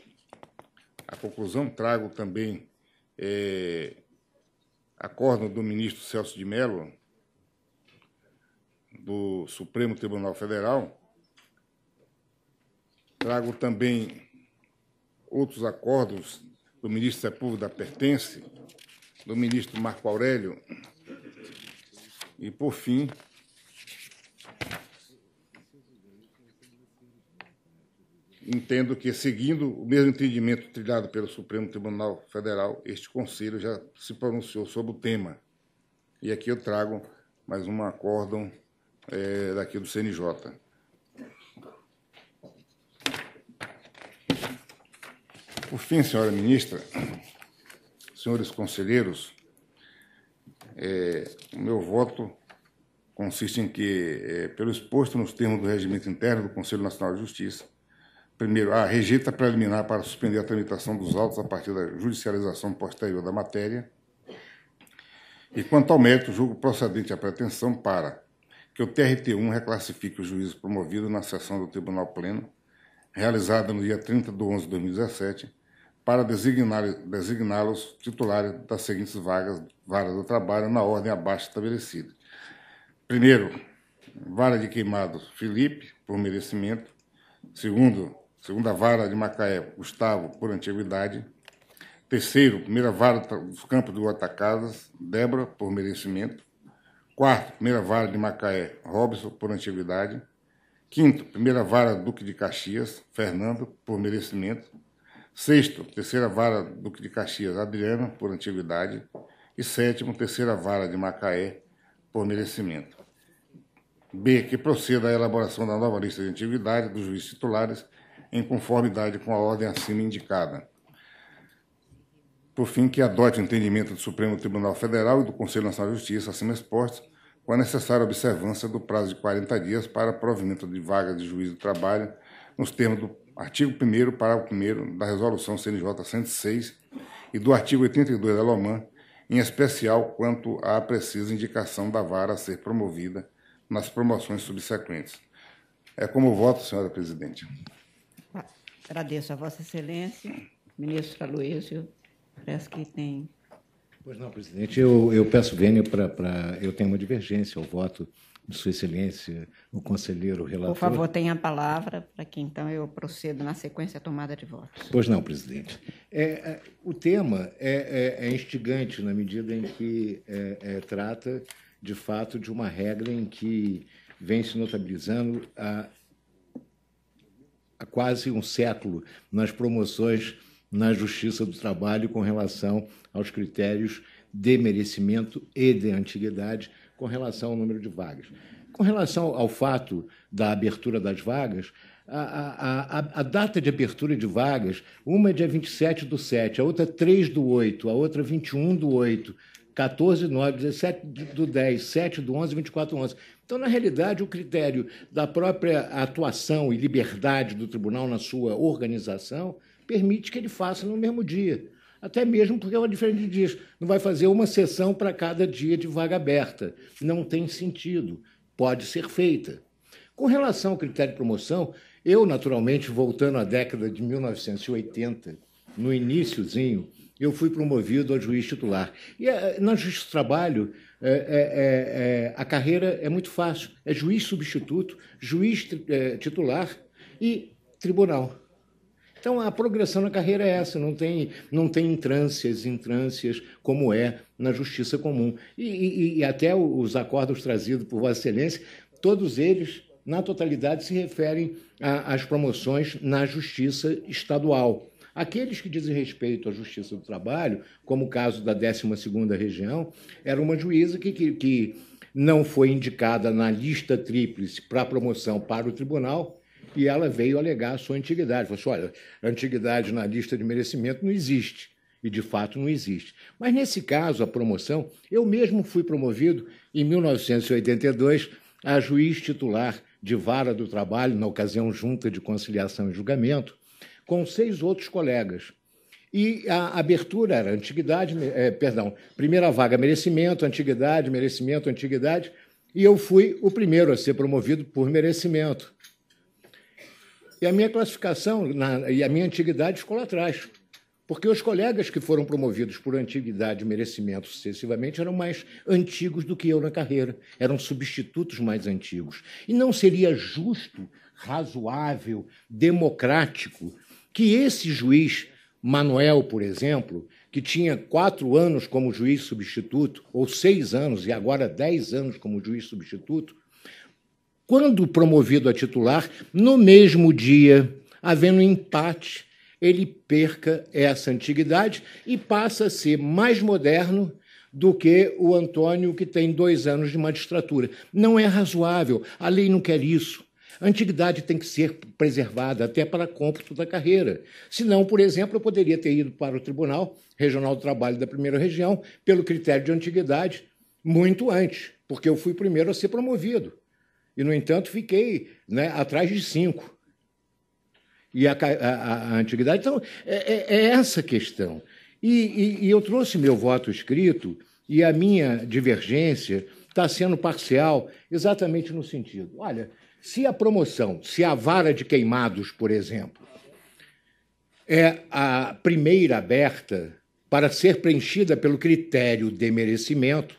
à conclusão, trago também é, acordo do ministro Celso de Mello, do Supremo Tribunal Federal. Trago também outros acordos do ministro Sepúlveda Pertence, do ministro Marco Aurélio. E, por fim, entendo que, seguindo o mesmo entendimento trilhado pelo Supremo Tribunal Federal, este Conselho já se pronunciou sobre o tema. E aqui eu trago mais um acórdão é, daqui do CNJ. Por fim, senhora ministra, senhores conselheiros, é, o meu voto consiste em que, é, pelo exposto nos termos do regimento interno do Conselho Nacional de Justiça, Primeiro, a ah, rejeita preliminar para suspender a tramitação dos autos a partir da judicialização posterior da matéria. E quanto ao mérito, julgo procedente a pretensão para que o TRT1 reclassifique o juízo promovido na sessão do Tribunal Pleno, realizada no dia 30 de 11 de 2017, para designá-los titulares das seguintes vagas, varas do trabalho na ordem abaixo estabelecida. Primeiro, vara de queimados Felipe, por merecimento. Segundo, Segunda vara de Macaé, Gustavo, por antiguidade. Terceiro, primeira vara dos campos do Atacadas, Débora, por merecimento. Quarto, primeira vara de Macaé, Robson, por antiguidade. Quinto, primeira vara Duque de Caxias, Fernando, por merecimento. Sexto, terceira vara Duque de Caxias, Adriana, por antiguidade. E sétimo, terceira vara de Macaé, por merecimento. B. Que proceda à elaboração da nova lista de antiguidade dos juízes titulares em conformidade com a ordem acima indicada. Por fim, que adote o entendimento do Supremo Tribunal Federal e do Conselho Nacional de Justiça acima exposto, com a necessária observância do prazo de 40 dias para provimento de vaga de juízo do trabalho, nos termos do artigo 1 parágrafo 1 da Resolução CNJ 106 e do artigo 82 da LOMAN, em especial quanto à precisa indicação da vara a ser promovida nas promoções subsequentes. É como voto, senhora presidente. Agradeço a Vossa Excelência, ministro Aloysio, parece que tem. Pois não, presidente, eu, eu peço vênia para. Eu tenho uma divergência ao voto de Sua Excelência, o conselheiro relator. Por favor, tenha a palavra para que então eu proceda na sequência à tomada de votos. Pois não, presidente. É, é, o tema é, é, é instigante na medida em que é, é, trata, de fato, de uma regra em que vem se notabilizando a quase um século nas promoções na Justiça do Trabalho com relação aos critérios de merecimento e de antiguidade com relação ao número de vagas. Com relação ao fato da abertura das vagas, a, a, a, a, data de abertura de vagas, uma é dia 27 do 7, a outra é 3 do 8, a outra é 21 do 8, 14 do 9, 17 do 10, 7 do 11, 24 do 11. Então, na realidade, o critério da própria atuação e liberdade do tribunal na sua organização permite que ele faça no mesmo dia. Até mesmo porque é uma diferença de dias. Não vai fazer uma sessão para cada dia de vaga aberta. Não tem sentido. Pode ser feita. Com relação ao critério de promoção, eu, naturalmente, voltando à década de 1980, no iníciozinho, eu fui promovido a juiz titular. E eh, na Justiça do Trabalho, é, é, é, é, a carreira é muito fácil. É juiz substituto, juiz é, titular e tribunal. Então a progressão na carreira é essa, não tem, não tem entrâncias, entrâncias como é na justiça comum. E, e, e até os acordos trazidos por Vossa Excelência, todos eles, na totalidade, se referem às promoções na justiça estadual. Aqueles que dizem respeito à Justiça do Trabalho, como o caso da 12ª Região, era uma juíza que, que, que não foi indicada na lista tríplice para promoção para o tribunal, e ela veio alegar a sua antiguidade. Falou assim, olha, a antiguidade na lista de merecimento não existe, e de fato não existe. Mas nesse caso, a promoção, eu mesmo fui promovido em 1982 a juiz titular de vara do trabalho, na ocasião junta de conciliação e julgamento, com seis outros colegas. E a abertura era antiguidade, é, perdão, primeira vaga merecimento, antiguidade, merecimento, antiguidade, e eu fui o primeiro a ser promovido por merecimento. E a minha classificação na, e a minha antiguidade ficou lá atrás, porque os colegas que foram promovidos por antiguidade e merecimento sucessivamente eram mais antigos do que eu na carreira, eram substitutos mais antigos. E não seria justo, razoável, democrático que esse juiz Manuel, por exemplo, que tinha quatro anos como juiz substituto, ou seis anos e agora dez anos como juiz substituto, quando promovido a titular, no mesmo dia, havendo empate, ele perca essa antiguidade e passa a ser mais moderno do que o Antônio, que tem dois anos de magistratura. Não é razoável, a lei não quer isso. A antiguidade tem que ser preservada até para cômputo da carreira. Senão, por exemplo, eu poderia ter ido para o Tribunal Regional do Trabalho da Primeira Região pelo critério de antiguidade muito antes, porque eu fui primeiro a ser promovido. E, no entanto, fiquei né, atrás de cinco e a, a, a, antiguidade. Então, é, é, é essa a questão. E, e, e, eu trouxe meu voto escrito e a minha divergência está sendo parcial exatamente no sentido. Olha, se a promoção, se a vara de queimados, por exemplo, é a primeira aberta para ser preenchida pelo critério de merecimento,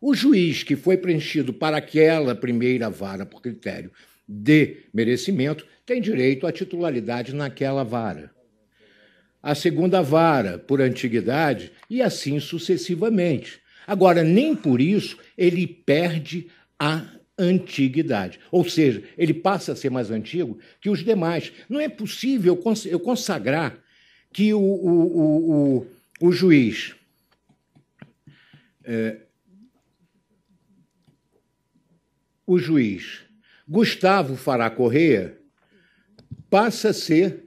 o juiz que foi preenchido para aquela primeira vara por critério de merecimento tem direito à titularidade naquela vara. A segunda vara por antiguidade e assim sucessivamente. Agora, nem por isso ele perde a antiguidade. Ou seja, ele passa a ser mais antigo que os demais. Não é possível eu consagrar que o, o, o, o juiz. É, o juiz Gustavo Fará Correia passa a ser,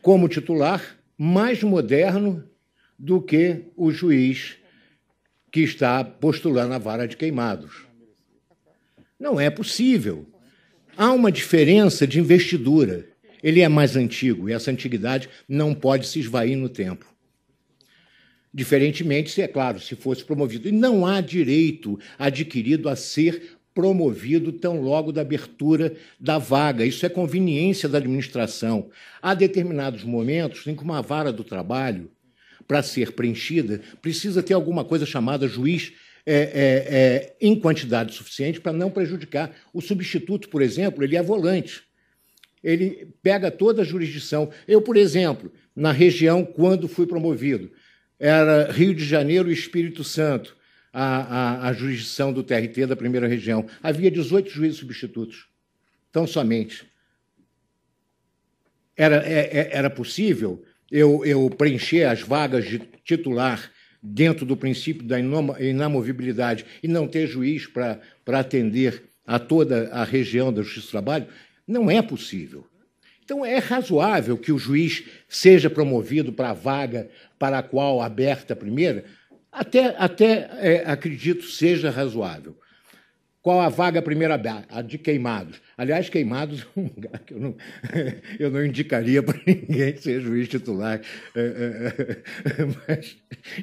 como titular, mais moderno do que o juiz que está postulando a vara de queimados. Não é possível. Há uma diferença de investidura. Ele é mais antigo e essa antiguidade não pode se esvair no tempo. Diferentemente, se é claro, se fosse promovido. E não há direito adquirido a ser promovido tão logo da abertura da vaga. Isso é conveniência da administração. Há determinados momentos em que uma vara do trabalho para ser preenchida, precisa ter alguma coisa chamada juiz é, é, é, em quantidade suficiente para não prejudicar. O substituto, por exemplo, ele é volante. Ele pega toda a jurisdição. Eu, por exemplo, na região quando fui promovido, era Rio de Janeiro e Espírito Santo, a, a, a jurisdição do TRT da primeira região. Havia 18 juízes substitutos, tão somente. Era, é, é, era possível eu, eu preencher as vagas de titular dentro do princípio da inamovibilidade e não ter juiz para atender a toda a região da Justiça do Trabalho, não é possível. Então, é razoável que o juiz seja promovido para a vaga para a qual aberta a primeira, até, até é, acredito seja razoável. Qual a vaga primeira A de Queimados. Aliás, Queimados é um lugar que eu não, eu não indicaria para ninguém ser juiz titular. É, é, é, mas,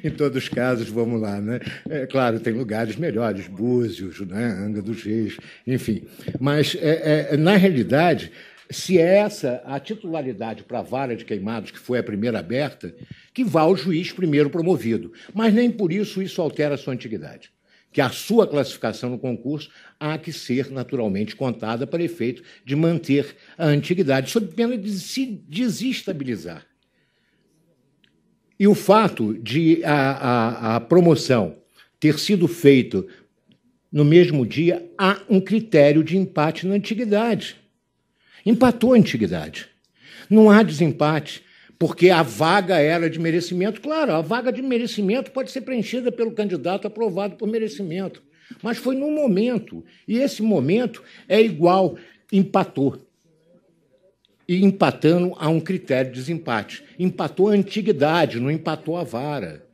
em todos os casos, vamos lá. Né? É, claro, tem lugares melhores, Búzios, né? Anga dos Reis, enfim. Mas, é, é, na realidade, se é essa a titularidade para a vara de queimados, que foi a primeira aberta, que vá o juiz primeiro promovido. Mas nem por isso isso altera a sua antiguidade que a sua classificação no concurso há que ser naturalmente contada para efeito de manter a antiguidade, sob pena de se desestabilizar. E o fato de a, a, a promoção ter sido feita no mesmo dia, há um critério de empate na antiguidade. Empatou a antiguidade. Não há desempate porque a vaga era de merecimento. Claro, a vaga de merecimento pode ser preenchida pelo candidato aprovado por merecimento. Mas foi num momento. E esse momento é igual, empatou. E empatando a um critério de desempate. Empatou a antiguidade, não empatou a vara.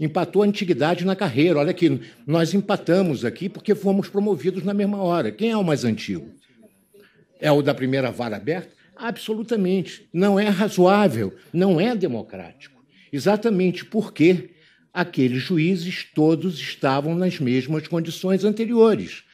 Empatou a antiguidade na carreira. Olha aqui, nós empatamos aqui porque fomos promovidos na mesma hora. Quem é o mais antigo? É o da primeira vara aberta? Absolutamente. Não é razoável, não é democrático. Exatamente porque aqueles juízes todos estavam nas mesmas condições anteriores,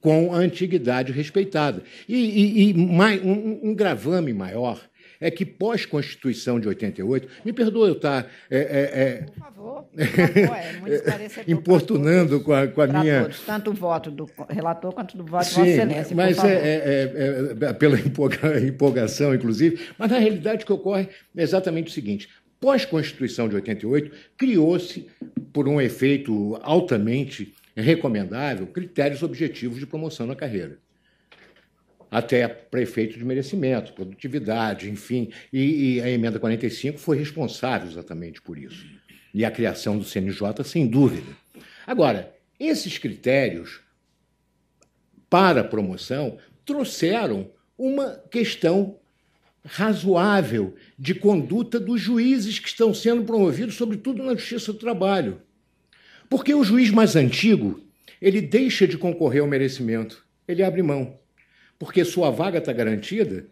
com a antiguidade respeitada. E, e, e mais, um, um gravame maior é que pós-Constituição de 88, me perdoa eu estar. Tá, é, é, é, por favor, por favor é muito esclarecedor. Importunando com a, com a minha. Todos, tanto o voto do relator quanto do voto Sim, de Vossa Excelência. Mas é, é, é, é pela empolgação, inclusive. Mas na realidade o que ocorre é exatamente o seguinte: pós-Constituição de 88, criou-se, por um efeito altamente recomendável, critérios objetivos de promoção na carreira até prefeito de merecimento, produtividade, enfim. E, e, a emenda 45 foi responsável exatamente por isso. E a criação do CNJ, sem dúvida. Agora, esses critérios para promoção trouxeram uma questão razoável de conduta dos juízes que estão sendo promovidos, sobretudo na Justiça do Trabalho. Porque o juiz mais antigo, ele deixa de concorrer ao merecimento, ele abre mão porque sua vaga está garantida,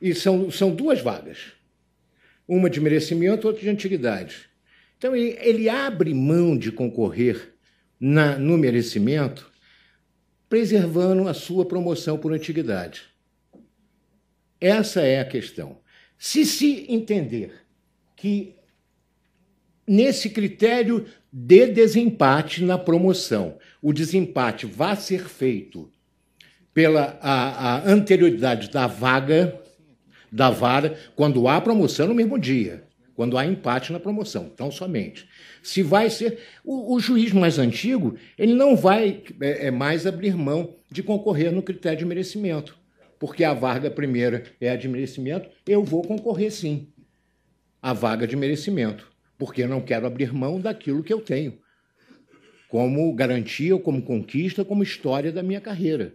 e são, são duas vagas, uma de merecimento, outra de antiguidade. Então, ele, ele abre mão de concorrer na, no merecimento, preservando a sua promoção por antiguidade. Essa é a questão. Se se entender que nesse critério de desempate na promoção, o desempate vai ser feito pela a, a anterioridade da vaga da vara quando há promoção no mesmo dia, quando há empate na promoção, tão somente. Se vai ser. O, o juiz mais antigo, ele não vai é, é, mais abrir mão de concorrer no critério de merecimento. Porque a vaga primeira é a de merecimento, eu vou concorrer sim. à vaga de merecimento. Porque eu não quero abrir mão daquilo que eu tenho. Como garantia, como conquista, como história da minha carreira.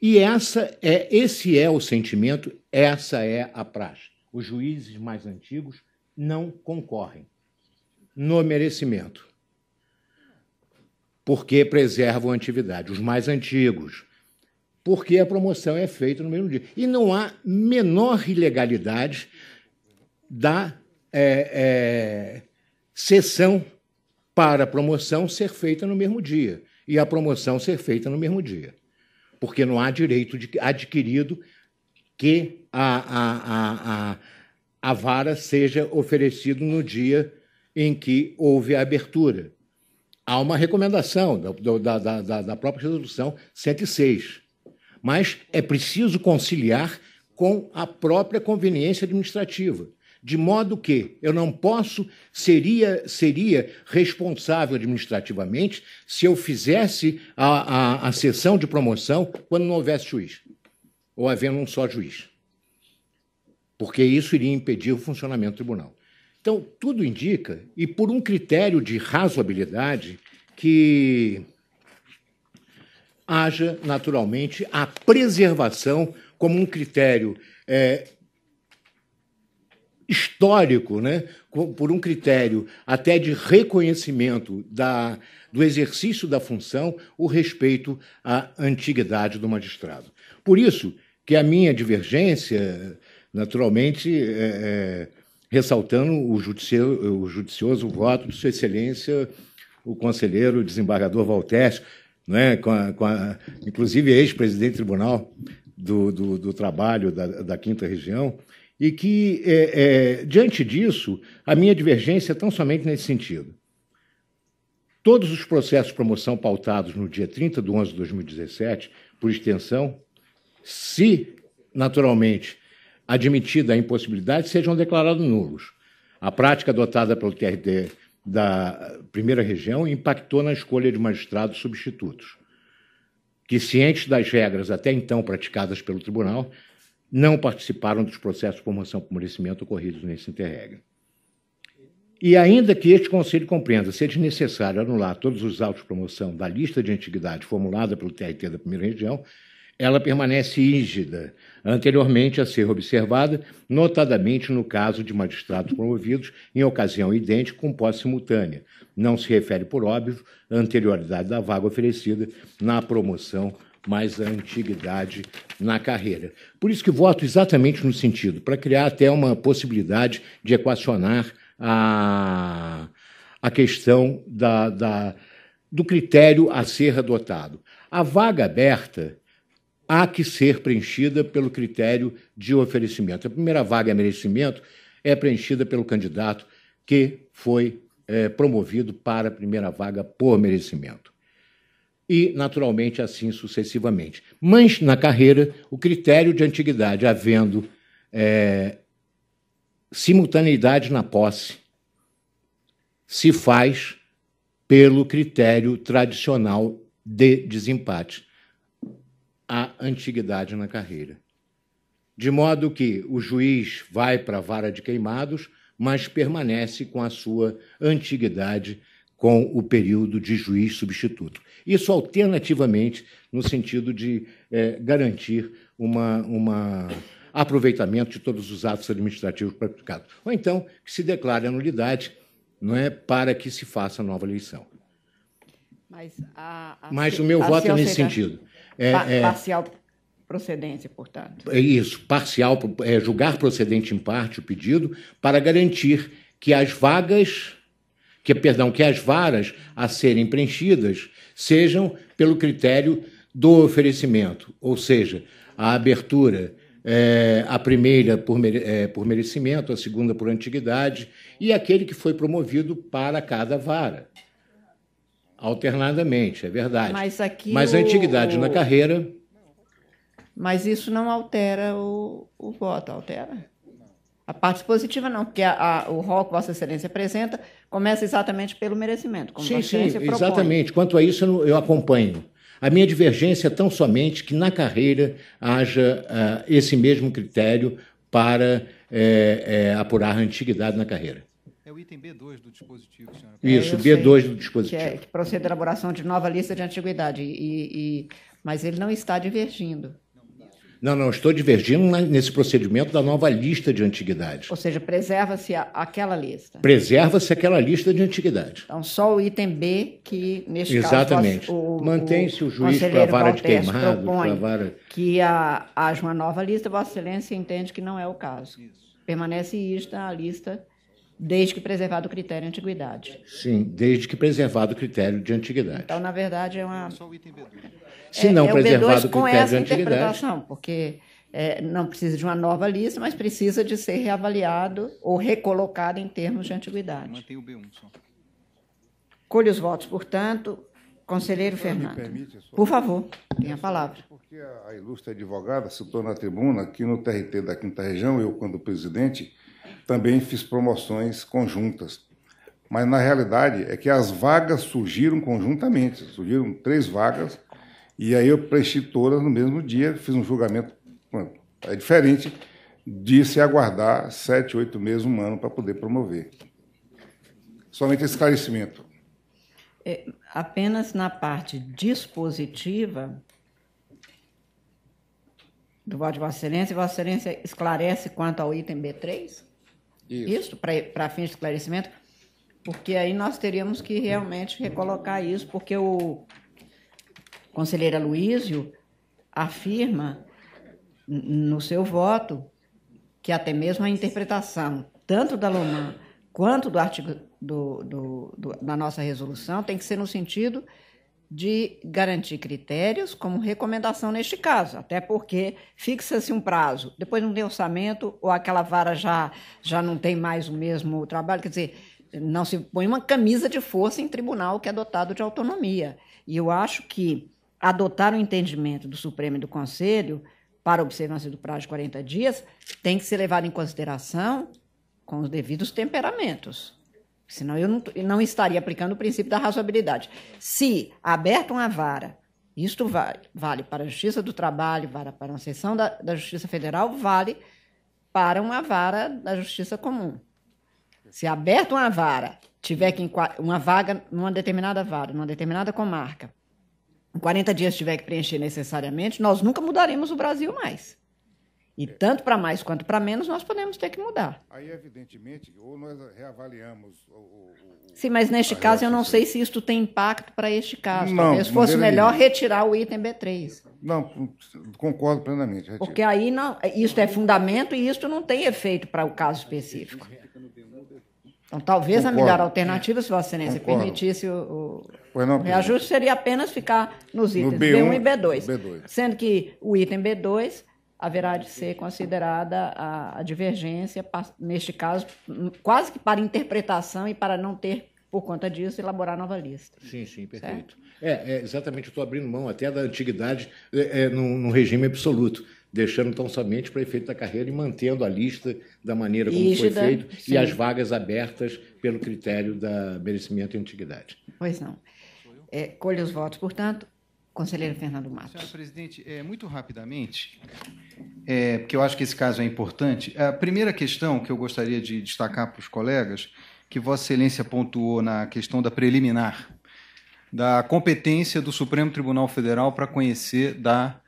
E essa é, esse é o sentimento, essa é a praxe. Os juízes mais antigos não concorrem no merecimento, porque preservam a antiguidade. Os mais antigos, porque a promoção é feita no mesmo dia. E não há menor ilegalidade da é, é, sessão para a promoção ser feita no mesmo dia e a promoção ser feita no mesmo dia porque não há direito de, adquirido que a, a, a, a, vara seja oferecida no dia em que houve a abertura. Há uma recomendação da, da, da, da própria resolução 106, mas é preciso conciliar com a própria conveniência administrativa de modo que eu não posso seria seria responsável administrativamente se eu fizesse a, a, a sessão de promoção quando não houvesse juiz ou havendo um só juiz, porque isso iria impedir o funcionamento do tribunal. Então tudo indica e por um critério de razoabilidade que haja naturalmente a preservação como um critério é, histórico, né, por um critério até de reconhecimento da, do exercício da função, o respeito à antiguidade do magistrado. Por isso que a minha divergência, naturalmente, é, é, ressaltando o, o judicioso voto de Sua Excelência, o conselheiro o desembargador Valtés, né, com a, com a, inclusive ex-presidente do Tribunal do, do, do Trabalho da, da Quinta Região, e que, é, é, diante disso, a minha divergência é tão somente nesse sentido. Todos os processos de promoção pautados no dia 30 de 11 de 2017, por extensão, se naturalmente admitida a impossibilidade, sejam declarados nulos. A prática adotada pelo TRT da primeira região impactou na escolha de magistrados substitutos, que, cientes das regras até então praticadas pelo tribunal, não participaram dos processos de promoção por merecimento ocorridos nesse interregno. E ainda que este Conselho compreenda ser desnecessário anular todos os autos de promoção da lista de antiguidade formulada pelo TRT da primeira região, ela permanece rígida, anteriormente a ser observada, notadamente no caso de magistrados promovidos em ocasião idêntica com posse simultânea. Não se refere, por óbvio, à anterioridade da vaga oferecida na promoção mais a antiguidade na carreira. Por isso que voto exatamente no sentido, para criar até uma possibilidade de equacionar a, a questão da, da, do critério a ser adotado. A vaga aberta há que ser preenchida pelo critério de oferecimento. A primeira vaga é merecimento, é preenchida pelo candidato que foi é, promovido para a primeira vaga por merecimento e, naturalmente, assim sucessivamente. Mas, na carreira, o critério de antiguidade, havendo é, simultaneidade na posse, se faz pelo critério tradicional de desempate a antiguidade na carreira. De modo que o juiz vai para a vara de queimados, mas permanece com a sua antiguidade com o período de juiz substituto. Isso alternativamente no sentido de é, garantir uma, uma aproveitamento de todos os atos administrativos praticados. Ou então que se declare a nulidade não é, para que se faça nova eleição. Mas, a, a, Mas o meu voto é nesse sentido. É, pa é, parcial procedência, portanto. É isso, parcial, é, julgar procedente em parte o pedido para garantir que as vagas que, perdão, que as varas a serem preenchidas sejam pelo critério do oferecimento, ou seja, a abertura, é, a primeira por, é, por merecimento, a segunda por antiguidade, e aquele que foi promovido para cada vara. Alternadamente, é verdade. Mas, aqui Mas a antiguidade o... na carreira. Mas isso não altera o, o voto, altera? A parte positiva não, porque a, a, o rol que Vossa Excelência apresenta começa exatamente pelo merecimento. Como sim, sim, propõe. exatamente. Quanto a isso, eu, acompanho. A minha divergência é tão somente que na carreira haja uh, esse mesmo critério para é, é, apurar a antiguidade na carreira. É o item B2 do dispositivo, senhora. Isso, é, B2 do dispositivo. Que, é, que procede à elaboração de nova lista de antiguidade, e, e, mas ele não está divergindo. Não, não, estou divergindo nesse procedimento da nova lista de antiguidades. Ou seja, preserva-se aquela lista. Preserva-se aquela lista de antiguidades. Então, só o item B que, neste Exatamente. caso... Mantém-se o juiz para a vara de queimado. para vara... que a, haja uma nova lista, Vossa Excelência entende que não é o caso. Isso. Permanece esta a lista Desde que preservado o critério de antiguidade. Sim, desde que preservado o critério de antiguidade. Então, na verdade, é uma. Só o item B2. Se não é, é preservado o, o critério de antiguidade. Porque é, não precisa de uma nova lista, mas precisa de ser reavaliado ou recolocado em termos de antiguidade. Mantém o B1 só. Colhe os votos, portanto, Conselheiro Fernando. Permite, Por favor, tenha a palavra. Porque a ilustre advogada citou na tribuna que no TRT da Quinta Região, eu, quando presidente, também fiz promoções conjuntas. Mas na realidade é que as vagas surgiram conjuntamente, surgiram três vagas, e aí eu preenchi todas no mesmo dia, fiz um julgamento. É diferente de se aguardar sete, oito meses, um ano para poder promover. Somente esclarecimento. É, apenas na parte dispositiva do voto de Vossa Excelência, Vossa Excelência esclarece quanto ao item B3? Isso, isso para fins de esclarecimento, porque aí nós teríamos que realmente recolocar isso, porque o conselheiro Aloysio afirma no seu voto que até mesmo a interpretação, tanto da Loman quanto do artigo do, do, do, da nossa resolução, tem que ser no sentido de garantir critérios como recomendação neste caso, até porque fixa-se um prazo, depois não tem orçamento ou aquela vara já, já não tem mais o mesmo trabalho, quer dizer, não se põe uma camisa de força em tribunal que é dotado de autonomia. E eu acho que adotar o entendimento do Supremo e do Conselho para observância do prazo de 40 dias tem que ser levado em consideração com os devidos temperamentos. Senão eu não, não estaria aplicando o princípio da razoabilidade. Se aberta uma vara, isto vale, vale para a Justiça do Trabalho, vale para a seção da, da Justiça Federal, vale para uma vara da Justiça Comum. Se aberta uma vara, tiver que uma vaga numa determinada vara, numa determinada comarca, em 40 dias tiver que preencher necessariamente, nós nunca mudaremos o Brasil mais. E tanto para mais quanto para menos, nós podemos ter que mudar. Aí, evidentemente, ou nós reavaliamos. o Sim, mas neste caso, eu não sei se isto tem impacto para este caso. Não, Talvez fosse melhor nenhum. retirar o item B3. Não, concordo plenamente. Retiro. Porque aí não, é, isto é fundamento e isto não tem efeito para o caso específico. Então, talvez Concordo. a melhor alternativa, se Vossa Excelência Concordo. permitisse o, o não, reajuste, seria apenas ficar nos itens no B1, B1 e B2, B2, Sendo que o item B2 haverá de ser considerada a, a divergência, neste caso, quase que para interpretação e para não ter por conta disso, elaborar nova lista. Sim, sim, perfeito. É, é, exatamente, estou abrindo mão até da antiguidade é, é, num, num, regime absoluto, deixando tão somente para efeito da carreira e mantendo a lista da maneira como Ígida, foi feito sim. e as vagas abertas pelo critério da merecimento e antiguidade. Pois não. É, os votos, portanto, Conselheiro Fernando Matos. Senhora presidente, é, muito rapidamente, é, porque eu acho que esse caso é importante. A primeira questão que eu gostaria de destacar para os colegas, que Vossa Excelência pontuou na questão da preliminar, da competência do Supremo Tribunal Federal para conhecer da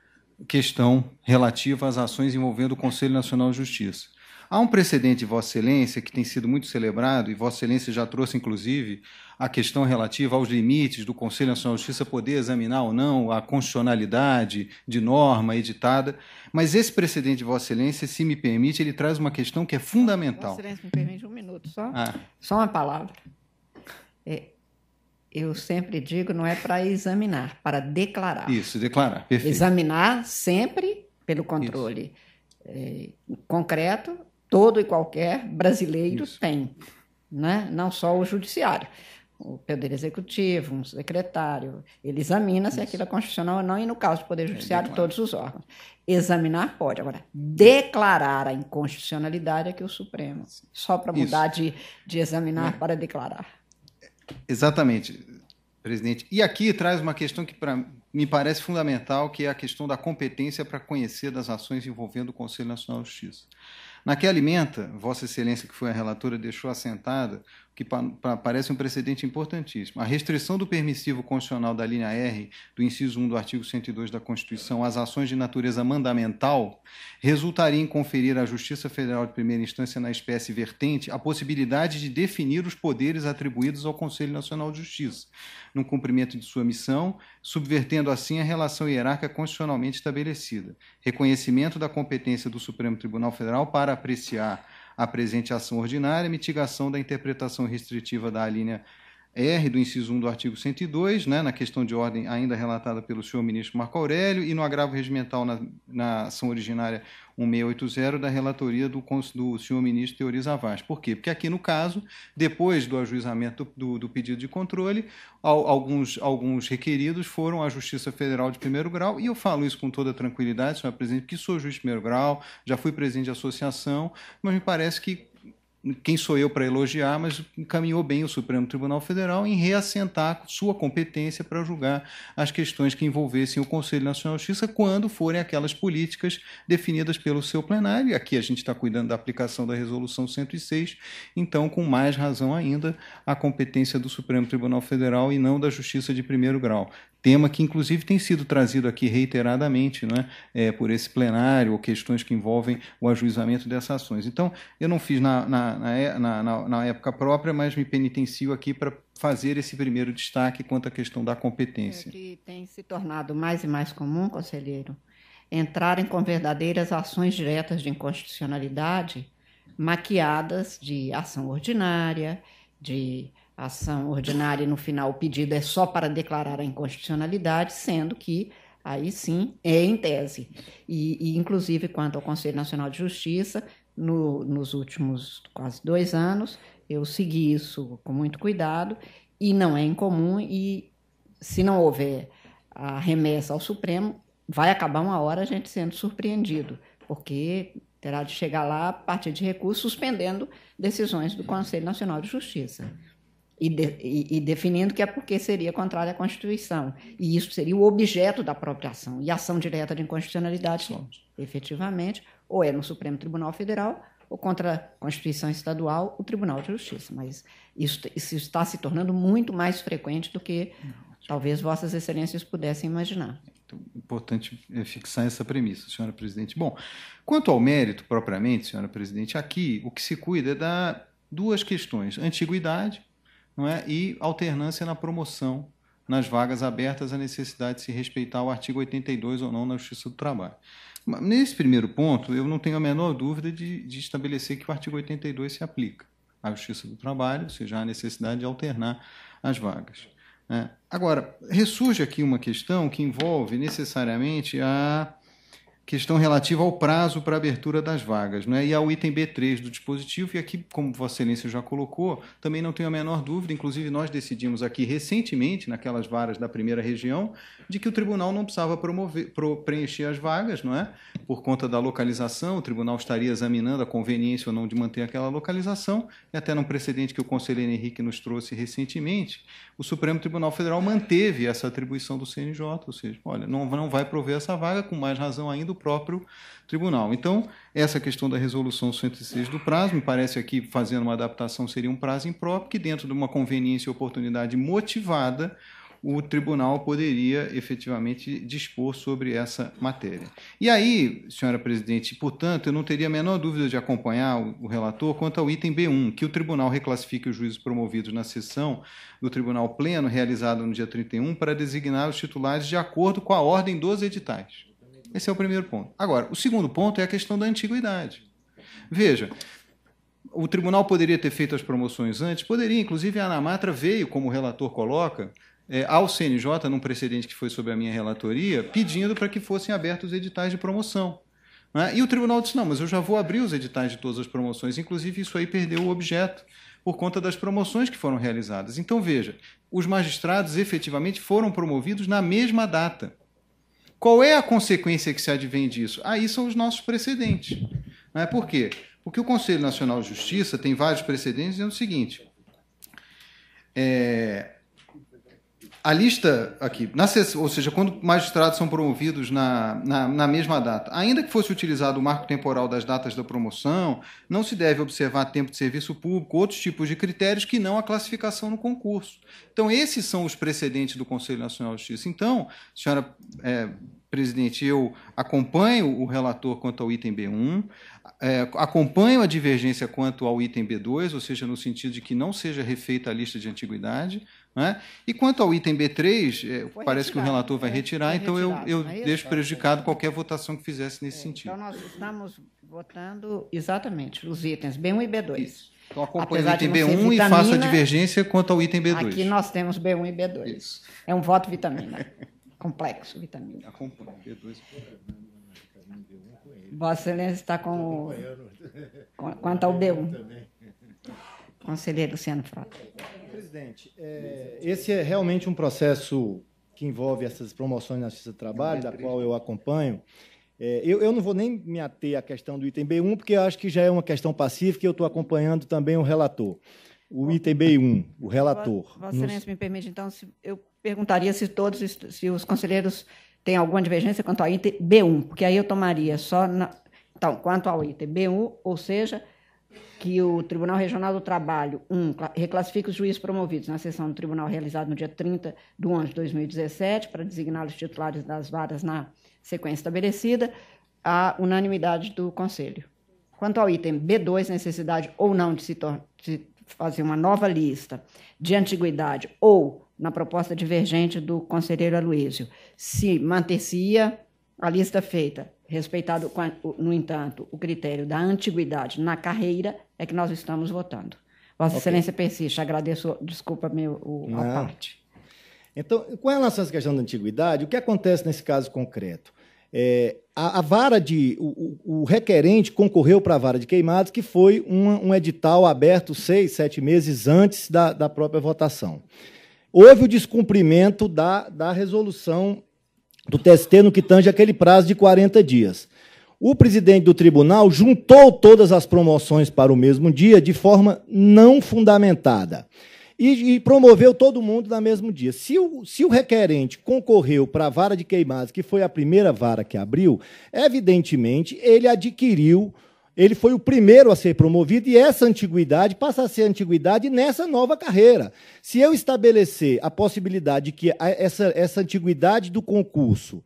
questão relativa às ações envolvendo o Conselho Nacional de Justiça. Há um precedente, Vossa Excelência, que tem sido muito celebrado, e Vossa Excelência já trouxe, inclusive, a questão relativa aos limites do Conselho Nacional de Justiça poder examinar ou não a constitucionalidade de norma editada. Mas esse precedente, Vossa Excelência, se me permite, ele traz uma questão que é fundamental. Vossa Excelência, me permite um minuto só? Ah. Só uma palavra. É, eu sempre digo, não é para examinar, para declarar. Isso, declarar, perfeito. Examinar sempre pelo controle é, concreto todo e qualquer brasileiro Isso. tem, né? não só o judiciário. O Poder Executivo, um secretário, ele examina Isso. se aquilo é constitucional ou não, e no caso do Poder Judiciário, é todos os órgãos. Examinar pode. Agora, declarar a inconstitucionalidade é que o Supremo, só para mudar de, de examinar é. para declarar. Exatamente, presidente. E aqui traz uma questão que pra, me parece fundamental, que é a questão da competência para conhecer das ações envolvendo o Conselho Nacional de Justiça. Na que alimenta, Vossa Excelência, que foi a relatora, deixou assentada que parece um precedente importantíssimo. A restrição do permissivo constitucional da linha R do inciso 1 do artigo 102 da Constituição às ações de natureza mandamental resultaria em conferir à Justiça Federal de primeira instância na espécie vertente a possibilidade de definir os poderes atribuídos ao Conselho Nacional de Justiça, no cumprimento de sua missão, subvertendo assim a relação hierárquica constitucionalmente estabelecida. Reconhecimento da competência do Supremo Tribunal Federal para apreciar a presente ação ordinária, mitigação da interpretação restritiva da linha R do inciso 1 do artigo 102, né, na questão de ordem ainda relatada pelo senhor ministro Marco Aurélio, e no agravo regimental na, na ação originária 1680 da relatoria do, do senhor ministro Teori Zavaz. Por quê? Porque aqui, no caso, depois do ajuizamento do, do pedido de controle, ao, alguns, alguns requeridos foram à Justiça Federal de primeiro grau, e eu falo isso com toda tranquilidade, senhor presidente, que sou juiz de primeiro grau, já fui presidente de associação, mas me parece que quem sou eu para elogiar, mas encaminhou bem o Supremo Tribunal Federal em reassentar sua competência para julgar as questões que envolvessem o Conselho Nacional de Justiça quando forem aquelas políticas definidas pelo seu plenário. E aqui a gente está cuidando da aplicação da Resolução 106, então, com mais razão ainda, a competência do Supremo Tribunal Federal e não da Justiça de primeiro grau tema que inclusive tem sido trazido aqui reiteradamente né, é, por esse plenário, ou questões que envolvem o ajuizamento dessas ações. Então, eu não fiz na, é, na, na, na época própria, mas me penitencio aqui para fazer esse primeiro destaque quanto à questão da competência. É que tem se tornado mais e mais comum, conselheiro, entrarem com verdadeiras ações diretas de inconstitucionalidade, maquiadas de ação ordinária, de ação ordinária e no final o pedido é só para declarar a inconstitucionalidade, sendo que aí sim é em tese. E, e inclusive, quanto ao Conselho Nacional de Justiça, no, nos últimos quase dois anos, eu segui isso com muito cuidado e não é incomum. E se não houver a remessa ao Supremo, vai acabar uma hora a gente sendo surpreendido, porque terá de chegar lá a partir de recursos suspendendo decisões do Conselho Nacional de Justiça e, de, e, e, definindo que é porque seria contrária à Constituição. E isso seria o objeto da própria ação. E ação direta de inconstitucionalidade, efetivamente, ou é no Supremo Tribunal Federal, ou contra a Constituição Estadual, o Tribunal de Justiça. Mas isso, isso está se tornando muito mais frequente do que talvez Vossas Excelências pudessem imaginar. Então, importante eh, fixar essa premissa, senhora presidente. Bom, quanto ao mérito propriamente, senhora presidente, aqui o que se cuida é da duas questões: antiguidade não é? e alternância na promoção nas vagas abertas, a necessidade de se respeitar o artigo 82 ou não na Justiça do Trabalho. Nesse primeiro ponto, eu não tenho a menor dúvida de, de estabelecer que o artigo 82 se aplica à Justiça do Trabalho, ou seja, a necessidade de alternar as vagas. É. Agora, ressurge aqui uma questão que envolve necessariamente a questão relativa ao prazo para abertura das vagas, é? e ao item B3 do dispositivo, e aqui, como Vossa Excelência já colocou, também não tenho a menor dúvida, inclusive nós decidimos aqui recentemente, naquelas varas da primeira região, de que o tribunal não precisava promover, pro, preencher as vagas, não é? por conta da localização, o tribunal estaria examinando a conveniência ou não de manter aquela localização, e até num precedente que o conselheiro Henrique nos trouxe recentemente, o Supremo Tribunal Federal manteve essa atribuição do CNJ, ou seja, olha, não, não vai prover essa vaga, com mais razão ainda o próprio tribunal. Então, essa questão da resolução 106 do prazo, me parece aqui, fazendo uma adaptação, seria um prazo impróprio, que dentro de uma conveniência e oportunidade motivada, o tribunal poderia efetivamente dispor sobre essa matéria. E aí, senhora presidente, portanto, eu não teria a menor dúvida de acompanhar o relator quanto ao item B1, que o tribunal reclassifique os juízes promovidos na sessão do tribunal pleno realizada no dia 31 para designar os titulares de acordo com a ordem dos editais. Esse é o primeiro ponto. Agora, o segundo ponto é a questão da antiguidade. Veja, o tribunal poderia ter feito as promoções antes? Poderia, inclusive a Anamatra veio, como o relator coloca, é, ao CNJ, num precedente que foi sobre a minha relatoria, pedindo para que fossem abertos os editais de promoção. Né? E o tribunal disse: não, mas eu já vou abrir os editais de todas as promoções, inclusive isso aí perdeu o objeto por conta das promoções que foram realizadas. Então, veja, os magistrados efetivamente foram promovidos na mesma data. Qual é a consequência que se advém disso? Aí são os nossos precedentes. Né? Por quê? Porque o Conselho Nacional de Justiça tem vários precedentes dizendo o seguinte: é, a lista aqui, na, ou seja, quando magistrados são promovidos na, na, na, mesma data, ainda que fosse utilizado o marco temporal das datas da promoção, não se deve observar tempo de serviço público, outros tipos de critérios que não a classificação no concurso. Então, esses são os precedentes do Conselho Nacional de Justiça. Então, senhora é, presidente, eu acompanho o relator quanto ao item B1, é, acompanho a divergência quanto ao item B2, ou seja, no sentido de que não seja refeita a lista de antiguidade. Né? E quanto ao item B3, é, Foi parece retirado, que o relator vai é, retirar, é, então retirado, eu, eu é deixo prejudicado qualquer votação que fizesse nesse é, então sentido. Então, nós estamos votando exatamente os itens B1 e B2. Isso. Então, acompanhe o item B1 vitamina, e faço a divergência quanto ao item B2. Aqui nós temos B1 e B2. Isso. É um voto vitamina. Complexo vitamina. Acompanho. B2 Vossa Excelência está com o. Quanto ao B1. Conselheiro Luciano Frota. Presidente, é, esse é realmente um processo que envolve essas promoções na Justiça do Trabalho, da qual eu acompanho. É, eu, eu, não vou nem me ater à questão do item B1, porque acho que já é uma questão pacífica e eu estou acompanhando também o relator. O item B1, o relator. Vossa Excelência, me permite, então, se, eu perguntaria se todos, se os conselheiros têm alguma divergência quanto ao item B1, porque aí eu tomaria só. Na... Então, quanto ao item B1, ou seja, que o Tribunal Regional do Trabalho 1 um, reclassifica os juízes promovidos na sessão do tribunal realizada no dia 30 de 11 de 2017 para designar os titulares das varas na sequência estabelecida, a unanimidade do Conselho. Quanto ao item B2, necessidade ou não de se, de fazer uma nova lista de antiguidade ou na proposta divergente do conselheiro Aloysio, se manter-se-ia a lista feita respeitado, no entanto, o critério da antiguidade na carreira, é que nós estamos votando. Vossa okay. Excelência persiste. Agradeço, desculpa meu, o, a parte. Então, com relação a essa questão da antiguidade, o que acontece nesse caso concreto? É, a, a, vara de. O, o, o requerente concorreu para a vara de queimados, que foi uma, um edital aberto seis, sete meses antes da, da própria votação. Houve o descumprimento da, da resolução do TST no que tange aquele prazo de 40 dias. O presidente do tribunal juntou todas as promoções para o mesmo dia de forma não fundamentada e, e promoveu todo mundo no mesmo dia. Se o, se o requerente concorreu para a vara de queimadas, que foi a primeira vara que abriu, evidentemente ele adquiriu ele foi o primeiro a ser promovido e essa antiguidade passa a ser antiguidade nessa nova carreira. Se eu estabelecer a possibilidade de que essa, essa antiguidade do concurso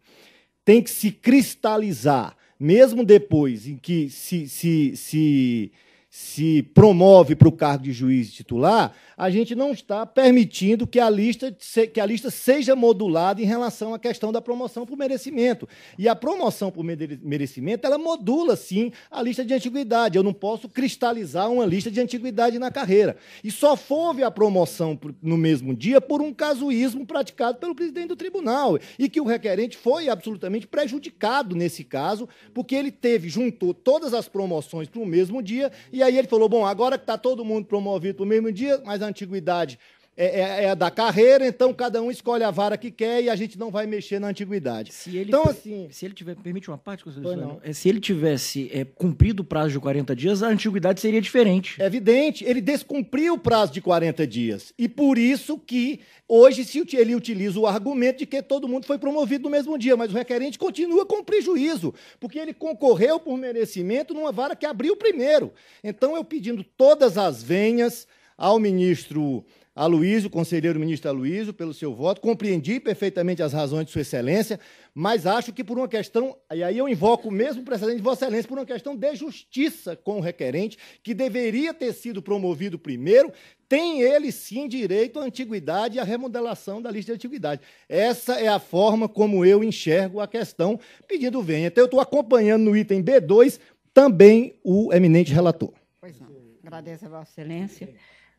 tem que se cristalizar, mesmo depois em que se, se, se se promove para o cargo de juiz titular, a gente não está permitindo que a lista, que a lista seja modulada em relação à questão da promoção por merecimento. E a promoção por merecimento, ela modula, sim, a lista de antiguidade. Eu não posso cristalizar uma lista de antiguidade na carreira. E só houve a promoção no mesmo dia por um casuísmo praticado pelo presidente do tribunal. E que o requerente foi absolutamente prejudicado nesse caso, porque ele teve, juntou todas as promoções para o mesmo dia e aí ele falou: bom, agora que está todo mundo promovido para o mesmo dia, mas a antiguidade é, é, é, a da carreira, então cada um escolhe a vara que quer e a gente não vai mexer na antiguidade. Se ele, então, assim. Se ele tiver. Permite uma parte, não. É, se ele tivesse é, cumprido o prazo de 40 dias, a antiguidade seria diferente. É evidente, ele descumpriu o prazo de 40 dias. E por isso que hoje se ele utiliza o argumento de que todo mundo foi promovido no mesmo dia, mas o requerente continua com prejuízo, porque ele concorreu por merecimento numa vara que abriu primeiro. Então, eu pedindo todas as venhas ao ministro Aloysio, conselheiro ministro Aloysio, pelo seu voto. Compreendi perfeitamente as razões de Sua Excelência, mas acho que por uma questão, e aí eu invoco o mesmo precedente de Vossa Excelência, por uma questão de justiça com o requerente, que deveria ter sido promovido primeiro, tem ele sim direito à antiguidade e à remodelação da lista de antiguidade. Essa é a forma como eu enxergo a questão, pedindo venha. Então, eu estou acompanhando no item B2 também o eminente relator. Pois não. Agradeço a Vossa Excelência.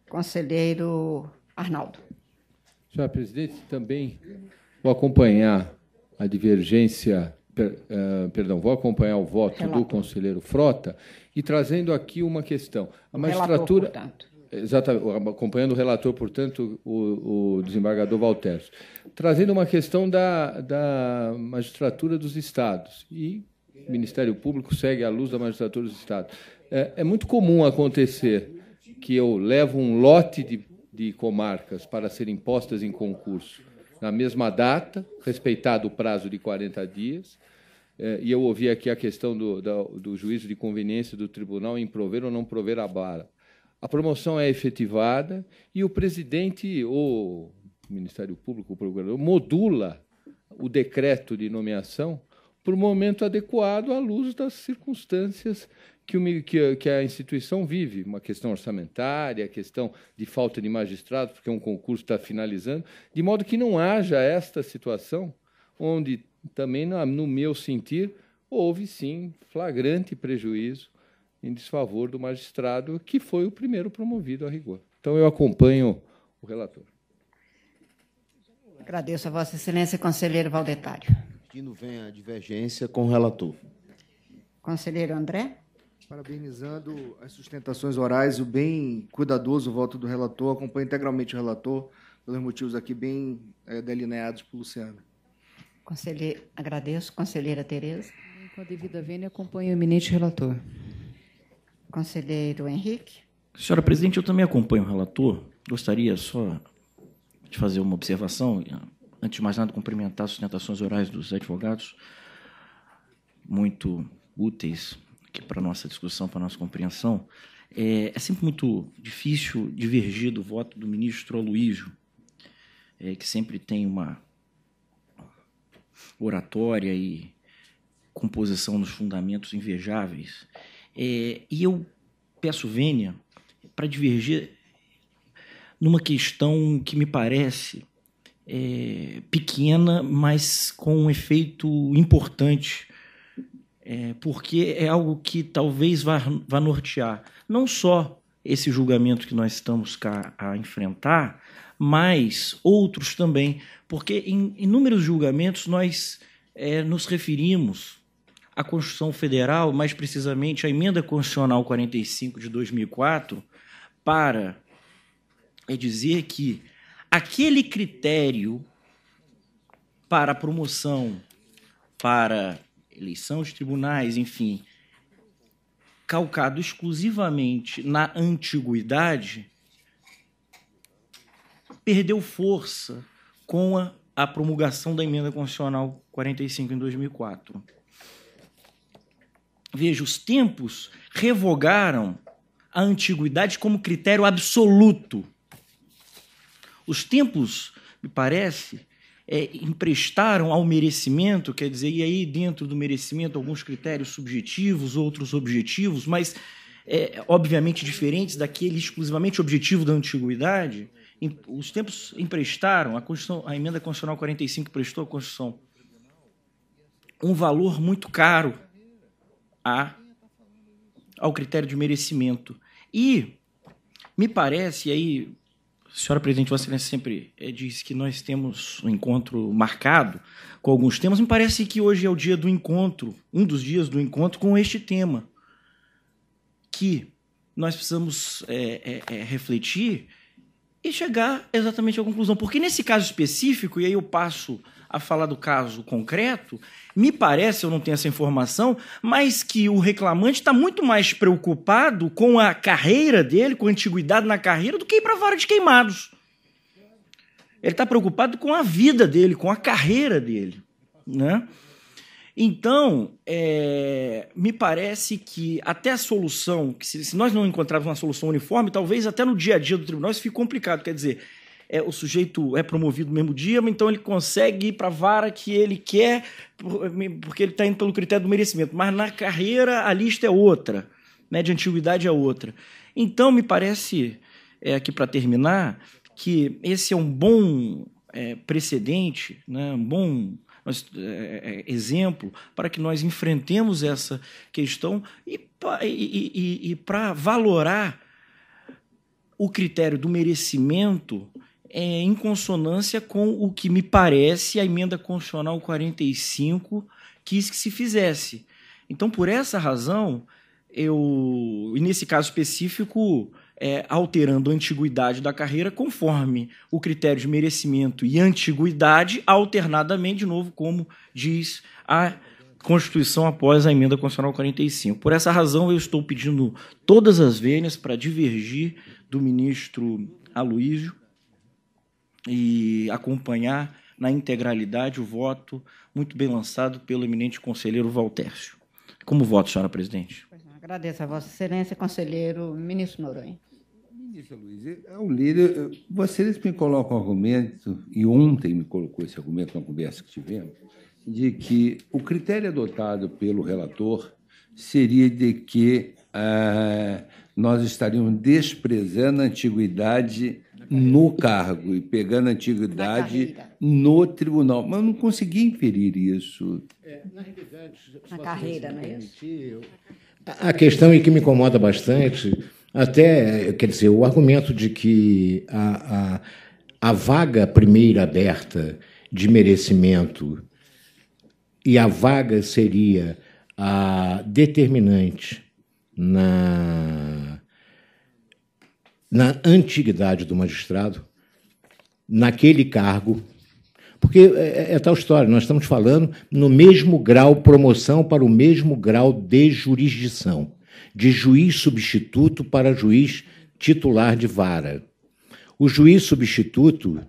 Conselheiro Arnaldo. Senhora presidente, também vou acompanhar a divergência Per, uh, perdão, vou acompanhar o voto Relator. do conselheiro Frota e trazendo aqui uma questão. A magistratura. exatamente, acompanhando o relator, portanto, o, o desembargador Valteres, trazendo uma questão da, da magistratura dos estados. E o Ministério Público segue à luz da magistratura dos estados. É, é muito comum acontecer que eu levo um lote de, de comarcas para serem postas em concurso na mesma data, respeitado o prazo de 40 dias, é, e eu ouvi aqui a questão do, do juízo de conveniência do tribunal em prover ou não prover a vara. A promoção é efetivada e o presidente ou Ministério Público, o procurador, modula o decreto de nomeação para o momento adequado à luz das circunstâncias que, o, que, que a instituição vive, uma questão orçamentária, questão de falta de magistrados, porque um concurso está finalizando, de modo que não haja esta situação onde também, no meu sentir, houve sim flagrante prejuízo em desfavor do magistrado, que foi o primeiro promovido a rigor. Então, eu acompanho o relator. Agradeço a Vossa Excelência, conselheiro Valdetário. Aqui não vem a divergência com o relator. Conselheiro André? Parabenizando as sustentações orais, o bem cuidadoso voto do relator, acompanho integralmente o relator, pelos motivos aqui bem é, delineados por Luciano. Conselheiro, agradeço. Conselheira Tereza. Com a devida vênia, acompanho o eminente relator. Conselheiro Henrique. Senhora presidente, eu também acompanho o relator. Gostaria só de fazer uma observação. Antes de mais nada, cumprimentar as sustentações orais dos advogados, muito úteis que para nossa discussão, para nossa compreensão, é, é, sempre muito difícil divergir do voto do ministro Aloísio, é, que sempre tem uma oratória e composição dos fundamentos invejáveis. É, e eu peço vênia para divergir numa questão que me parece é, pequena, mas com um efeito importante é, porque é algo que talvez vá, vá nortear não só esse julgamento que nós estamos cá a enfrentar, mas outros também, porque em inúmeros julgamentos nós é, nos referimos à Constituição Federal, mais precisamente à Emenda Constitucional 45 de 2004, para é dizer que aquele critério para promoção, para eleição de tribunais, enfim, calcado exclusivamente na antiguidade, perdeu força com a, a promulgação da emenda constitucional 45 em 2004. Veja, os tempos revogaram a antiguidade como critério absoluto. Os tempos, me parece, é, emprestaram ao merecimento, quer dizer, e aí dentro do merecimento alguns critérios subjetivos, outros objetivos, mas é, obviamente diferentes daquele exclusivamente objetivo da antiguidade. Em, os tempos emprestaram, a, a emenda constitucional 45 prestou à Constituição um valor muito caro a, ao critério de merecimento. E me parece, e aí senhora presidente, Vossa Excelência sempre é, diz que nós temos um encontro marcado com alguns temas. Me parece que hoje é o dia do encontro, um dos dias do encontro com este tema, que nós precisamos é, é, refletir e chegar exatamente à conclusão. Porque nesse caso específico, e aí eu passo a falar do caso concreto, me parece, eu não tenho essa informação, mas que o reclamante está muito mais preocupado com a carreira dele, com a antiguidade na carreira, do que ir para a vara de queimados. Ele está preocupado com a vida dele, com a carreira dele. Né? Então, é, me parece que até a solução, que se, se, nós não encontrarmos uma solução uniforme, talvez até no dia a dia do tribunal isso fique complicado. Quer dizer, é, o sujeito é promovido no mesmo dia, então ele consegue ir para a vara que ele quer, porque ele está indo pelo critério do merecimento. Mas na carreira a lista é outra, né, de antiguidade é outra. Então me parece, é, aqui para terminar, que esse é um bom é, precedente, né, um bom nós, é, é, exemplo para que nós enfrentemos essa questão e, e, e, e para valorar o critério do merecimento é, em consonância com o que me parece a emenda constitucional 45 quis que se fizesse. Então, por essa razão, eu, e nesse caso específico, é, alterando a antiguidade da carreira conforme o critério de merecimento e antiguidade, alternadamente, de novo, como diz a Constituição após a emenda constitucional 45. Por essa razão, eu estou pedindo todas as vênias para divergir do ministro Aloísio e acompanhar na integralidade o voto muito bem lançado pelo eminente conselheiro Valtércio. Como voto, senhora presidente? Não, agradeço a Vossa Excelência, conselheiro ministro Noronha. Ministro Luiz, é um líder. Eh, vocês me colocam um argumento, e ontem me colocou esse argumento na conversa que tivemos, de que o critério adotado pelo relator seria de que ah, nós estaríamos desprezando a antiguidade é, no é. cargo e pegando a antiguidade no tribunal. Mas eu não consegui inferir isso. É, na na carreira, não é isso? A questão em que me incomoda bastante, até, eh, quer dizer, o argumento de que a, a, a vaga primeira aberta de merecimento e a vaga seria a determinante na na antiguidade do magistrado, naquele cargo, porque é, é, é, tal história, nós estamos falando no mesmo grau promoção para o mesmo grau de jurisdição, de juiz substituto para juiz titular de vara. O juiz substituto,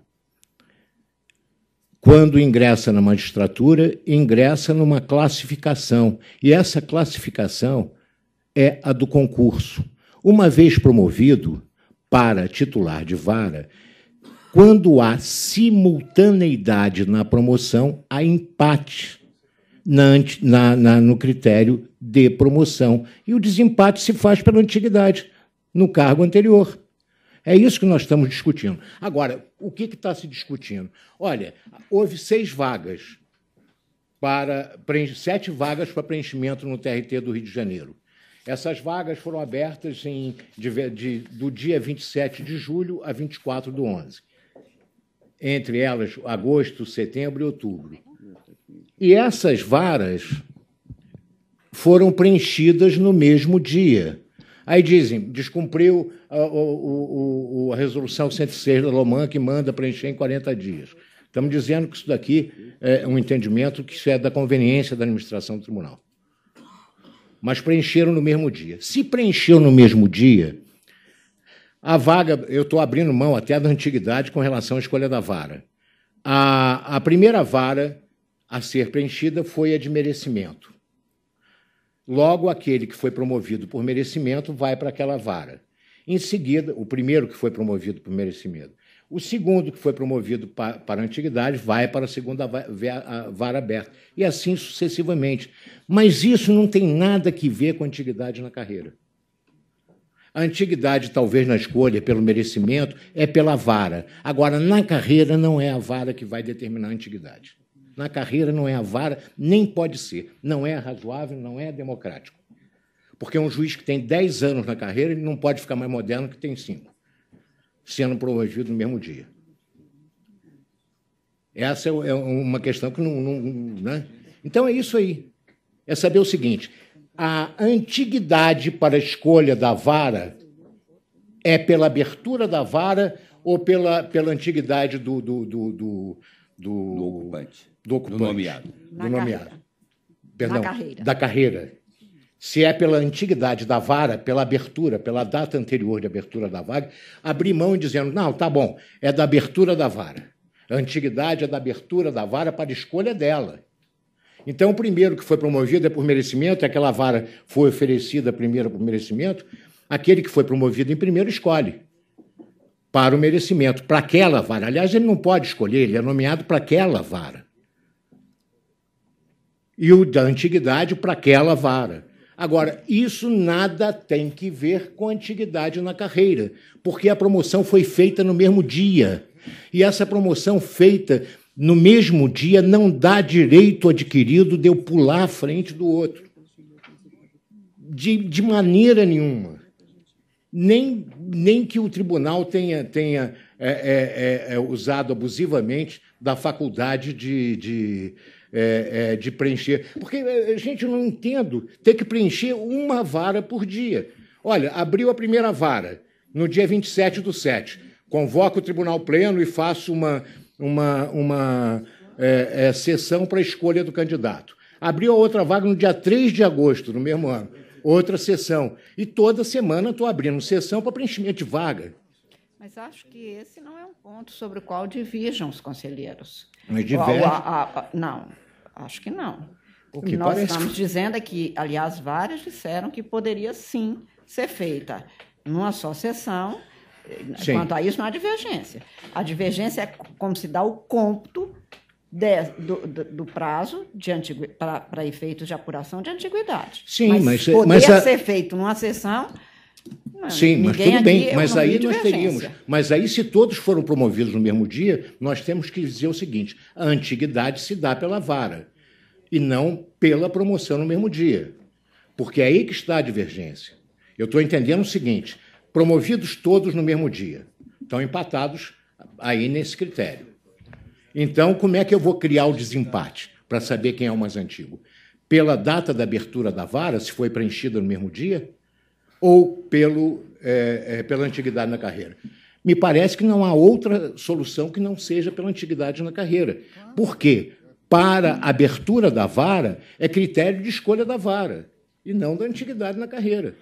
quando ingressa na magistratura, ingressa numa classificação, e essa classificação é a do concurso. Uma vez promovido, para titular de vara quando há simultaneidade na promoção, há empate na, na, na, no critério de promoção. E o desempate se faz pela antiguidade, no cargo anterior. É isso que nós estamos discutindo. Agora, o que está se discutindo? Olha, houve seis vagas para sete vagas para preenchimento no TRT do Rio de Janeiro. Essas vagas foram abertas em, de, de, do dia 27 de julho a 24 do 11. Entre elas, agosto, setembro e outubro. E essas varas foram preenchidas no mesmo dia. Aí dizem, descumpriu a, a, a, a resolução 106 da Loman, que manda preencher em 40 dias. Estamos dizendo que isso daqui é um entendimento que isso é da conveniência da administração do tribunal mas preencheram no mesmo dia. Se preencheu no mesmo dia, a vaga, eu estou abrindo mão até da antiguidade com relação à escolha da vara. A, a primeira vara a ser preenchida foi a de merecimento. Logo, aquele que foi promovido por merecimento vai para aquela vara. Em seguida, o primeiro que foi promovido por merecimento. O segundo, que foi promovido para a antiguidade, vai para a segunda vara aberta. E assim sucessivamente. Mas isso não tem nada que ver com a antiguidade na carreira. A antiguidade, talvez na escolha, pelo merecimento, é pela vara. Agora, na carreira, não é a vara que vai determinar a antiguidade. Na carreira, não é a vara, nem pode ser. Não é razoável, não é democrático. Porque um juiz que tem 10 anos na carreira, ele não pode ficar mais moderno que tem 5 sendo promovido no mesmo dia. Essa é, é uma questão que não. não né? Então é isso aí. É saber o seguinte: a antiguidade para a escolha da vara é pela abertura da vara ou pela, pela antiguidade do. do, do, do, do, do ocupante. Do ocupante. Do nomeado. Do nomeado. Perdão, da carreira. Da carreira se é pela antiguidade da vara, pela abertura, pela data anterior de abertura da vara, abrir mão e dizendo: não, tá bom, é da abertura da vara. A antiguidade é da abertura da vara para escolha dela. Então, o primeiro que foi promovido é por merecimento, aquela vara foi oferecida primeiro por merecimento, aquele que foi promovido em primeiro escolhe para o merecimento, para aquela vara. Aliás, ele não pode escolher, ele é nomeado para aquela vara. E o da antiguidade para aquela vara. Agora, isso nada tem que ver com a antiguidade na carreira, porque a promoção foi feita no mesmo dia. E essa promoção feita no mesmo dia não dá direito adquirido de eu pular à frente do outro. De, de maneira nenhuma. Nem, nem que o tribunal tenha, tenha é, é, é, é usado abusivamente da faculdade de, de é, é, de preencher. Porque a é, é, gente não entendo ter que preencher uma vara por dia. Olha, abriu a primeira vara no dia 27 do 7. Convoco o Tribunal Pleno e faço uma, uma, uma é, é, sessão para a escolha do candidato. Abriu a outra vaga no dia 3 de agosto, no mesmo ano. Outra sessão. E toda semana estou abrindo sessão para preenchimento de vaga. Mas acho que esse não é um ponto sobre o qual divirjam os conselheiros. Mas diverge. A, a, a, não, acho que não. O que Me nós estamos dizendo é que, aliás, várias disseram que poderia sim ser feita numa só sessão. Sim. Quanto a isso, não há divergência. A divergência é como se dá o cômputo de, do, do, do, prazo para efeitos de apuração de antiguidade. Sim, mas, mas é- poderia mas a... ser feito numa sessão ah, Sim, mas tudo bem. É mas aí nós teríamos. Mas aí, se todos foram promovidos no mesmo dia, nós temos que dizer o seguinte: a antiguidade se dá pela vara e não pela promoção no mesmo dia. Porque é aí que está a divergência. Eu estou entendendo o seguinte: promovidos todos no mesmo dia, estão empatados aí nesse critério. Então, como é que eu vou criar o desempate para saber quem é o mais antigo? Pela data da abertura da vara, se foi preenchida no mesmo dia, ou pelo, é, é, pela antiguidade na carreira. Me parece que não há outra solução que não seja pela antiguidade na carreira. Por quê? Para a abertura da vara é critério de escolha da vara e não da antiguidade na carreira.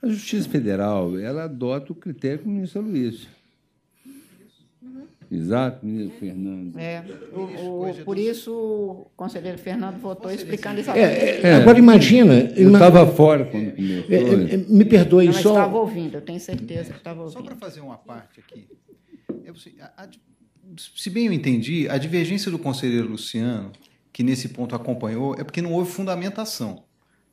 A Justiça Federal ela adota o critério do ministro Luiz Exato, ministro Fernando. É, o, o, é por isso o conselheiro Fernando votou explicando isso. É, é, agora imagina... Eu estava fora quando começou. É, é, é me perdoe, Não, só... Eu estava ouvindo, eu tenho certeza que estava ouvindo. Só para fazer uma parte aqui. Eu, assim, a, a, se bem eu entendi, a divergência do conselheiro Luciano, que nesse ponto acompanhou, é porque não houve fundamentação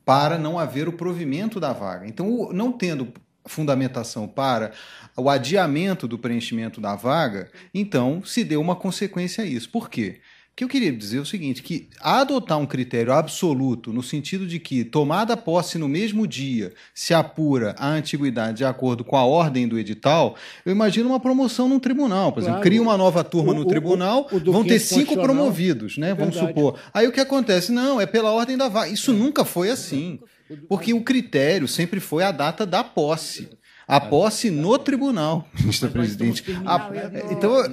para não haver o provimento da vaga. Então, não tendo fundamentação para o adiamento do preenchimento da vaga, então se deu uma consequência a isso. Por quê? que eu queria dizer é o seguinte, que adotar um critério absoluto no sentido de que tomada posse no mesmo dia se apura a antiguidade de acordo com a ordem do edital, eu imagino uma promoção num tribunal, por exemplo, cria uma nova turma o, no tribunal, o, o, vão ter cinco promovidos, né? É Vamos supor. Aí o que acontece? Não, é pela ordem da vaga. Isso é. nunca foi assim. Nunca foi. Porque o critério sempre foi a data da posse a posse no tribunal, ministro presidente. Ah, é, então,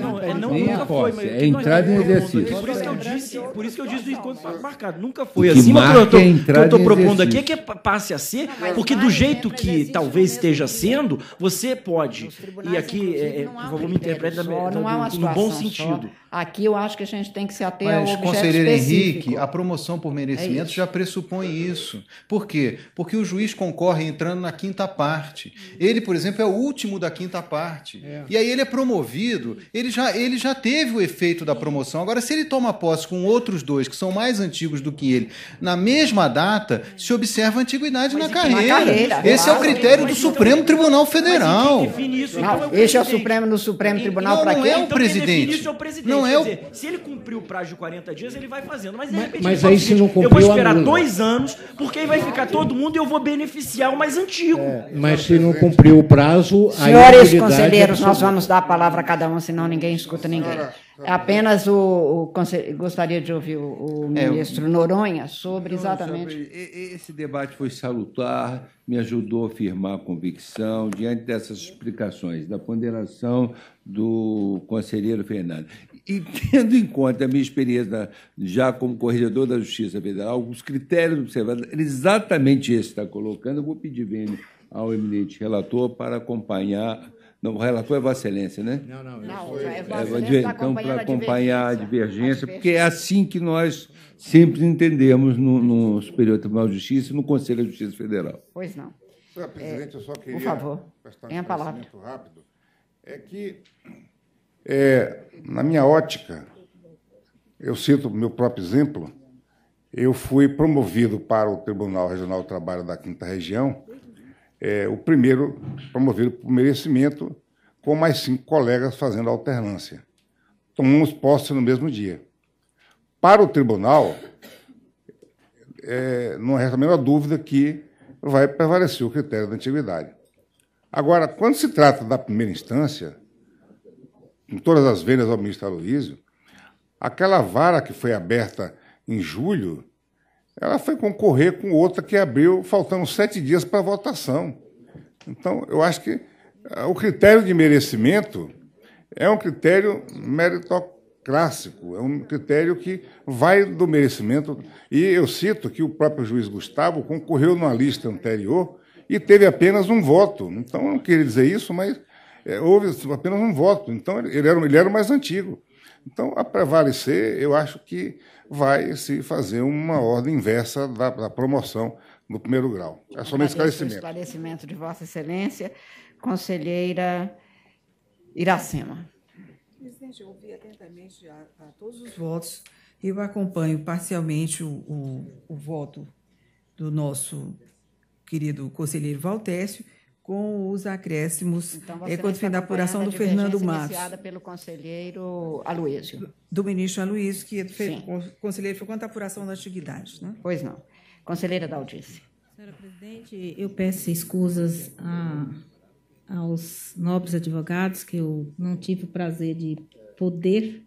não, nunca foi, é entrada em exercício. Por isso que eu disse, por isso que eu disse do encontro marcado, nunca foi assim. O que eu é estou propondo aqui é que passe a ser, porque do é jeito que talvez esteja sendo, você pode. E aqui, por favor, me interprete no bom sentido. Aqui eu acho que a gente tem que se ater Mas, ao objeto conselheiro específico. Henrique, a promoção por merecimento é já pressupõe isso. Por quê? Porque o juiz concorre entrando na quinta parte parte. Ele, por exemplo, é o último da quinta parte. É. E aí ele é promovido, ele já, ele já teve o efeito da promoção. Agora, se ele toma posse com outros dois, que são mais antigos do que ele, na mesma data, se observa a antiguidade na carreira. na carreira. Esse claro. é o critério do Supremo Tribunal Federal. Não, então, esse é o Supremo no Supremo então, Tribunal para é então, quem? Não, é o presidente. Não é o... Dizer, se ele cumpriu o prazo de 40 dias, ele vai fazendo. Mas, mas, mas aí se não cumpriu, assim, eu vou esperar dois anos, porque aí vai ficar todo mundo e eu vou beneficiar o mais antigo. É, mas se não cumpriu o prazo. Senhores é conselheiros, é nós vamos dar a palavra a cada um, senão ninguém escuta ninguém. É apenas o, o gostaria de ouvir o, o é, ministro é, Noronha sobre exatamente. Sobre esse debate foi salutar, me ajudou a firmar a convicção diante dessas explicações, da ponderação do conselheiro Fernando. E tendo em conta a minha experiência já como corregedor da Justiça Federal, os critérios observados, exatamente esse que está colocando, eu vou pedir bem ao eminente relator para acompanhar. Não, o relator é Vossa Excelência, né? Não, não, não é, é Vossa Excelência. Então, para acompanhar a divergência, porque é assim que nós sempre entendemos no, no Superior Tribunal de Justiça e no Conselho de Justiça Federal. Pois não. Senhora presidente, é, eu só é, queria. Por favor, prestar um tem a palavra. rápido. É que, é, na minha ótica, eu cito o meu próprio exemplo. Eu fui promovido para o Tribunal Regional do Trabalho da Quinta Região é, o primeiro promovido por merecimento, com mais cinco colegas fazendo alternância. Tomamos posse no mesmo dia. Para o tribunal, é, não resta a menor dúvida que vai prevalecer o critério da antiguidade. Agora, quando se trata da primeira instância, em todas as vendas ao ministro Aloysio, aquela vara que foi aberta em julho ela foi concorrer com outra que abriu faltando sete dias para a votação. Então, eu acho que eh, o critério de merecimento é um critério meritocrático, é um critério que vai do merecimento. E eu cito que o próprio juiz Gustavo concorreu numa lista anterior e teve apenas um voto. Então, eu não queria dizer isso, mas eh, houve apenas um voto. Então, ele era, ele era o mais antigo. Então, a prevalecer, eu acho que vai se fazer uma ordem inversa da, da promoção no primeiro grau. É só um esclarecimento. Esclarecimento de Vossa Excelência, conselheira Iracema. Presidente, eu ouvi atentamente a, a todos os votos. Eu acompanho parcialmente o, o, o voto do nosso querido conselheiro Valtécio com os acréscimos então, é, quando fim da apuração do Fernando Matos. pelo conselheiro Aloysio. Do ministro Aloysio, que é foi o conselheiro foi quanto à apuração da antiguidade. Né? Pois não. Conselheira Daldice. Senhora presidente, eu peço escusas a, aos nobres advogados que eu não tive o prazer de poder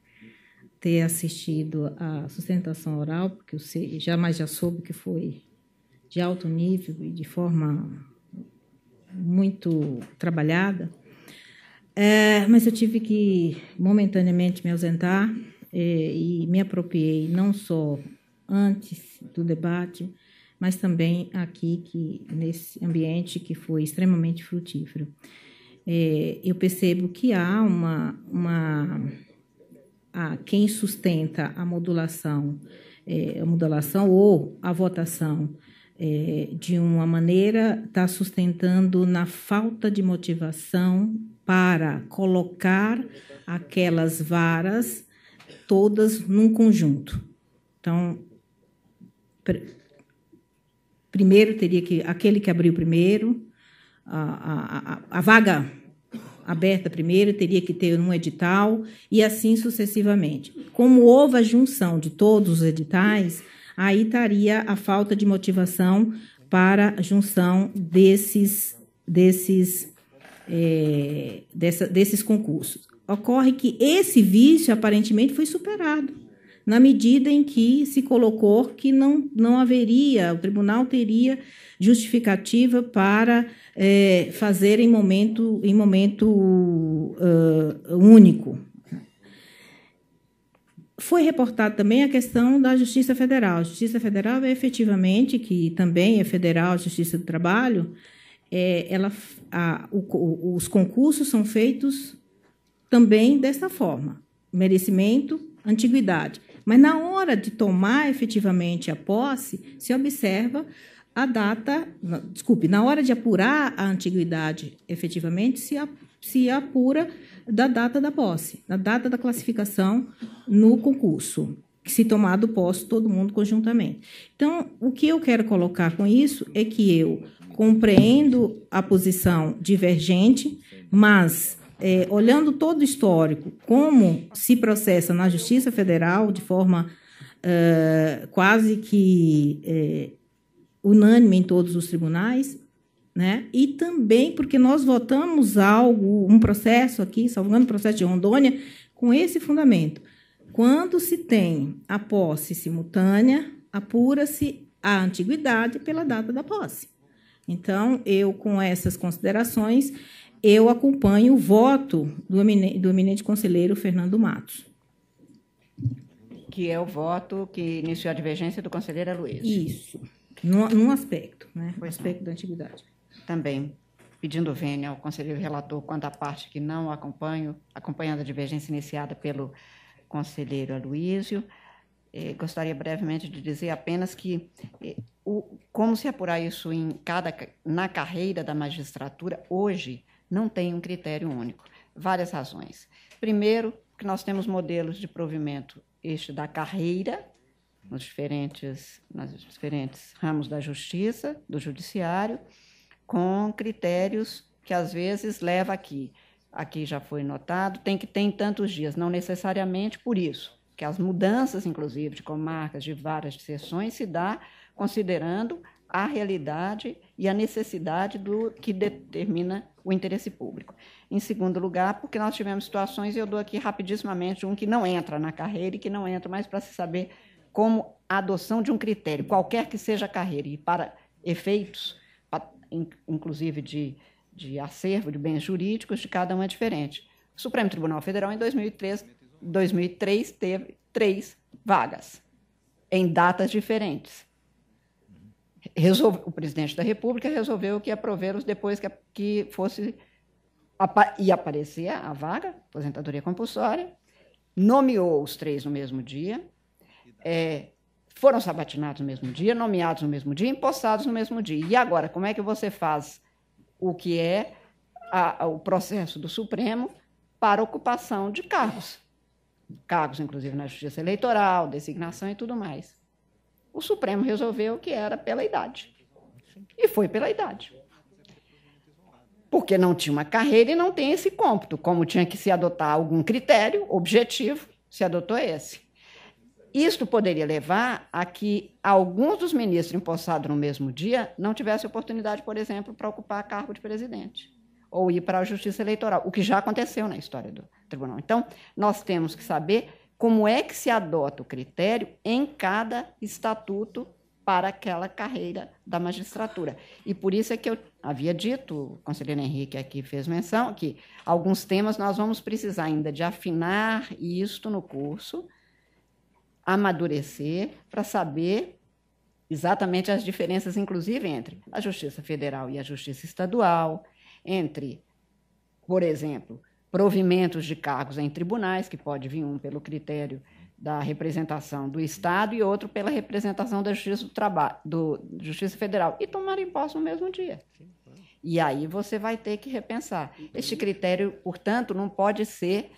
ter assistido à sustentação oral, porque eu sei, jamais já soube que foi de alto nível e de forma muito trabalhada. É, mas eu tive que momentaneamente me ausentar é, e me apropriei não só antes do debate, mas também aqui que nesse ambiente que foi extremamente frutífero. É, eu percebo que há uma, uma a quem sustenta a modulação, é, a modulação ou a votação é, de uma maneira, está sustentando na falta de motivação para colocar aquelas varas todas num conjunto. Então, pr primeiro teria que aquele que abriu primeiro, a, a, a, a vaga aberta primeiro, teria que ter um edital e assim sucessivamente. Como houve a junção de todos os editais, aí estaria a falta de motivação para a junção desses, desses, é, dessa, desses concursos. Ocorre que esse vício aparentemente foi superado, na medida em que se colocou que não, não haveria, o tribunal teria justificativa para é, fazer em momento, em momento uh, único. Foi reportada também a questão da Justiça Federal. A Justiça Federal é efetivamente, que também é federal, a Justiça do Trabalho, é, ela, a, o, os concursos são feitos também dessa forma: merecimento, antiguidade. Mas na hora de tomar efetivamente a posse, se observa a data, desculpe, na hora de apurar a antiguidade efetivamente, se, se apura da data da posse, da data da classificação no concurso, que se tomado posse todo mundo conjuntamente. Então, o que eu quero colocar com isso é que eu compreendo a posição divergente, mas é, olhando todo o histórico, como se processa na Justiça Federal de forma é, quase que é, unânime em todos os tribunais, né? E também porque nós votamos algo, um processo aqui, salvando o processo de Rondônia, com esse fundamento. Quando se tem a posse simultânea, apura-se a antiguidade pela data da posse. Então, eu, com essas considerações, eu acompanho o voto do eminente, do eminente conselheiro Fernando Matos. Que é o voto que iniciou a divergência do conselheiro Aloysio. Isso, num, num aspecto, né? o é. aspecto não. da antiguidade também pedindo vênia ao conselheiro relator quanto à parte que não acompanho, acompanhando a divergência iniciada pelo conselheiro Aloísio. É, gostaria brevemente de dizer apenas que é, o, como se apurar isso em cada, na carreira da magistratura, hoje não tem um critério único. Várias razões. Primeiro, que nós temos modelos de provimento, este da carreira, nos diferentes, nos diferentes ramos da justiça, do judiciário, com critérios que às vezes leva aqui. Aqui já foi notado, tem que ter em tantos dias, não necessariamente por isso, que as mudanças, inclusive, de comarcas, de várias sessões se dá considerando a realidade e a necessidade do que determina o interesse público. Em segundo lugar, porque nós tivemos situações, e eu dou aqui rapidissimamente um que não entra na carreira e que não entra mais para se saber como a adoção de um critério, qualquer que seja a carreira, e para efeitos inclusive de, de acervo de bens jurídicos, de cada um é diferente. O Supremo Tribunal Federal, em 2003, 2003 teve três vagas, em datas diferentes. Resolve, o presidente da República resolveu que ia prover os depois que, que fosse ia aparecer a vaga, aposentadoria compulsória, nomeou os três no mesmo dia, é, foram sabatinados no mesmo dia, nomeados no mesmo dia, empossados no mesmo dia. E agora, como é que você faz o que é a, a, o processo do Supremo para ocupação de cargos? Cargos, inclusive, na justiça eleitoral, designação e tudo mais. O Supremo resolveu que era pela idade. E foi pela idade. Porque não tinha uma carreira e não tem esse cômputo. Como tinha que se adotar algum critério objetivo, se adotou esse. Isto poderia levar a que alguns dos ministros empossados no mesmo dia não tivessem oportunidade, por exemplo, para ocupar cargo de presidente ou ir para a justiça eleitoral, o que já aconteceu na história do tribunal. Então, nós temos que saber como é que se adota o critério em cada estatuto para aquela carreira da magistratura. E por isso é que eu havia dito, o conselheiro Henrique aqui fez menção, que alguns temas nós vamos precisar ainda de afinar isto no curso, amadurecer para saber exatamente as diferenças, inclusive, entre a Justiça Federal e a Justiça Estadual, entre, por exemplo, provimentos de cargos em tribunais, que pode vir um pelo critério da representação do Estado e outro pela representação da Justiça do do Justiça Federal, e tomar imposto no mesmo dia. E aí você vai ter que repensar. Este critério, portanto, não pode ser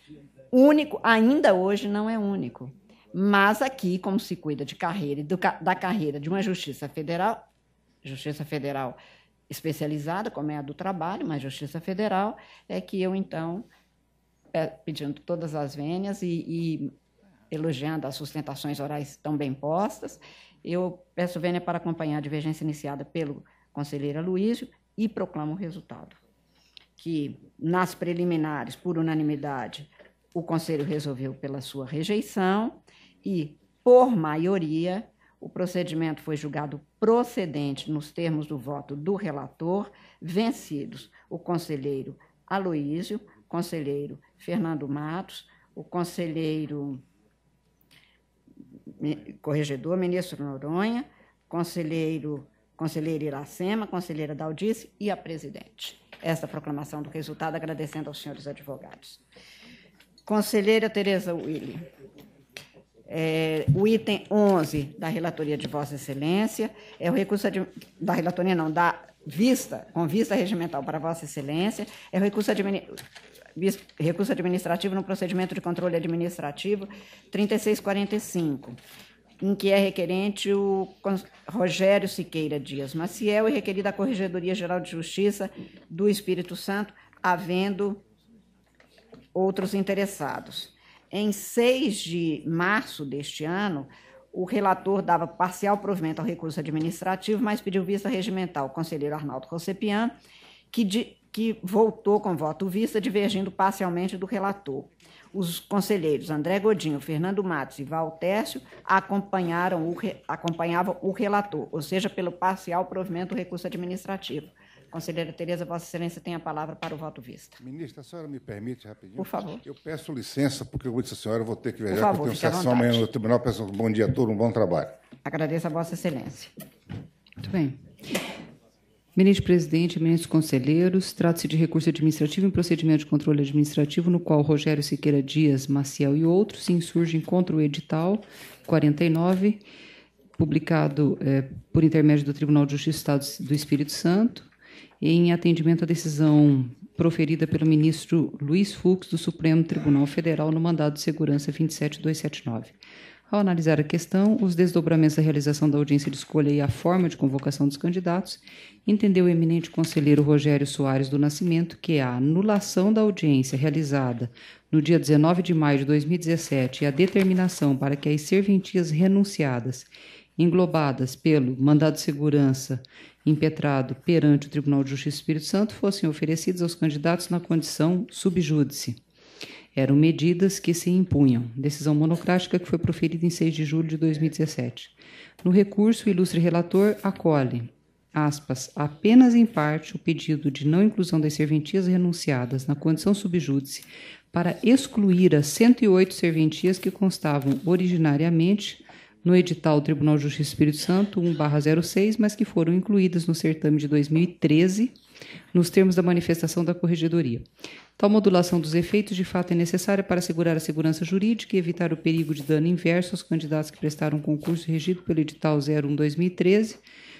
único, ainda hoje não é único. Mas aqui, como se cuida de carreira e do, da carreira de uma justiça federal, justiça federal especializada, como é a do trabalho, mas justiça federal, é que eu, então, é, pedindo todas as vênias e, e elogiando as sustentações orais tão bem postas, eu peço vênia para acompanhar a divergência iniciada pelo conselheiro Luísio e proclamo o resultado. Que, nas preliminares, por unanimidade, o Conselho resolveu pela sua rejeição e, por maioria, o procedimento foi julgado procedente nos termos do voto do relator, vencidos o conselheiro Aloísio, conselheiro Fernando Matos, o conselheiro corregedor ministro Noronha, conselheiro conselheira Iracema, conselheira Daldice e a presidente. Esta proclamação do resultado agradecendo aos senhores advogados. Conselheira Tereza Willi. É, o item 11 da relatoria de Vossa Excelência é o recurso da relatoria não da vista com vista regimental para Vossa Excelência é o recurso, administ, recurso administrativo no procedimento de controle administrativo 3645 em que é requerente o Rogério Siqueira Dias Maciel e requerida a Corregedoria Geral de Justiça do Espírito Santo havendo outros interessados em 6 de março deste ano, o relator dava parcial provimento ao recurso administrativo, mas pediu vista regimental. O conselheiro Arnaldo Rossepian, que, de, que voltou com voto vista, divergindo parcialmente do relator. Os conselheiros André Godinho, Fernando Matos e Valtércio acompanharam o, acompanhavam o relator, ou seja, pelo parcial provimento do recurso administrativo. Conselheira Tereza, Vossa Excelência tem a palavra para o voto vista. Ministra, a senhora me permite rapidinho? Por favor. Eu peço licença, porque eu disse senhora, eu vou ter que viajar, favor, porque eu tenho sessão amanhã no tribunal. Peço um bom dia a todos, um bom trabalho. Agradeço a Vossa Excelência. Muito bem. Ministro-presidente, ministros conselheiros, trata-se de recurso administrativo em procedimento de controle administrativo, no qual Rogério Siqueira Dias, Maciel e outros se insurgem contra o edital 49, publicado eh, por intermédio do Tribunal de Justiça do Estado do Espírito Santo, em atendimento à decisão proferida pelo ministro Luiz Fux do Supremo Tribunal Federal no mandado de segurança 27279. Ao analisar a questão, os desdobramentos da realização da audiência de escolha e a forma de convocação dos candidatos, entendeu o eminente conselheiro Rogério Soares do Nascimento que a anulação da audiência realizada no dia 19 de maio de 2017 e a determinação para que as serventias renunciadas, englobadas pelo mandado de segurança impetrado perante o Tribunal de Justiça do Espírito Santo fossem oferecidos aos candidatos na condição subjúdice. Eram medidas que se impunham. Decisão monocrática que foi proferida em 6 de julho de 2017. No recurso, o ilustre relator acolhe, aspas, apenas em parte o pedido de não inclusão das serventias renunciadas na condição subjúdice para excluir as 108 serventias que constavam originariamente no edital Tribunal de Justiça Espírito Santo 1/06, mas que foram incluídas no certame de 2013, nos termos da manifestação da corregedoria. Tal modulação dos efeitos de fato é necessária para assegurar a segurança jurídica e evitar o perigo de dano inverso aos candidatos que prestaram concurso regido pelo edital 01/2013,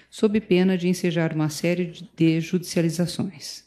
sob pena de ensejar uma série de judicializações.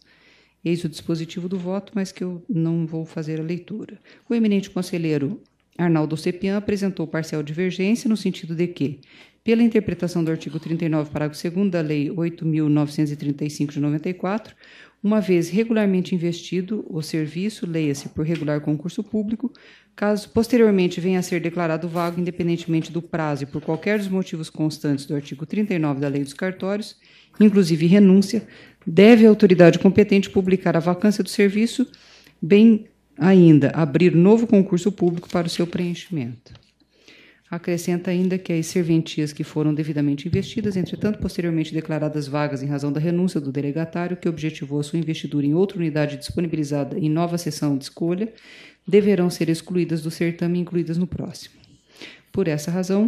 Eis o dispositivo do voto, mas que eu não vou fazer a leitura. O eminente conselheiro Arnaldo Cepian apresentou parcial divergência no sentido de que, pela interpretação do artigo 39, parágrafo 2 da Lei 8.935 de 94, uma vez regularmente investido o serviço, leia-se por regular concurso público, caso posteriormente venha a ser declarado vago, independentemente do prazo e por qualquer dos motivos constantes do artigo 39 da Lei dos Cartórios, inclusive renúncia, deve a autoridade competente publicar a vacância do serviço, bem ainda abrir novo concurso público para o seu preenchimento. Acrescenta ainda que as serventias que foram devidamente investidas, entretanto, posteriormente declaradas vagas em razão da renúncia do delegatário, que objetivou a sua investidura em outra unidade disponibilizada em nova sessão de escolha, deverão ser excluídas do certame e incluídas no próximo. Por essa razão,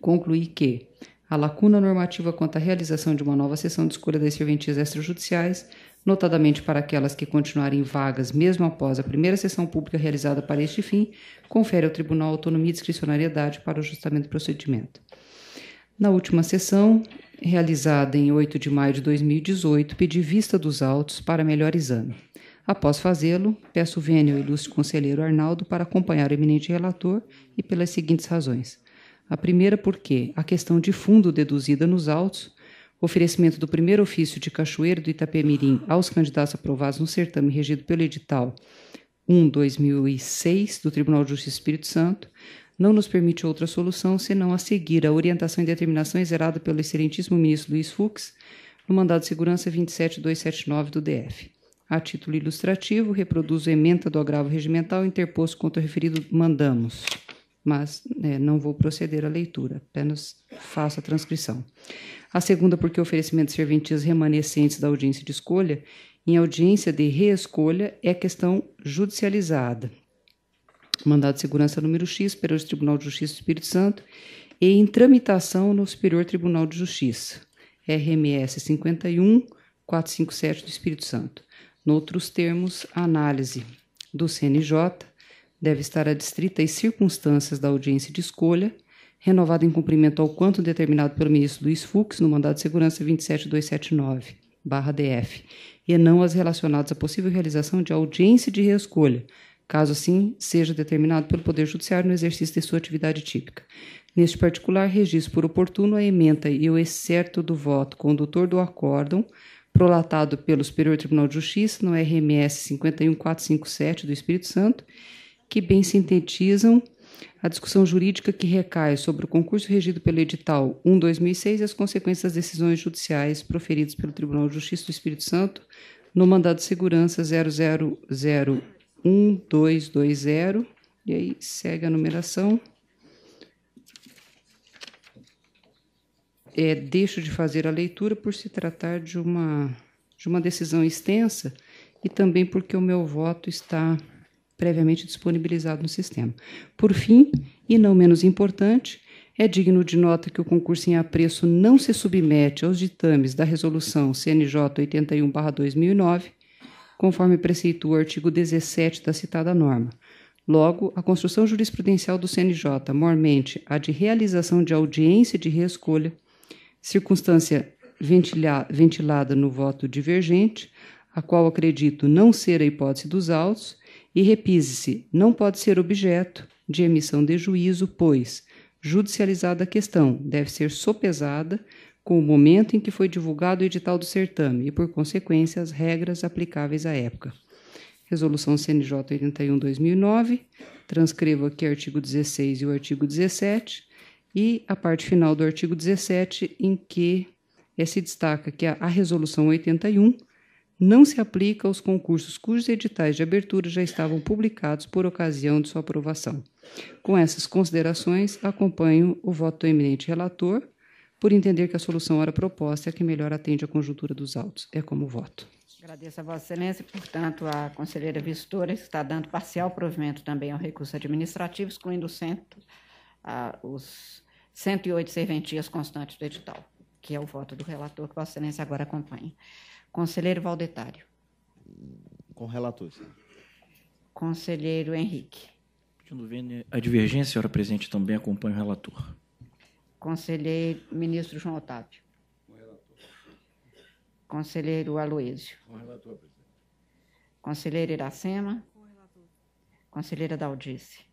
concluí que a lacuna normativa quanto à realização de uma nova sessão de escolha das serventias extrajudiciais notadamente para aquelas que continuarem vagas mesmo após a primeira sessão pública realizada para este fim, confere ao Tribunal autonomia e discricionariedade para o ajustamento do procedimento. Na última sessão, realizada em 8 de maio de 2018, pedi vista dos autos para melhor exame. Após fazê-lo, peço vênia ao ilustre conselheiro Arnaldo para acompanhar o eminente relator e pelas seguintes razões. A primeira porque a questão de fundo deduzida nos autos oferecimento do primeiro ofício de Cachoeiro do Itapemirim aos candidatos aprovados no certame regido pelo edital 1-2006 do Tribunal de Justiça do Espírito Santo, não nos permite outra solução senão a seguir a orientação e determinação exerada pelo excelentíssimo ministro Luiz Fux no mandado de segurança 27279 do DF. A título ilustrativo, reproduzo a ementa do agravo regimental interposto contra o referido mandamos, mas é, não vou proceder à leitura, apenas faço a transcrição a segunda porque o oferecimento de serventias remanescentes da audiência de escolha em audiência de reescolha é questão judicializada. Mandado de segurança número X perante o Tribunal de Justiça do Espírito Santo e em tramitação no Superior Tribunal de Justiça, RMS 51 457 do Espírito Santo. Noutros termos, a análise do CNJ deve estar adstrita às circunstâncias da audiência de escolha renovado em cumprimento ao quanto determinado pelo ministro Luiz Fux no mandado de segurança 27279-DF, e não as relacionadas à possível realização de audiência de reescolha, caso assim seja determinado pelo Poder Judiciário no exercício de sua atividade típica. Neste particular, registro por oportuno a ementa e o excerto do voto condutor do acórdão, prolatado pelo Superior Tribunal de Justiça no RMS 51457 do Espírito Santo, que bem sintetizam a discussão jurídica que recai sobre o concurso regido pelo edital 1/2006 e as consequências das decisões judiciais proferidas pelo Tribunal de Justiça do Espírito Santo no mandado de segurança 0001220. e aí segue a numeração. É, deixo de fazer a leitura por se tratar de uma de uma decisão extensa e também porque o meu voto está previamente disponibilizado no sistema. Por fim, e não menos importante, é digno de nota que o concurso em apreço não se submete aos ditames da Resolução CNJ 81-2009, conforme preceitua o artigo 17 da citada norma. Logo, a construção jurisprudencial do CNJ, mormente a de realização de audiência de reescolha, circunstância ventilada no voto divergente, a qual acredito não ser a hipótese dos autos, e repise-se: não pode ser objeto de emissão de juízo, pois, judicializada a questão, deve ser sopesada com o momento em que foi divulgado o edital do certame e, por consequência, as regras aplicáveis à época. Resolução CNJ 81/2009. Transcrevo aqui o artigo 16 e o artigo 17 e a parte final do artigo 17 em que eh, se destaca que a, a resolução 81 não se aplica aos concursos cujos editais de abertura já estavam publicados por ocasião de sua aprovação. Com essas considerações, acompanho o voto do eminente relator, por entender que a solução ora proposta é a que melhor atende à conjuntura dos autos. É como voto. Agradeço a Vossa Excelência, portanto, a conselheira Vistora está dando parcial provimento também ao recurso administrativo, excluindo cento, os 108 serventias constantes do edital, que é o voto do relator que Vossa Excelência agora acompanha. Conselheiro Valdetário. Com relator. Conselheiro Henrique. Pedindo a divergência, senhora presidente, também acompanha o relator. Conselheiro ministro João Otávio. Com relator. Conselheiro Aloésio. Com relator, presidente. Conselheiro Iracema. Com relator. Conselheira Daldice.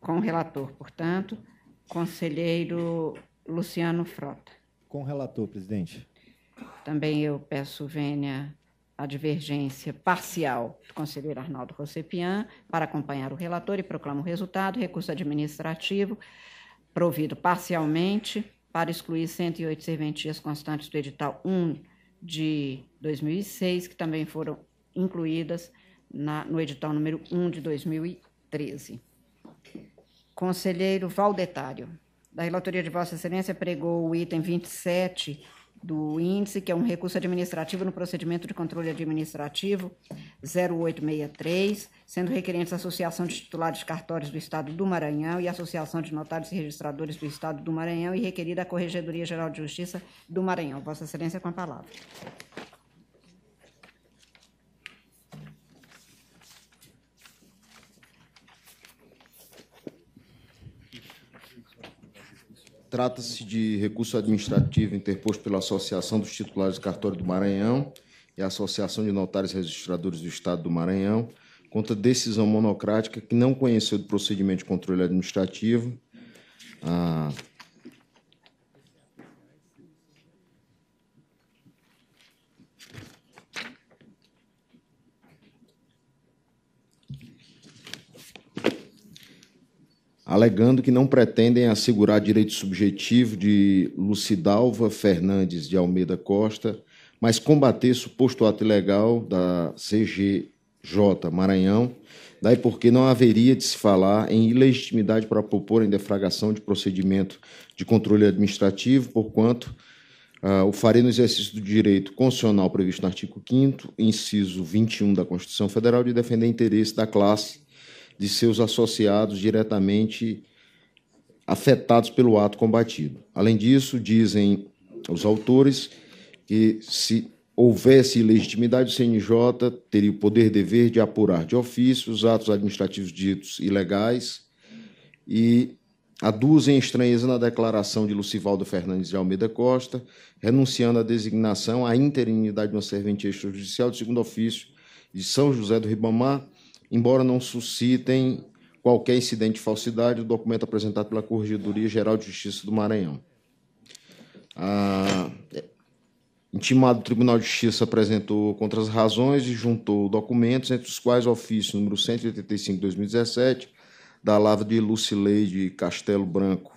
Com relator, portanto. Conselheiro Luciano Frota. Com o relator, presidente. Também eu peço vênia à divergência parcial do conselheiro Arnaldo Rossepian para acompanhar o relator e proclamo o resultado. Recurso administrativo provido parcialmente para excluir 108 serventias constantes do edital 1 de 2006, que também foram incluídas na, no edital número 1 de 2013. Conselheiro Valdetário. Da relatoria de Vossa Excelência pregou o item 27 do índice, que é um recurso administrativo no procedimento de controle administrativo 0863, sendo requerentes a Associação de Titulares de Cartórios do Estado do Maranhão e a Associação de Notários e Registradores do Estado do Maranhão e requerida a Corregedoria Geral de Justiça do Maranhão. Vossa Excelência, com a palavra. Trata-se de recurso administrativo interposto pela Associação dos Titulares de Cartório do Maranhão e a Associação de Notários Registradores do Estado do Maranhão contra decisão monocrática que não conheceu do procedimento de controle administrativo. Ah, alegando que não pretendem assegurar direito subjetivo de Lucidalva Fernandes de Almeida Costa, mas combater suposto ato ilegal da CGJ Maranhão, daí porque não haveria de se falar em ilegitimidade para propor em defragação de procedimento de controle administrativo, porquanto uh, o faria no exercício do direito constitucional previsto no artigo 5 inciso 21 da Constituição Federal, de defender interesse da classe de seus associados diretamente afetados pelo ato combatido. Além disso, dizem os autores que se houvesse legitimidade, o CNJ teria o poder dever de apurar de ofício os atos administrativos ditos ilegais e aduzem estranheza na declaração de Lucivaldo Fernandes de Almeida Costa, renunciando à designação à interinidade de uma serventia extrajudicial de segundo ofício de São José do Ribamar, Embora não suscitem qualquer incidente de falsidade, o documento apresentado pela Corregedoria Geral de Justiça do Maranhão. Ah, é, intimado o Tribunal de Justiça apresentou contra as razões e juntou documentos, entre os quais o ofício número 185-2017, da Lava de Lucileide Castelo Branco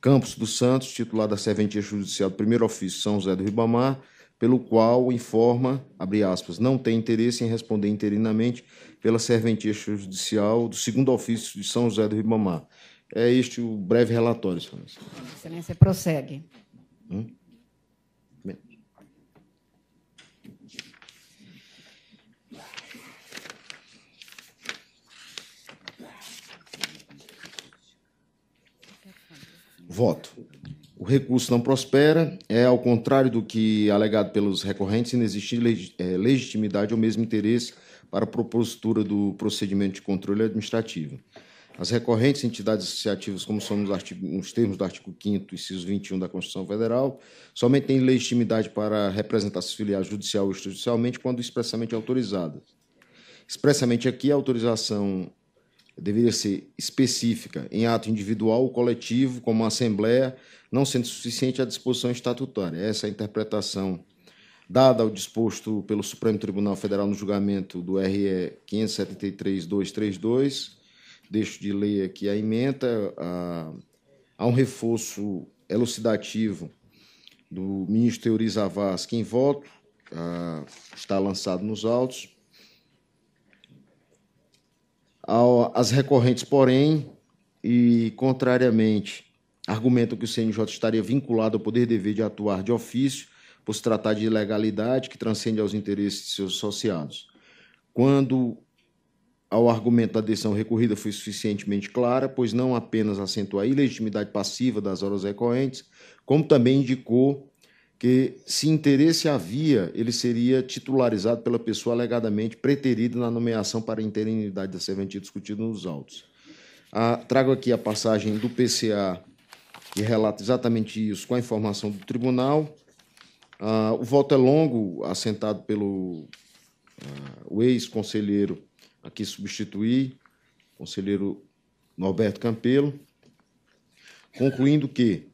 Campos dos Santos, titular da Serventia Judicial do Primeiro Ofício São José do Ribamar, pelo qual informa, abre aspas, não tem interesse em responder interinamente pela serventia judicial do segundo ofício de São José do Ribamar. É este o breve relatório, excelência. Excelência, prossegue. Hum? Voto. O recurso não prospera, é ao contrário do que é alegado pelos recorrentes, inexistir é, legitimidade ou mesmo interesse para a propositura do procedimento de controle administrativo. As recorrentes entidades associativas, como são nos, artigo, nos termos do artigo 5º, inciso 21 da Constituição Federal, somente têm legitimidade para representar seus filiais judicial ou extrajudicialmente quando expressamente autorizadas. Expressamente aqui, a autorização deveria ser específica em ato individual ou coletivo, como a assembleia, não sendo suficiente à disposição estatutária. Essa é a interpretação dada ao disposto pelo Supremo Tribunal Federal no julgamento do RE 573.232, deixo de ler aqui a emenda, ah, há um reforço elucidativo do ministro Teori Zavascki em voto, a, ah, está lançado nos autos. As recorrentes, porém, e contrariamente, argumentam que o CNJ estaria vinculado ao poder dever de atuar de ofício por se tratar de ilegalidade que transcende aos interesses de seus associados. Quando ao argumento da decisão recorrida foi suficientemente clara, pois não apenas acentuou a ilegitimidade passiva das horas recorrentes, como também indicou que, se interesse havia, ele seria titularizado pela pessoa alegadamente preterida na nomeação para a interinidade da serventia discutida nos autos. Ah, trago aqui a passagem do PCA que relata exatamente isso com a informação do tribunal. Ah, o voto é longo, assentado pelo ah, o ex-conselheiro aqui substituir, conselheiro Norberto Campelo, concluindo que,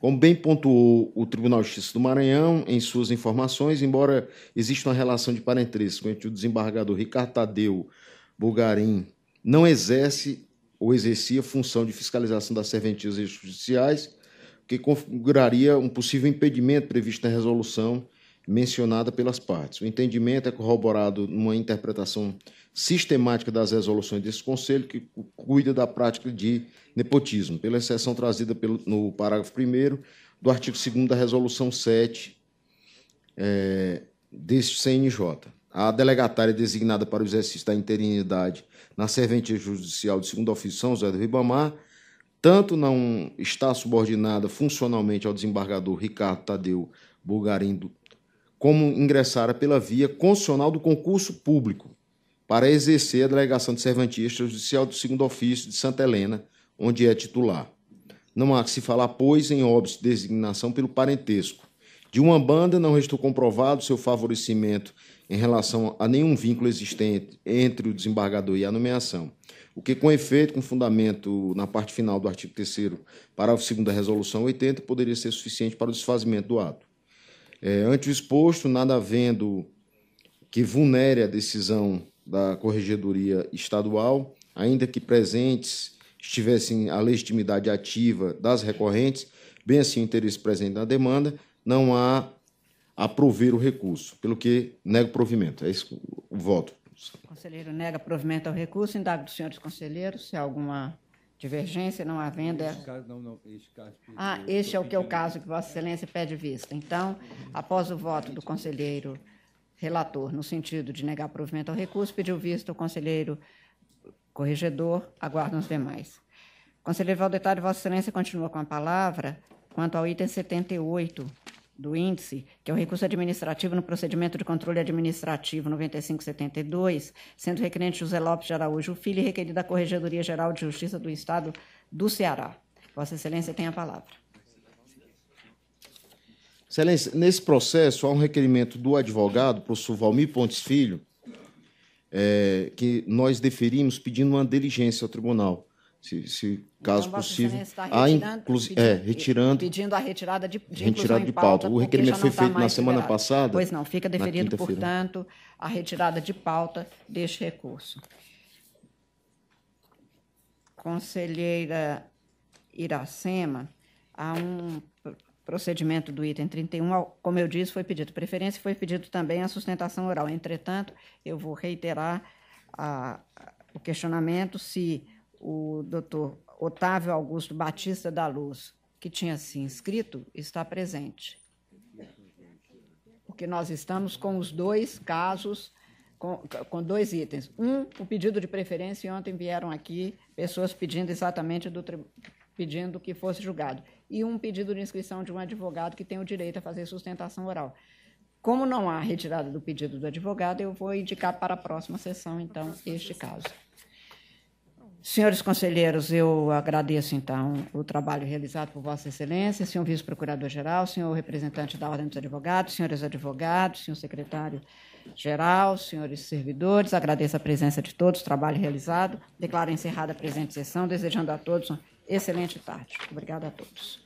como bem pontuou o Tribunal de Justiça do Maranhão em suas informações, embora exista uma relação de parentesco entre o desembargador Ricardo Tadeu Bulgarim, não exerce ou exercia função de fiscalização das serventias judiciais que configuraria um possível impedimento previsto na resolução mencionada pelas partes. O entendimento é corroborado numa interpretação sistemática das resoluções desse conselho que cuida da prática de nepotismo, pela exceção trazida pelo, no parágrafo 1 do artigo 2 da resolução 7 é, deste CNJ. A delegatária designada para o exercício da interinidade na serventia judicial de segundo ofício São José do Ribamar tanto não está subordinada funcionalmente ao desembargador Ricardo Tadeu Bulgarindo, como ingressara pela via constitucional do concurso público para exercer a delegação de servantista judicial do segundo ofício de Santa Helena, onde é titular. Não há que se falar, pois, em óbvio de designação pelo parentesco. De uma banda não restou comprovado seu favorecimento em relação a nenhum vínculo existente entre o desembargador e a nomeação o que, com efeito, com fundamento na parte final do artigo 3 parágrafo 2 da Resolução 80, poderia ser suficiente para o desfazimento do ato. É, ante o exposto, nada havendo que vulnere a decisão da Corregedoria Estadual, ainda que presentes estivessem a legitimidade ativa das recorrentes, bem assim o interesse presente na demanda, não há a prover o recurso, pelo que nego provimento. É isso o voto conselheiro nega provimento ao recurso. Indago dos senhores conselheiros se há alguma divergência, não há venda. caso, não, não, este caso ah, este é o que é o caso que Vossa Excelência pede vista. Então, após o voto do conselheiro relator no sentido de negar provimento ao recurso, pediu vista o conselheiro corregedor, Aguarda os demais. Conselheiro Valdetário, Vossa Excelência continua com a palavra quanto ao item 78 do índice, que é o recurso administrativo no procedimento de controle administrativo 9572, sendo requerente José Lopes de Araújo Filho e requerido da Corregedoria Geral de Justiça do Estado do Ceará. Vossa Excelência tem a palavra. Excelência, nesse processo há um requerimento do advogado, professor Valmir Pontes Filho, é, que nós deferimos pedindo uma diligência ao tribunal se, se então, caso então, possível. retirando, é, retirando, pedindo a retirada de, de retirada de pauta. pauta o requerimento foi tá feito na semana liberado. passada. Pois não, fica deferido, portanto, a retirada de pauta deste recurso. Conselheira Iracema, há um procedimento do item 31, como eu disse, foi pedido preferência e foi pedido também a sustentação oral. Entretanto, eu vou reiterar a, o questionamento se o doutor Otávio Augusto Batista da Luz, que tinha se inscrito, está presente. Porque nós estamos com os dois casos, com, com dois itens. Um, o pedido de preferência, e ontem vieram aqui pessoas pedindo exatamente do pedindo que fosse julgado. E um pedido de inscrição de um advogado que tem o direito a fazer sustentação oral. Como não há retirada do pedido do advogado, eu vou indicar para a próxima sessão, então, este caso. Senhores conselheiros, eu agradeço então o trabalho realizado por Vossa Excelência, senhor vice-procurador-geral, senhor representante da Ordem dos Advogados, senhores advogados, senhor secretário-geral, senhores servidores. Agradeço a presença de todos, o trabalho realizado. Declaro encerrada a presente sessão, desejando a todos uma excelente tarde. Obrigada a todos.